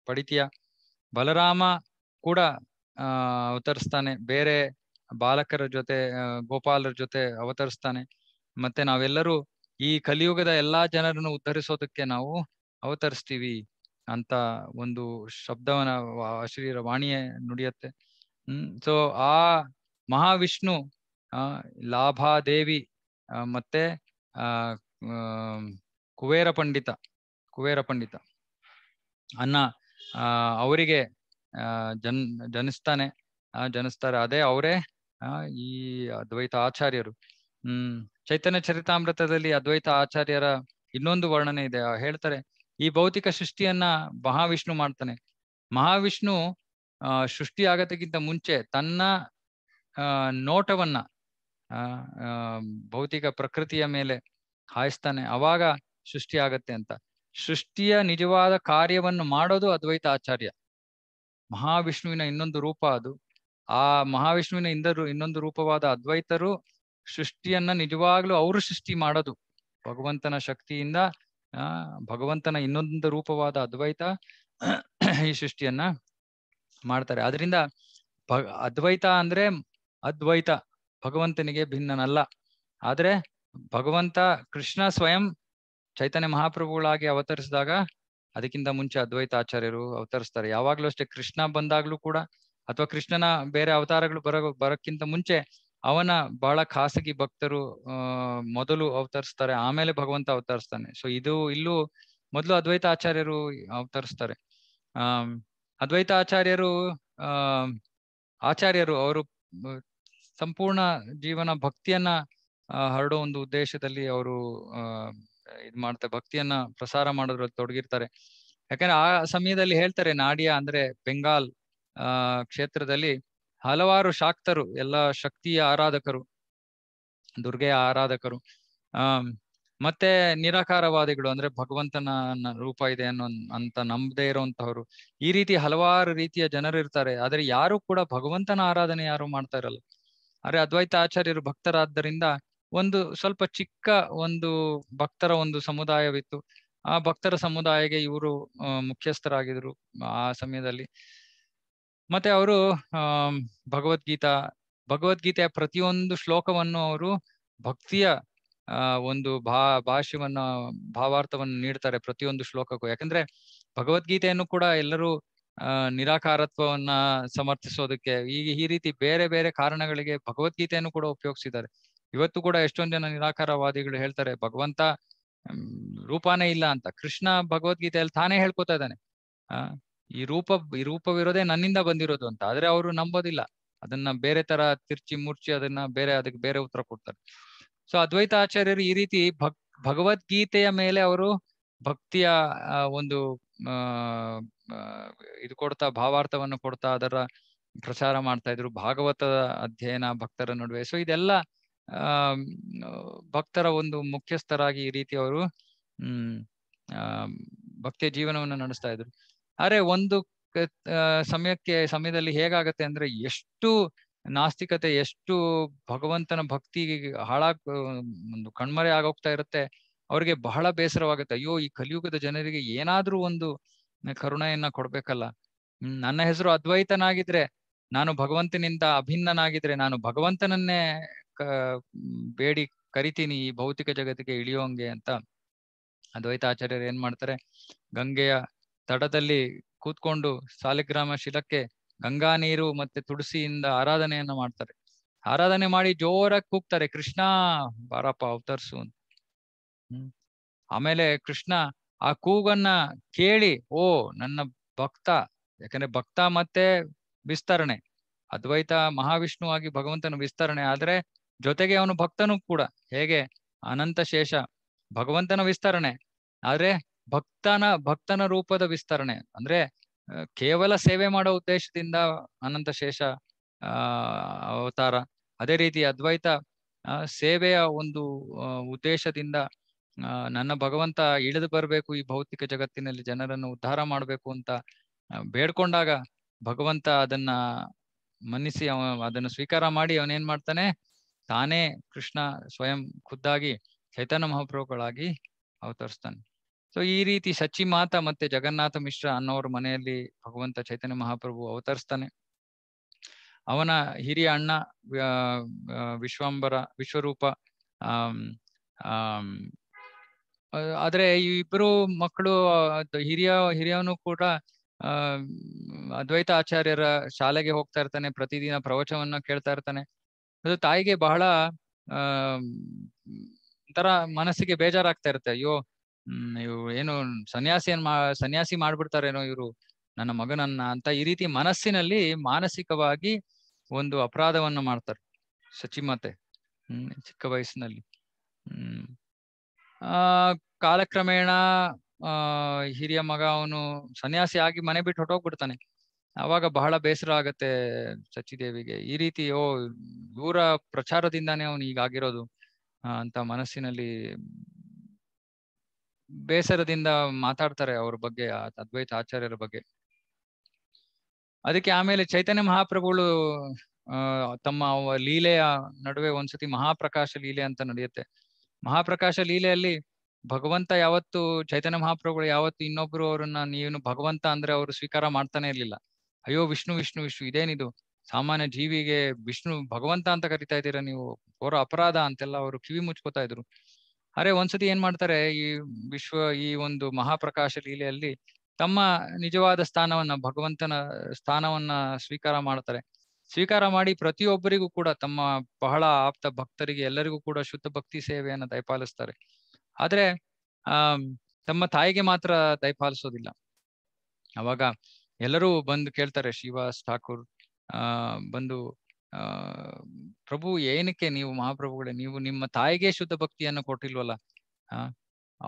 ಪಡಿತೀಯ ಬಲರಾಮ ಕೂಡ ಆ ಅವತರಿಸ್ತಾನೆ ಬೇರೆ ಬಾಲಕರ ಜೊತೆ ಗೋಪಾಲರ ಜೊತೆ ಅವತರಿಸ್ತಾನೆ ಮತ್ತೆ ನಾವೆಲ್ಲರೂ ಈ ಕಲಿಯುಗದ ಎಲ್ಲಾ ಜನರನ್ನು ಉದ್ಧರಿಸೋದಕ್ಕೆ ನಾವು ಅವತರಿಸ್ತೀವಿ ಅಂತ ಒಂದು ಶಬ್ದವನ ಶ್ರೀರ ವಾಣಿಯೇ ನುಡಿಯತ್ತೆ ಹ್ಮ್ ಸೊ ಆ ಮಹಾವಿಷ್ಣು ಆ ಲಾಭಾದೇವಿ ಮತ್ತೆ ಕುಬೇರ ಪಂಡಿತ ಕುಬೇರ ಪಂಡಿತ ಅನ್ನ ಅವರಿಗೆ ಜನ್ ಜನಿಸ್ತಾನೆ ಜನಿಸ್ತಾರೆ ಅದೇ ಅವರೇ ಈ ಅದ್ವೈತ ಆಚಾರ್ಯರು ಹ್ಮ್ ಚೈತನ್ಯ ಚರಿತಾಮೃತದಲ್ಲಿ ಅದ್ವೈತ ಆಚಾರ್ಯರ ಇನ್ನೊಂದು ವರ್ಣನೆ ಇದೆ ಹೇಳ್ತಾರೆ ಈ ಭೌತಿಕ ಸೃಷ್ಟಿಯನ್ನ ಮಹಾವಿಷ್ಣು ಮಾಡ್ತಾನೆ ಮಹಾವಿಷ್ಣು ಸೃಷ್ಟಿ ಆಗತಕ್ಕಿಂತ ಮುಂಚೆ ತನ್ನ ನೋಟವನ್ನ ಆ ಭೌತಿಕ ಪ್ರಕೃತಿಯ ಮೇಲೆ ಹಾಯಿಸ್ತಾನೆ ಅವಾಗ ಸೃಷ್ಟಿ ಆಗತ್ತೆ ಅಂತ ಸೃಷ್ಟಿಯ ನಿಜವಾದ ಕಾರ್ಯವನ್ನು ಮಾಡೋದು ಅದ್ವೈತ ಆಚಾರ್ಯ ಮಹಾವಿಷ್ಣುವಿನ ಇನ್ನೊಂದು ರೂಪ ಅದು ಆ ಮಹಾವಿಷ್ಣುವಿನ ಇಂದರು ಇನ್ನೊಂದು ರೂಪವಾದ ಅದ್ವೈತರು ಸೃಷ್ಟಿಯನ್ನ ನಿಜವಾಗ್ಲೂ ಅವರು ಸೃಷ್ಟಿ ಮಾಡೋದು ಭಗವಂತನ ಶಕ್ತಿಯಿಂದ ಆ ಭಗವಂತನ ಇನ್ನೊಂದು ರೂಪವಾದ ಅದ್ವೈತ ಈ ಸೃಷ್ಟಿಯನ್ನ ಮಾಡ್ತಾರೆ ಅದರಿಂದ ಭ ಅದ್ವೈತ ಅಂದ್ರೆ ಅದ್ವೈತ ಭಗವಂತನಿಗೆ ಭಿನ್ನನಲ್ಲ ಆದ್ರೆ ಭಗವಂತ ಕೃಷ್ಣ ಸ್ವಯಂ ಚೈತನ್ಯ ಮಹಾಪ್ರಭುಗಳಾಗಿ ಅವತರಿಸಿದಾಗ ಅದಕ್ಕಿಂತ ಮುಂಚೆ ಅದ್ವೈತ ಆಚಾರ್ಯರು ಅವತರಿಸ್ತಾರೆ ಯಾವಾಗ್ಲೂ ಅಷ್ಟೇ ಕೃಷ್ಣ ಬಂದಾಗ್ಲೂ ಕೂಡ ಅಥವಾ ಕೃಷ್ಣನ ಬೇರೆ ಅವತಾರಗಳು ಬರ ಬರೋಕ್ಕಿಂತ ಮುಂಚೆ ಅವನ ಬಹಳ ಖಾಸಗಿ ಭಕ್ತರು ಮೊದಲು ಅವತರಿಸ್ತಾರೆ ಆಮೇಲೆ ಭಗವಂತ ಅವತರಿಸ್ತಾನೆ ಸೊ ಇದು ಇಲ್ಲೂ ಮೊದಲು ಅದ್ವೈತ ಆಚಾರ್ಯರು ಅವತರಿಸ್ತಾರೆ ಅದ್ವೈತ ಆಚಾರ್ಯರು ಆಚಾರ್ಯರು ಅವರು ಸಂಪೂರ್ಣ ಜೀವನ ಭಕ್ತಿಯನ್ನ ಹರಡೋ ಒಂದು ಉದ್ದೇಶದಲ್ಲಿ ಅವರು ಇದ್ ಮಾಡ್ತಾರೆ ಭಕ್ತಿಯನ್ನ ಪ್ರಸಾರ ಮಾಡೋದ್ರಲ್ಲಿ ತೊಡಗಿರ್ತಾರೆ ಯಾಕಂದ್ರೆ ಆ ಸಮಯದಲ್ಲಿ ಹೇಳ್ತಾರೆ ನಾಡಿಯ ಅಂದ್ರೆ ಬೆಂಗಾಲ್ ಆ ಕ್ಷೇತ್ರದಲ್ಲಿ ಹಲವಾರು ಶಾಕ್ತರು ಎಲ್ಲ ಶಕ್ತಿಯ ಆರಾಧಕರು ದುರ್ಗೆಯ ಆರಾಧಕರು ಆ ಮತ್ತೆ ನಿರಾಕಾರವಾದಿಗಳು ಅಂದ್ರೆ ಭಗವಂತನ ರೂಪ ಇದೆ ಅನ್ನೋ ಅಂತ ನಂಬದೇ ಇರುವಂತಹವ್ರು ಈ ರೀತಿ ಹಲವಾರು ರೀತಿಯ ಜನರು ಇರ್ತಾರೆ ಆದ್ರೆ ಯಾರು ಕೂಡ ಭಗವಂತನ ಆರಾಧನೆ ಯಾರು ಮಾಡ್ತಾ ಇರಲ್ಲ ಆದರೆ ಅದ್ವೈತ ಆಚಾರ್ಯರು ಭಕ್ತರಾದ್ದರಿಂದ ಒಂದು ಸ್ವಲ್ಪ ಚಿಕ್ಕ ಒಂದು ಭಕ್ತರ ಒಂದು ಸಮುದಾಯವಿತ್ತು ಆ ಭಕ್ತರ ಸಮುದಾಯಕ್ಕೆ ಇವರು ಮುಖ್ಯಸ್ಥರಾಗಿದ್ರು ಆ ಸಮಯದಲ್ಲಿ ಮತ್ತೆ ಅವರು ಭಗವದ್ಗೀತಾ ಭಗವದ್ಗೀತೆಯ ಪ್ರತಿಯೊಂದು ಶ್ಲೋಕವನ್ನು ಅವರು ಭಕ್ತಿಯ ಒಂದು ಭಾ ಭಾಷ್ಯವನ್ನ ಭಾವಾರ್ಥವನ್ನು ನೀಡ್ತಾರೆ ಪ್ರತಿಯೊಂದು ಶ್ಲೋಕಕ್ಕೂ ಯಾಕಂದ್ರೆ ಭಗವದ್ಗೀತೆಯನ್ನು ಕೂಡ ಎಲ್ಲರೂ ನಿರಾಕಾರತ್ವವನ್ನ ಸಮರ್ಥಿಸೋದಕ್ಕೆ ಈಗ ಈ ರೀತಿ ಬೇರೆ ಬೇರೆ ಕಾರಣಗಳಿಗೆ ಭಗವದ್ಗೀತೆಯನ್ನು ಕೂಡ ಉಪಯೋಗಿಸಿದ್ದಾರೆ ಇವತ್ತು ಕೂಡ ಎಷ್ಟೊಂದ್ ಜನ ನಿರಾಕಾರವಾದಿಗಳು ಹೇಳ್ತಾರೆ ಭಗವಂತ ರೂಪಾನೇ ಇಲ್ಲ ಅಂತ ಕೃಷ್ಣ ಭಗವದ್ಗೀತೆಯಲ್ಲಿ ತಾನೇ ಹೇಳ್ಕೊತಾ ಇದ್ದಾನೆ ಆ ಈ ರೂಪ ಈ ರೂಪವಿರೋದೇ ನನ್ನಿಂದ ಬಂದಿರೋದು ಅಂತ ಆದ್ರೆ ಅವರು ನಂಬೋದಿಲ್ಲ ಅದನ್ನ ಬೇರೆ ತರ ತಿರ್ಚಿ ಮುರ್ಚಿ ಅದನ್ನ ಬೇರೆ ಅದಕ್ಕೆ ಬೇರೆ ಉತ್ತರ ಕೊಡ್ತಾರೆ ಸೊ ಅದ್ವೈತ ಆಚಾರ್ಯರು ಈ ರೀತಿ ಭಗ್ ಭಗವದ್ಗೀತೆಯ ಮೇಲೆ ಅವರು ಭಕ್ತಿಯ ಒಂದು ಇದು ಕೊಡ್ತಾ ಭಾವಾರ್ಥವನ್ನು ಕೊಡ್ತಾ ಅದರ ಪ್ರಚಾರ ಮಾಡ್ತಾ ಇದ್ರು ಭಾಗವತದ ಅಧ್ಯಯನ ಭಕ್ತರ ನಡುವೆ ಸೊ ಇದೆಲ್ಲ ಭಕ್ತರ ಒಂದು ಮುಖ್ಯಸ್ಥರಾಗಿ ಈ ರೀತಿ ಅವರು ಹ್ಮ್ ಭಕ್ತಿಯ ಜೀವನವನ್ನು ನಡೆಸ್ತಾ ಇದ್ರು ಆದ್ರೆ ಒಂದು ಸಮಯಕ್ಕೆ ಸಮಯದಲ್ಲಿ ಹೇಗಾಗತ್ತೆ ಅಂದ್ರೆ ಎಷ್ಟು ನಾಸ್ತಿಕತೆ ಎಷ್ಟು ಭಗವಂತನ ಭಕ್ತಿ ಹಾಳಾಗ್ ಒಂದು ಕಣ್ಮರೆ ಆಗೋಗ್ತಾ ಇರುತ್ತೆ ಅವ್ರಿಗೆ ಬಹಳ ಬೇಸರವಾಗುತ್ತೆ ಅಯ್ಯೋ ಈ ಕಲಿಯುಗದ ಜನರಿಗೆ ಏನಾದ್ರೂ ಒಂದು ಕರುಣೆಯನ್ನ ಕೊಡ್ಬೇಕಲ್ಲ ನನ್ನ ಹೆಸರು ಅದ್ವೈತನಾಗಿದ್ರೆ ನಾನು ಭಗವಂತನಿಂದ ಅಭಿನ್ನನಾಗಿದ್ರೆ ನಾನು ಭಗವಂತನನ್ನೇ ಬೇಡಿ ಕರಿತೀನಿ ಈ ಭೌತಿಕ ಜಗತ್ತಿಗೆ ಇಳಿಯೋಂಗೆ ಅಂತ ಆಚಾರ್ಯರು ಏನ್ ಮಾಡ್ತಾರೆ ಗಂಗೆಯ ತಡದಲ್ಲಿ ಕೂತ್ಕೊಂಡು ಸಾಲಿಗ್ರಾಮ ಶಿಲಕ್ಕೆ ಗಂಗಾ ನೀರು ಮತ್ತೆ ತುಳಸಿಯಿಂದ ಆರಾಧನೆಯನ್ನ ಮಾಡ್ತಾರೆ ಆರಾಧನೆ ಮಾಡಿ ಜೋರಾಗಿ ಕೂಗ್ತಾರೆ ಕೃಷ್ಣ ಬಾರಪ್ಪ ಅವತರಿಸು ಅಂತ ಆಮೇಲೆ ಕೃಷ್ಣ ಆ ಕೂಗನ್ನ ಕೇಳಿ ಓ ನನ್ನ ಭಕ್ತ ಯಾಕಂದ್ರೆ ಭಕ್ತ ಮತ್ತೆ ವಿಸ್ತರಣೆ ಅದ್ವೈತ ಮಹಾವಿಷ್ಣು ಆಗಿ ಭಗವಂತನ ವಿಸ್ತರಣೆ ಆದ್ರೆ ಜೊತೆಗೆ ಅವನು ಭಕ್ತನೂ ಕೂಡ ಹೇಗೆ ಅನಂತ ಶೇಷ ಭಗವಂತನ ವಿಸ್ತರಣೆ ಆದ್ರೆ ಭಕ್ತನ ಭಕ್ತನ ರೂಪದ ವಿಸ್ತರಣೆ ಅಂದ್ರೆ ಕೇವಲ ಸೇವೆ ಮಾಡೋ ಉದ್ದೇಶದಿಂದ ಅನಂತ ಶೇಷ ಅವತಾರ ಅದೇ ರೀತಿ ಅದ್ವೈತ ಸೇವೆಯ ಒಂದು ಉದ್ದೇಶದಿಂದ ನನ್ನ ಭಗವಂತ ಇಳಿದು ಬರಬೇಕು ಈ ಭೌತಿಕ ಜಗತ್ತಿನಲ್ಲಿ ಜನರನ್ನು ಉದ್ಧಾರ ಮಾಡಬೇಕು ಅಂತ ಬೇಡ್ಕೊಂಡಾಗ ಭಗವಂತ ಅದನ್ನ ಮನ್ನಿಸಿ ಅವ ಅದನ್ನು ಸ್ವೀಕಾರ ಮಾಡಿ ಅವನೇನ್ ಮಾಡ್ತಾನೆ ತಾನೇ ಕೃಷ್ಣ ಸ್ವಯಂ ಖುದ್ದಾಗಿ ಚೈತನ್ಯ ಮಹಾಪ್ರಭುಗಳಾಗಿ ಅವತರಿಸ್ತಾನೆ ಸೊ ಈ ರೀತಿ ಸಚಿ ಮಾತ ಮತ್ತೆ ಜಗನ್ನಾಥ ಮಿಶ್ರ ಅನ್ನೋರ ಮನೆಯಲ್ಲಿ ಭಗವಂತ ಚೈತನ್ಯ ಮಹಾಪ್ರಭು ಅವತರಿಸ್ತಾನೆ ಅವನ ಹಿರಿಯ ಅಣ್ಣ ವಿಶ್ವಾಂಬರ ವಿಶ್ವರೂಪ ಆ ಆದ್ರೆ ಈ ಇಬ್ರು ಮಕ್ಕಳು ಹಿರಿಯ ಹಿರಿಯವನು ಕೂಡ ಅದ್ವೈತ ಆಚಾರ್ಯರ ಶಾಲೆಗೆ ಹೋಗ್ತಾ ಇರ್ತಾನೆ ಪ್ರತಿದಿನ ಪ್ರವಚನವನ್ನ ಕೇಳ್ತಾ ಇರ್ತಾನೆ ಅದು ತಾಯಿಗೆ ಬಹಳ ಆ ಒಂಥರ ಮನಸ್ಸಿಗೆ ಬೇಜಾರಾಗ್ತಾ ಇರುತ್ತೆ ಅಯ್ಯೋ ಇವ್ ಏನು ಸನ್ಯಾಸಿ ಮಾ ಸನ್ಯಾಸಿ ಮಾಡ್ಬಿಡ್ತಾರೇನೋ ಇವ್ರು ನನ್ನ ಮಗನನ್ನ ಅಂತ ಈ ರೀತಿ ಮನಸ್ಸಿನಲ್ಲಿ ಮಾನಸಿಕವಾಗಿ ಒಂದು ಅಪರಾಧವನ್ನು ಮಾಡ್ತಾರೆ ಸಚಿಮತೆ ಹ್ಮ್ ಚಿಕ್ಕ ವಯಸ್ಸಿನಲ್ಲಿ ಹ್ಮ್ ಆ ಕಾಲಕ್ರಮೇಣ ಆ ಹಿರಿಯ ಮಗ ಅವನು ಸನ್ಯಾಸಿ ಆಗಿ ಮನೆ ಬಿಟ್ಟು ಹೊಟ್ಟೋಗ್ಬಿಡ್ತಾನೆ ಅವಾಗ ಬಹಳ ಬೇಸರ ಆಗತ್ತೆ ಸಚಿದೇವಿಗೆ ಈ ರೀತಿ ಓ ದೂರ ಪ್ರಚಾರದಿಂದಾನೇ ಅವನು ಈಗಾಗಿರೋದು ಅಂತ ಮನಸ್ಸಿನಲ್ಲಿ ಬೇಸರದಿಂದ ಮಾತಾಡ್ತಾರೆ ಅವ್ರ ಬಗ್ಗೆ ಅದ್ವೈತ ಆಚಾರ್ಯರ ಬಗ್ಗೆ ಅದಕ್ಕೆ ಆಮೇಲೆ ಚೈತನ್ಯ ಮಹಾಪ್ರಭುಗಳು ತಮ್ಮ ಲೀಲೆಯ ನಡುವೆ ಒಂದ್ಸತಿ ಮಹಾಪ್ರಕಾಶ ಲೀಲೆ ಅಂತ ನಡೆಯುತ್ತೆ ಮಹಾಪ್ರಕಾಶ ಲೀಲೆಯಲ್ಲಿ ಭಗವಂತ ಯಾವತ್ತು ಚೈತನ್ಯ ಮಹಾಪ್ರಭುಗಳು ಯಾವತ್ತು ಇನ್ನೊಬ್ರು ಅವರನ್ನ ನೀನು ಭಗವಂತ ಅಂದ್ರೆ ಅವರು ಸ್ವೀಕಾರ ಮಾಡ್ತಾನೆ ಇರ್ಲಿಲ್ಲ ಅಯ್ಯೋ ವಿಷ್ಣು ವಿಷ್ಣು ವಿಷ್ಣು ಇದೇನಿದು ಸಾಮಾನ್ಯ ಜೀವಿಗೆ ವಿಷ್ಣು ಭಗವಂತ ಅಂತ ಕರಿತಾ ಇದ್ದೀರಾ ನೀವು ಅವರ ಅಪರಾಧ ಅಂತೆಲ್ಲ ಅವರು ಕಿವಿ ಮುಚ್ಕೋತಾ ಇದ್ರು ಅರೆ ಒಂದ್ಸತಿ ಏನ್ ಮಾಡ್ತಾರೆ ಈ ವಿಶ್ವ ಈ ಒಂದು ಮಹಾಪ್ರಕಾಶ ಲೀಲೆಯಲ್ಲಿ ತಮ್ಮ ನಿಜವಾದ ಸ್ಥಾನವನ್ನ ಭಗವಂತನ ಸ್ಥಾನವನ್ನ ಸ್ವೀಕಾರ ಮಾಡ್ತಾರೆ ಸ್ವೀಕಾರ ಮಾಡಿ ಪ್ರತಿಯೊಬ್ಬರಿಗೂ ಕೂಡ ತಮ್ಮ ಬಹಳ ಆಪ್ತ ಭಕ್ತರಿಗೆ ಎಲ್ಲರಿಗೂ ಕೂಡ ಶುದ್ಧ ಭಕ್ತಿ ಸೇವೆಯನ್ನು ದಯಪಾಲಿಸ್ತಾರೆ ಆದ್ರೆ ಆ ತಮ್ಮ ತಾಯಿಗೆ ಮಾತ್ರ ದಯಪಾಲಿಸೋದಿಲ್ಲ ಅವಾಗ ಎಲ್ಲರೂ ಬಂದು ಕೇಳ್ತಾರೆ ಶ್ರೀವಾಸ್ ಠಾಕೂರ್ ಆ ಬಂದು ಆ ಪ್ರಭು ಏನಕ್ಕೆ ನೀವು ಮಹಾಪ್ರಭುಗಳೇ ನೀವು ನಿಮ್ಮ ತಾಯಿಗೆ ಶುದ್ಧ ಭಕ್ತಿಯನ್ನು ಕೊಟ್ಟಿಲ್ವಲ್ಲ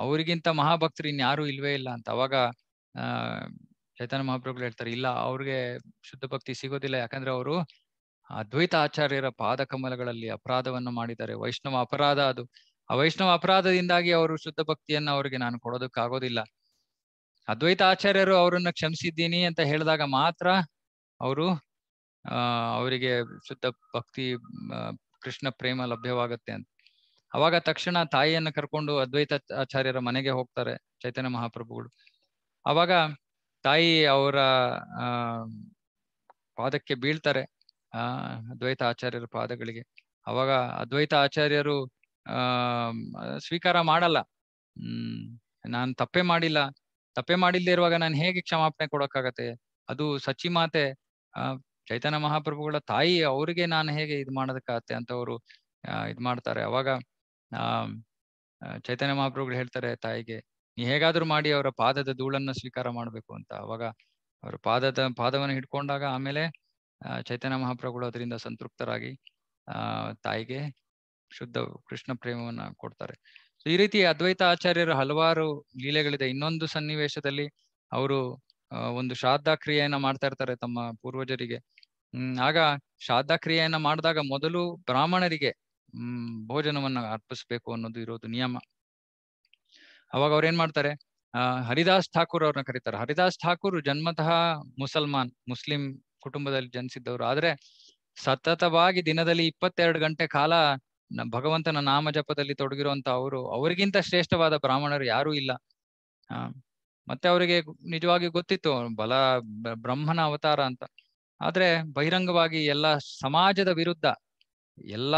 ಅವರಿಗಿಂತ ಮಹಾಭಕ್ತರು ಇನ್ಯಾರೂ ಇಲ್ವೇ ಇಲ್ಲ ಅಂತ ಅವಾಗ ಆ ಚೈತನ್ಯ ಮಹಾಪ್ರಭುಗಳು ಹೇಳ್ತಾರೆ ಇಲ್ಲ ಅವ್ರಿಗೆ ಶುದ್ಧ ಭಕ್ತಿ ಸಿಗೋದಿಲ್ಲ ಯಾಕಂದ್ರೆ ಅವರು ಅದ್ವೈತ ಆಚಾರ್ಯರ ಪಾದ ಕಮಲಗಳಲ್ಲಿ ಅಪರಾಧವನ್ನು ಮಾಡಿದ್ದಾರೆ ವೈಷ್ಣವ ಅಪರಾಧ ಅದು ಆ ವೈಷ್ಣವ ಅಪರಾಧದಿಂದಾಗಿ ಅವರು ಶುದ್ಧ ಭಕ್ತಿಯನ್ನ ಅವರಿಗೆ ನಾನು ಕೊಡೋದಕ್ಕಾಗೋದಿಲ್ಲ ಅದ್ವೈತ ಆಚಾರ್ಯರು ಅವರನ್ನು ಕ್ಷಮಿಸಿದ್ದೀನಿ ಅಂತ ಹೇಳಿದಾಗ ಮಾತ್ರ ಅವರು ಅವರಿಗೆ ಶುದ್ಧ ಭಕ್ತಿ ಕೃಷ್ಣ ಪ್ರೇಮ ಲಭ್ಯವಾಗುತ್ತೆ ಅಂತ ಅವಾಗ ತಕ್ಷಣ ತಾಯಿಯನ್ನು ಕರ್ಕೊಂಡು ಅದ್ವೈತ ಆಚಾರ್ಯರ ಮನೆಗೆ ಹೋಗ್ತಾರೆ ಚೈತನ್ಯ ಮಹಾಪ್ರಭುಗಳು ಅವಾಗ ತಾಯಿ ಅವರ ಆ ಪಾದಕ್ಕೆ ಬೀಳ್ತಾರೆ ಆ ಅದ್ವೈತ ಆಚಾರ್ಯರ ಪಾದಗಳಿಗೆ ಅವಾಗ ಅದ್ವೈತ ಆಚಾರ್ಯರು ಆ ಸ್ವೀಕಾರ ಮಾಡಲ್ಲ ಹ್ಮ್ ನಾನು ತಪ್ಪೆ ಮಾಡಿಲ್ಲ ತಪ್ಪೆ ಮಾಡಿಲ್ಲದೆ ಇರುವಾಗ ನಾನು ಹೇಗೆ ಕ್ಷಮಾಪಣೆ ಕೊಡಕ್ಕಾಗತ್ತೆ ಅದು ಸಚಿ ಮಾತೆ ಆ ಚೈತನ್ಯ ಮಹಾಪ್ರಭುಗಳ ತಾಯಿ ಅವರಿಗೆ ನಾನು ಹೇಗೆ ಇದು ಮಾಡೋದಕ್ಕಾಗತ್ತೆ ಅಂತ ಅವರು ಇದು ಮಾಡ್ತಾರೆ ಅವಾಗ ಆ ಚೈತನ್ಯ ಮಹಾಪ್ರಭುಗಳು ಹೇಳ್ತಾರೆ ತಾಯಿಗೆ ಹೇಗಾದ್ರೂ ಮಾಡಿ ಅವರ ಪಾದದ ಧೂಳನ್ನ ಸ್ವೀಕಾರ ಮಾಡಬೇಕು ಅಂತ ಅವಾಗ ಅವರ ಪಾದದ ಪಾದವನ್ನು ಹಿಡ್ಕೊಂಡಾಗ ಆಮೇಲೆ ಚೈತನ್ಯ ಮಹಾಪ್ರಭುಗಳು ಅದರಿಂದ ಸಂತೃಪ್ತರಾಗಿ ಆ ತಾಯಿಗೆ ಶುದ್ಧ ಕೃಷ್ಣ ಪ್ರೇಮವನ್ನ ಕೊಡ್ತಾರೆ ಈ ರೀತಿ ಅದ್ವೈತ ಆಚಾರ್ಯರು ಹಲವಾರು ಲೀಲೆಗಳಿದೆ ಇನ್ನೊಂದು ಸನ್ನಿವೇಶದಲ್ಲಿ ಅವರು ಒಂದು ಶ್ರಾದ್ದ ಕ್ರಿಯೆಯನ್ನ ಮಾಡ್ತಾ ಇರ್ತಾರೆ ತಮ್ಮ ಪೂರ್ವಜರಿಗೆ ಹ್ಮ್ ಆಗ ಶ್ರಾದ್ದ ಕ್ರಿಯೆಯನ್ನ ಮಾಡಿದಾಗ ಮೊದಲು ಬ್ರಾಹ್ಮಣರಿಗೆ ಹ್ಮ್ ಭೋಜನವನ್ನ ಅರ್ಪಿಸ್ಬೇಕು ಅನ್ನೋದು ಇರೋದು ನಿಯಮ ಅವಾಗ ಅವ್ರು ಏನ್ ಮಾಡ್ತಾರೆ ಹರಿದಾಸ್ ಠಾಕೂರ್ ಅವ್ರನ್ನ ಕರೀತಾರೆ ಹರಿದಾಸ್ ಠಾಕೂರ್ ಜನ್ಮತಃ ಮುಸಲ್ಮಾನ್ ಮುಸ್ಲಿಂ ಕುಟುಂಬದಲ್ಲಿ ಜನಿಸಿದ್ದವ್ರು ಆದ್ರೆ ಸತತವಾಗಿ ದಿನದಲ್ಲಿ ಇಪ್ಪತ್ತೆರಡು ಗಂಟೆ ಕಾಲ ಭಗವಂತನ ನಾಮ ಜಪದಲ್ಲಿ ತೊಡಗಿರುವಂತ ಅವರು ಅವರಿಗಿಂತ ಶ್ರೇಷ್ಠವಾದ ಬ್ರಾಹ್ಮಣರು ಯಾರೂ ಇಲ್ಲ ಮತ್ತೆ ಅವರಿಗೆ ನಿಜವಾಗಿ ಗೊತ್ತಿತ್ತು ಬಲ ಬ್ರಹ್ಮನ ಅವತಾರ ಅಂತ ಆದ್ರೆ ಬಹಿರಂಗವಾಗಿ ಎಲ್ಲ ಸಮಾಜದ ವಿರುದ್ಧ ಎಲ್ಲ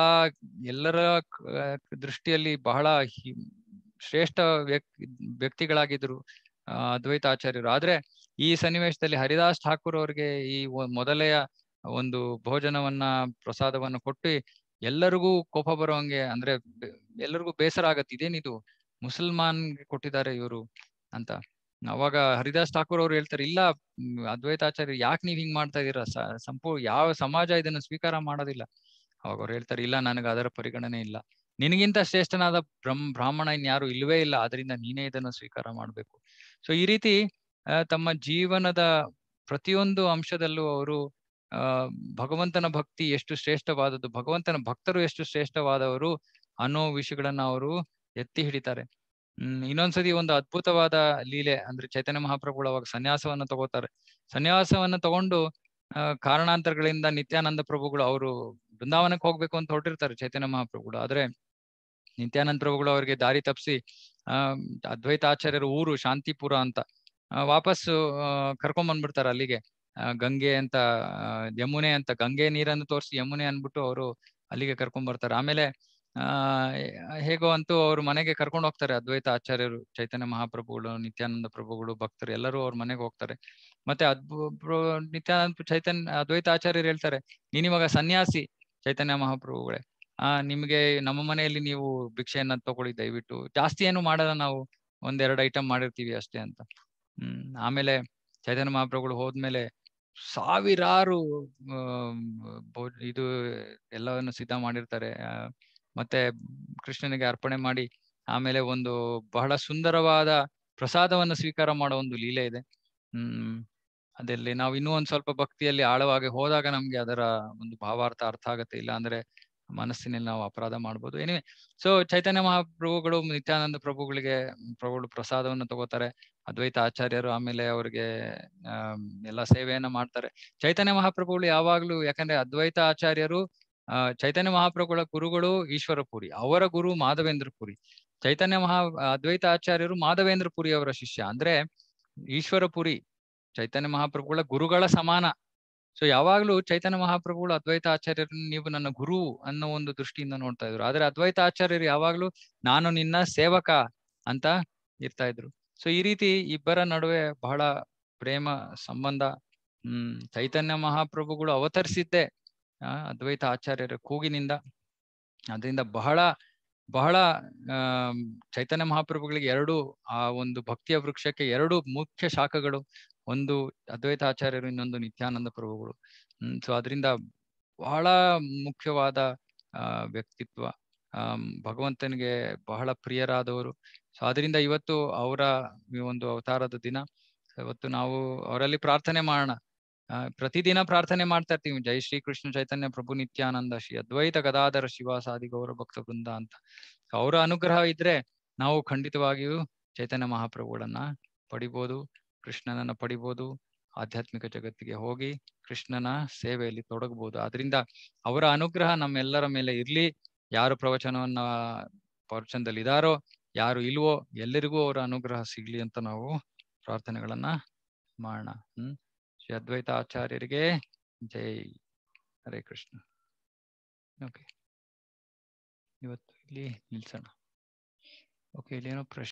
ಎಲ್ಲರ ದೃಷ್ಟಿಯಲ್ಲಿ ಬಹಳ ಶ್ರೇಷ್ಠ ವ್ಯಕ್ತಿಗಳಾಗಿದ್ರು ಅದ್ವೈತ ಆಚಾರ್ಯರು ಆದ್ರೆ ಈ ಸನ್ನಿವೇಶದಲ್ಲಿ ಹರಿದಾಸ್ ಠಾಕೂರ್ ಅವ್ರಿಗೆ ಈ ಮೊದಲೆಯ ಒಂದು ಭೋಜನವನ್ನ ಪ್ರಸಾದವನ್ನ ಕೊಟ್ಟು ಎಲ್ಲರಿಗೂ ಕೋಪ ಬರೋಂಗೆ ಅಂದ್ರೆ ಎಲ್ಲರಿಗೂ ಬೇಸರ ಆಗತ್ತೆ ಇದೇನಿದು ಮುಸಲ್ಮಾನ್ಗೆ ಕೊಟ್ಟಿದ್ದಾರೆ ಇವರು ಅಂತ ಅವಾಗ ಹರಿದಾಸ್ ಠಾಕೂರ್ ಅವ್ರು ಹೇಳ್ತಾರೆ ಇಲ್ಲ ಅದ್ವೈತಾಚಾರ್ಯ ಯಾಕೆ ನೀವ್ ಹಿಂಗ್ ಮಾಡ್ತಾ ಇದೀರ ಸಂಪೂರ್ಣ ಯಾವ ಸಮಾಜ ಇದನ್ನ ಸ್ವೀಕಾರ ಮಾಡೋದಿಲ್ಲ ಅವಾಗ ಅವ್ರು ಹೇಳ್ತಾರೆ ಇಲ್ಲ ನನಗೆ ಅದರ ಪರಿಗಣನೆ ಇಲ್ಲ ನಿನಗಿಂತ ಶ್ರೇಷ್ಠನಾದ ಬ್ರಹ್ಮ ಬ್ರಾಹ್ಮಣ ಇನ್ಯಾರು ಇಲ್ವೇ ಇಲ್ಲ ಆದ್ರಿಂದ ನೀನೇ ಇದನ್ನು ಸ್ವೀಕಾರ ಮಾಡಬೇಕು ಸೊ ಈ ರೀತಿ ತಮ್ಮ ಜೀವನದ ಪ್ರತಿಯೊಂದು ಅಂಶದಲ್ಲೂ ಅವರು ಭಗವಂತನ ಭಕ್ತಿ ಎಷ್ಟು ಶ್ರೇಷ್ಠವಾದದ್ದು ಭಗವಂತನ ಭಕ್ತರು ಎಷ್ಟು ಶ್ರೇಷ್ಠವಾದವರು ಅನ್ನೋ ವಿಷಯಗಳನ್ನ ಅವರು ಎತ್ತಿ ಹಿಡಿತಾರೆ ಹ್ಮ್ ಇನ್ನೊಂದ್ಸತಿ ಒಂದು ಅದ್ಭುತವಾದ ಲೀಲೆ ಅಂದ್ರೆ ಚೈತನ್ಯ ಮಹಾಪ್ರಭುಗಳು ಅವಾಗ ಸನ್ಯಾಸವನ್ನ ತಗೋತಾರೆ ಸನ್ಯಾಸವನ್ನ ತಗೊಂಡು ಕಾರಣಾಂತರಗಳಿಂದ ನಿತ್ಯಾನಂದ ಪ್ರಭುಗಳು ಅವರು ಬೃಂದಾವನಕ್ಕೆ ಹೋಗ್ಬೇಕು ಅಂತ ಹೊರಟಿರ್ತಾರೆ ಚೈತನ್ಯ ಮಹಾಪ್ರಭುಗಳು ಆದ್ರೆ ನಿತ್ಯಾನಂದ ಪ್ರಭುಗಳು ಅವರಿಗೆ ದಾರಿ ತಪ್ಪಿಸಿ ಆಚಾರ್ಯರು ಊರು ಶಾಂತಿಪುರ ಅಂತ ವಾಪಸ್ಸು ಕರ್ಕೊಂಡ್ ಬಂದ್ಬಿಡ್ತಾರೆ ಅಲ್ಲಿಗೆ ಗಂಗೆ ಅಂತ ಯಮುನೆ ಅಂತ ಗಂಗೆ ನೀರನ್ನು ತೋರಿಸಿ ಯಮುನೆ ಅಂದ್ಬಿಟ್ಟು ಅವರು ಅಲ್ಲಿಗೆ ಕರ್ಕೊಂಡ್ ಬರ್ತಾರೆ ಆಮೇಲೆ ಆ ಹೇಗೋ ಅಂತೂ ಅವ್ರ ಮನೆಗೆ ಕರ್ಕೊಂಡು ಹೋಗ್ತಾರೆ ಅದ್ವೈತ ಆಚಾರ್ಯರು ಚೈತನ್ಯ ಮಹಾಪ್ರಭುಗಳು ನಿತ್ಯಾನಂದ ಪ್ರಭುಗಳು ಭಕ್ತರು ಎಲ್ಲರೂ ಅವ್ರ ಮನೆಗೆ ಹೋಗ್ತಾರೆ ಮತ್ತೆ ಅದ್ಬು ನಿತ್ಯಾನಂದ ಚೈತನ್ಯ ಅದ್ವೈತ ಆಚಾರ್ಯರು ಹೇಳ್ತಾರೆ ನೀನಿವಾಗ ಸನ್ಯಾಸಿ ಚೈತನ್ಯ ಮಹಾಪ್ರಭುಗಳೇ ಆ ನಿಮ್ಗೆ ನಮ್ಮ ಮನೆಯಲ್ಲಿ ನೀವು ಭಿಕ್ಷೆಯನ್ನ ತಗೊಳ್ಳಿ ದಯವಿಟ್ಟು ಜಾಸ್ತಿ ಏನು ಮಾಡಲ್ಲ ನಾವು ಒಂದೆರಡು ಐಟಮ್ ಮಾಡಿರ್ತೀವಿ ಅಷ್ಟೇ ಅಂತ ಹ್ಮ್ ಆಮೇಲೆ ಚೈತನ್ಯ ಮಹಾಪ್ರಭುಗಳು ಹೋದ್ಮೇಲೆ ಸಾವಿರಾರು ಇದು ಎಲ್ಲವನ್ನು ಸಿದ್ಧ ಮಾಡಿರ್ತಾರೆ ಮತ್ತೆ ಕೃಷ್ಣನಿಗೆ ಅರ್ಪಣೆ ಮಾಡಿ ಆಮೇಲೆ ಒಂದು ಬಹಳ ಸುಂದರವಾದ ಪ್ರಸಾದವನ್ನು ಸ್ವೀಕಾರ ಮಾಡೋ ಒಂದು ಲೀಲೆ ಇದೆ ಹ್ಮ್ ಅದರಲ್ಲಿ ನಾವು ಇನ್ನೂ ಒಂದ್ ಸ್ವಲ್ಪ ಭಕ್ತಿಯಲ್ಲಿ ಆಳವಾಗಿ ಹೋದಾಗ ನಮ್ಗೆ ಅದರ ಒಂದು ಭಾವಾರ್ಥ ಅರ್ಥ ಆಗತ್ತೆ ಇಲ್ಲ ಅಂದ್ರೆ ಮನಸ್ಸಿನಲ್ಲಿ ನಾವು ಅಪರಾಧ ಮಾಡ್ಬೋದು ಏನಿವೆ ಸೊ ಚೈತನ್ಯ ಮಹಾಪ್ರಭುಗಳು ನಿತ್ಯಾನಂದ ಪ್ರಭುಗಳಿಗೆ ಪ್ರಭುಗಳು ಪ್ರಸಾದವನ್ನು ತಗೋತಾರೆ ಅದ್ವೈತ ಆಚಾರ್ಯರು ಆಮೇಲೆ ಅವ್ರಿಗೆ ಎಲ್ಲ ಸೇವೆಯನ್ನ ಮಾಡ್ತಾರೆ ಚೈತನ್ಯ ಮಹಾಪ್ರಭುಗಳು ಯಾವಾಗ್ಲೂ ಯಾಕಂದ್ರೆ ಅದ್ವೈತ ಆಚಾರ್ಯರು ಚೈತನ್ಯ ಮಹಾಪ್ರಭುಗಳ ಗುರುಗಳು ಈಶ್ವರಪುರಿ ಅವರ ಗುರು ಮಾಧವೇಂದ್ರಪುರಿ ಚೈತನ್ಯ ಮಹಾ ಅದ್ವೈತ ಆಚಾರ್ಯರು ಮಾಧವೇಂದ್ರಪುರಿ ಅವರ ಶಿಷ್ಯ ಅಂದ್ರೆ ಈಶ್ವರಪುರಿ ಚೈತನ್ಯ ಮಹಾಪ್ರಭುಗಳ ಗುರುಗಳ ಸಮಾನ ಸೊ ಯಾವಾಗ್ಲೂ ಚೈತನ್ಯ ಮಹಾಪ್ರಭುಗಳು ಅದ್ವೈತ ಆಚಾರ್ಯರು ನೀವು ನನ್ನ ಗುರು ಅನ್ನೋ ಒಂದು ದೃಷ್ಟಿಯಿಂದ ನೋಡ್ತಾ ಇದ್ರು ಆದ್ರೆ ಅದ್ವೈತ ಆಚಾರ್ಯರು ಯಾವಾಗ್ಲೂ ನಾನು ನಿನ್ನ ಸೇವಕ ಅಂತ ಇರ್ತಾ ಇದ್ರು ಸೊ ಈ ರೀತಿ ಇಬ್ಬರ ನಡುವೆ ಬಹಳ ಪ್ರೇಮ ಸಂಬಂಧ ಹ್ಮ್ ಚೈತನ್ಯ ಮಹಾಪ್ರಭುಗಳು ಅವತರಿಸಿದ್ದೆ ಅದ್ವೈತ ಆಚಾರ್ಯರ ಕೂಗಿನಿಂದ ಅದರಿಂದ ಬಹಳ ಬಹಳ ಚೈತನ್ಯ ಮಹಾಪ್ರಭುಗಳಿಗೆ ಎರಡು ಆ ಒಂದು ಭಕ್ತಿಯ ವೃಕ್ಷಕ್ಕೆ ಎರಡು ಮುಖ್ಯ ಶಾಖಗಳು ಒಂದು ಅದ್ವೈತ ಆಚಾರ್ಯರು ಇನ್ನೊಂದು ನಿತ್ಯಾನಂದ ಪ್ರಭುಗಳು ಹ್ಮ್ ಸೊ ಅದರಿಂದ ಬಹಳ ಮುಖ್ಯವಾದ ವ್ಯಕ್ತಿತ್ವ ಭಗವಂತನಿಗೆ ಬಹಳ ಪ್ರಿಯರಾದವರು ಸೊ ಅದರಿಂದ ಇವತ್ತು ಅವರ ಒಂದು ಅವತಾರದ ದಿನ ಇವತ್ತು ನಾವು ಅವರಲ್ಲಿ ಪ್ರಾರ್ಥನೆ ಮಾಡೋಣ ಪ್ರತಿದಿನ ಪ್ರಾರ್ಥನೆ ಮಾಡ್ತಾ ಇರ್ತೀವಿ ಜೈ ಶ್ರೀ ಕೃಷ್ಣ ಚೈತನ್ಯ ಪ್ರಭು ನಿತ್ಯಾನಂದ ಶ್ರೀ ಅದ್ವೈತ ಗದಾಧರ ಶಿವಾಸಾದಿ ಗೌರವ ಗೌರ ಭಕ್ತ ವೃಂದ ಅಂತ ಅವರ ಅನುಗ್ರಹ ಇದ್ರೆ ನಾವು ಖಂಡಿತವಾಗಿಯೂ ಚೈತನ್ಯ ಮಹಾಪ್ರಭುಗಳನ್ನ ಪಡಿಬೋದು ಕೃಷ್ಣನನ್ನ ಪಡಿಬಹುದು ಆಧ್ಯಾತ್ಮಿಕ ಜಗತ್ತಿಗೆ ಹೋಗಿ ಕೃಷ್ಣನ ಸೇವೆಯಲ್ಲಿ ತೊಡಗಬಹುದು ಆದ್ರಿಂದ ಅವರ ಅನುಗ್ರಹ ನಮ್ಮೆಲ್ಲರ ಮೇಲೆ ಇರ್ಲಿ ಯಾರು ಪ್ರವಚನವನ್ನ ಪ್ರವಚನದಲ್ಲಿ ಇದಾರೋ ಯಾರು ಇಲ್ವೋ ಎಲ್ಲರಿಗೂ ಅವರ ಅನುಗ್ರಹ ಸಿಗ್ಲಿ ಅಂತ ನಾವು ಪ್ರಾರ್ಥನೆಗಳನ್ನ ಮಾಡೋಣ ಹ್ಮ್ ಶ್ರೀ ಅದ್ವೈತ ಆಚಾರ್ಯರಿಗೆ ಜೈ ಹರೇ ಕೃಷ್ಣ ಓಕೆ ಇವತ್ತು ಇಲ್ಲಿ ನಿಲ್ಸೋಣ ಓಕೆ ಏನೋ ಪ್ರಶ್ನೆ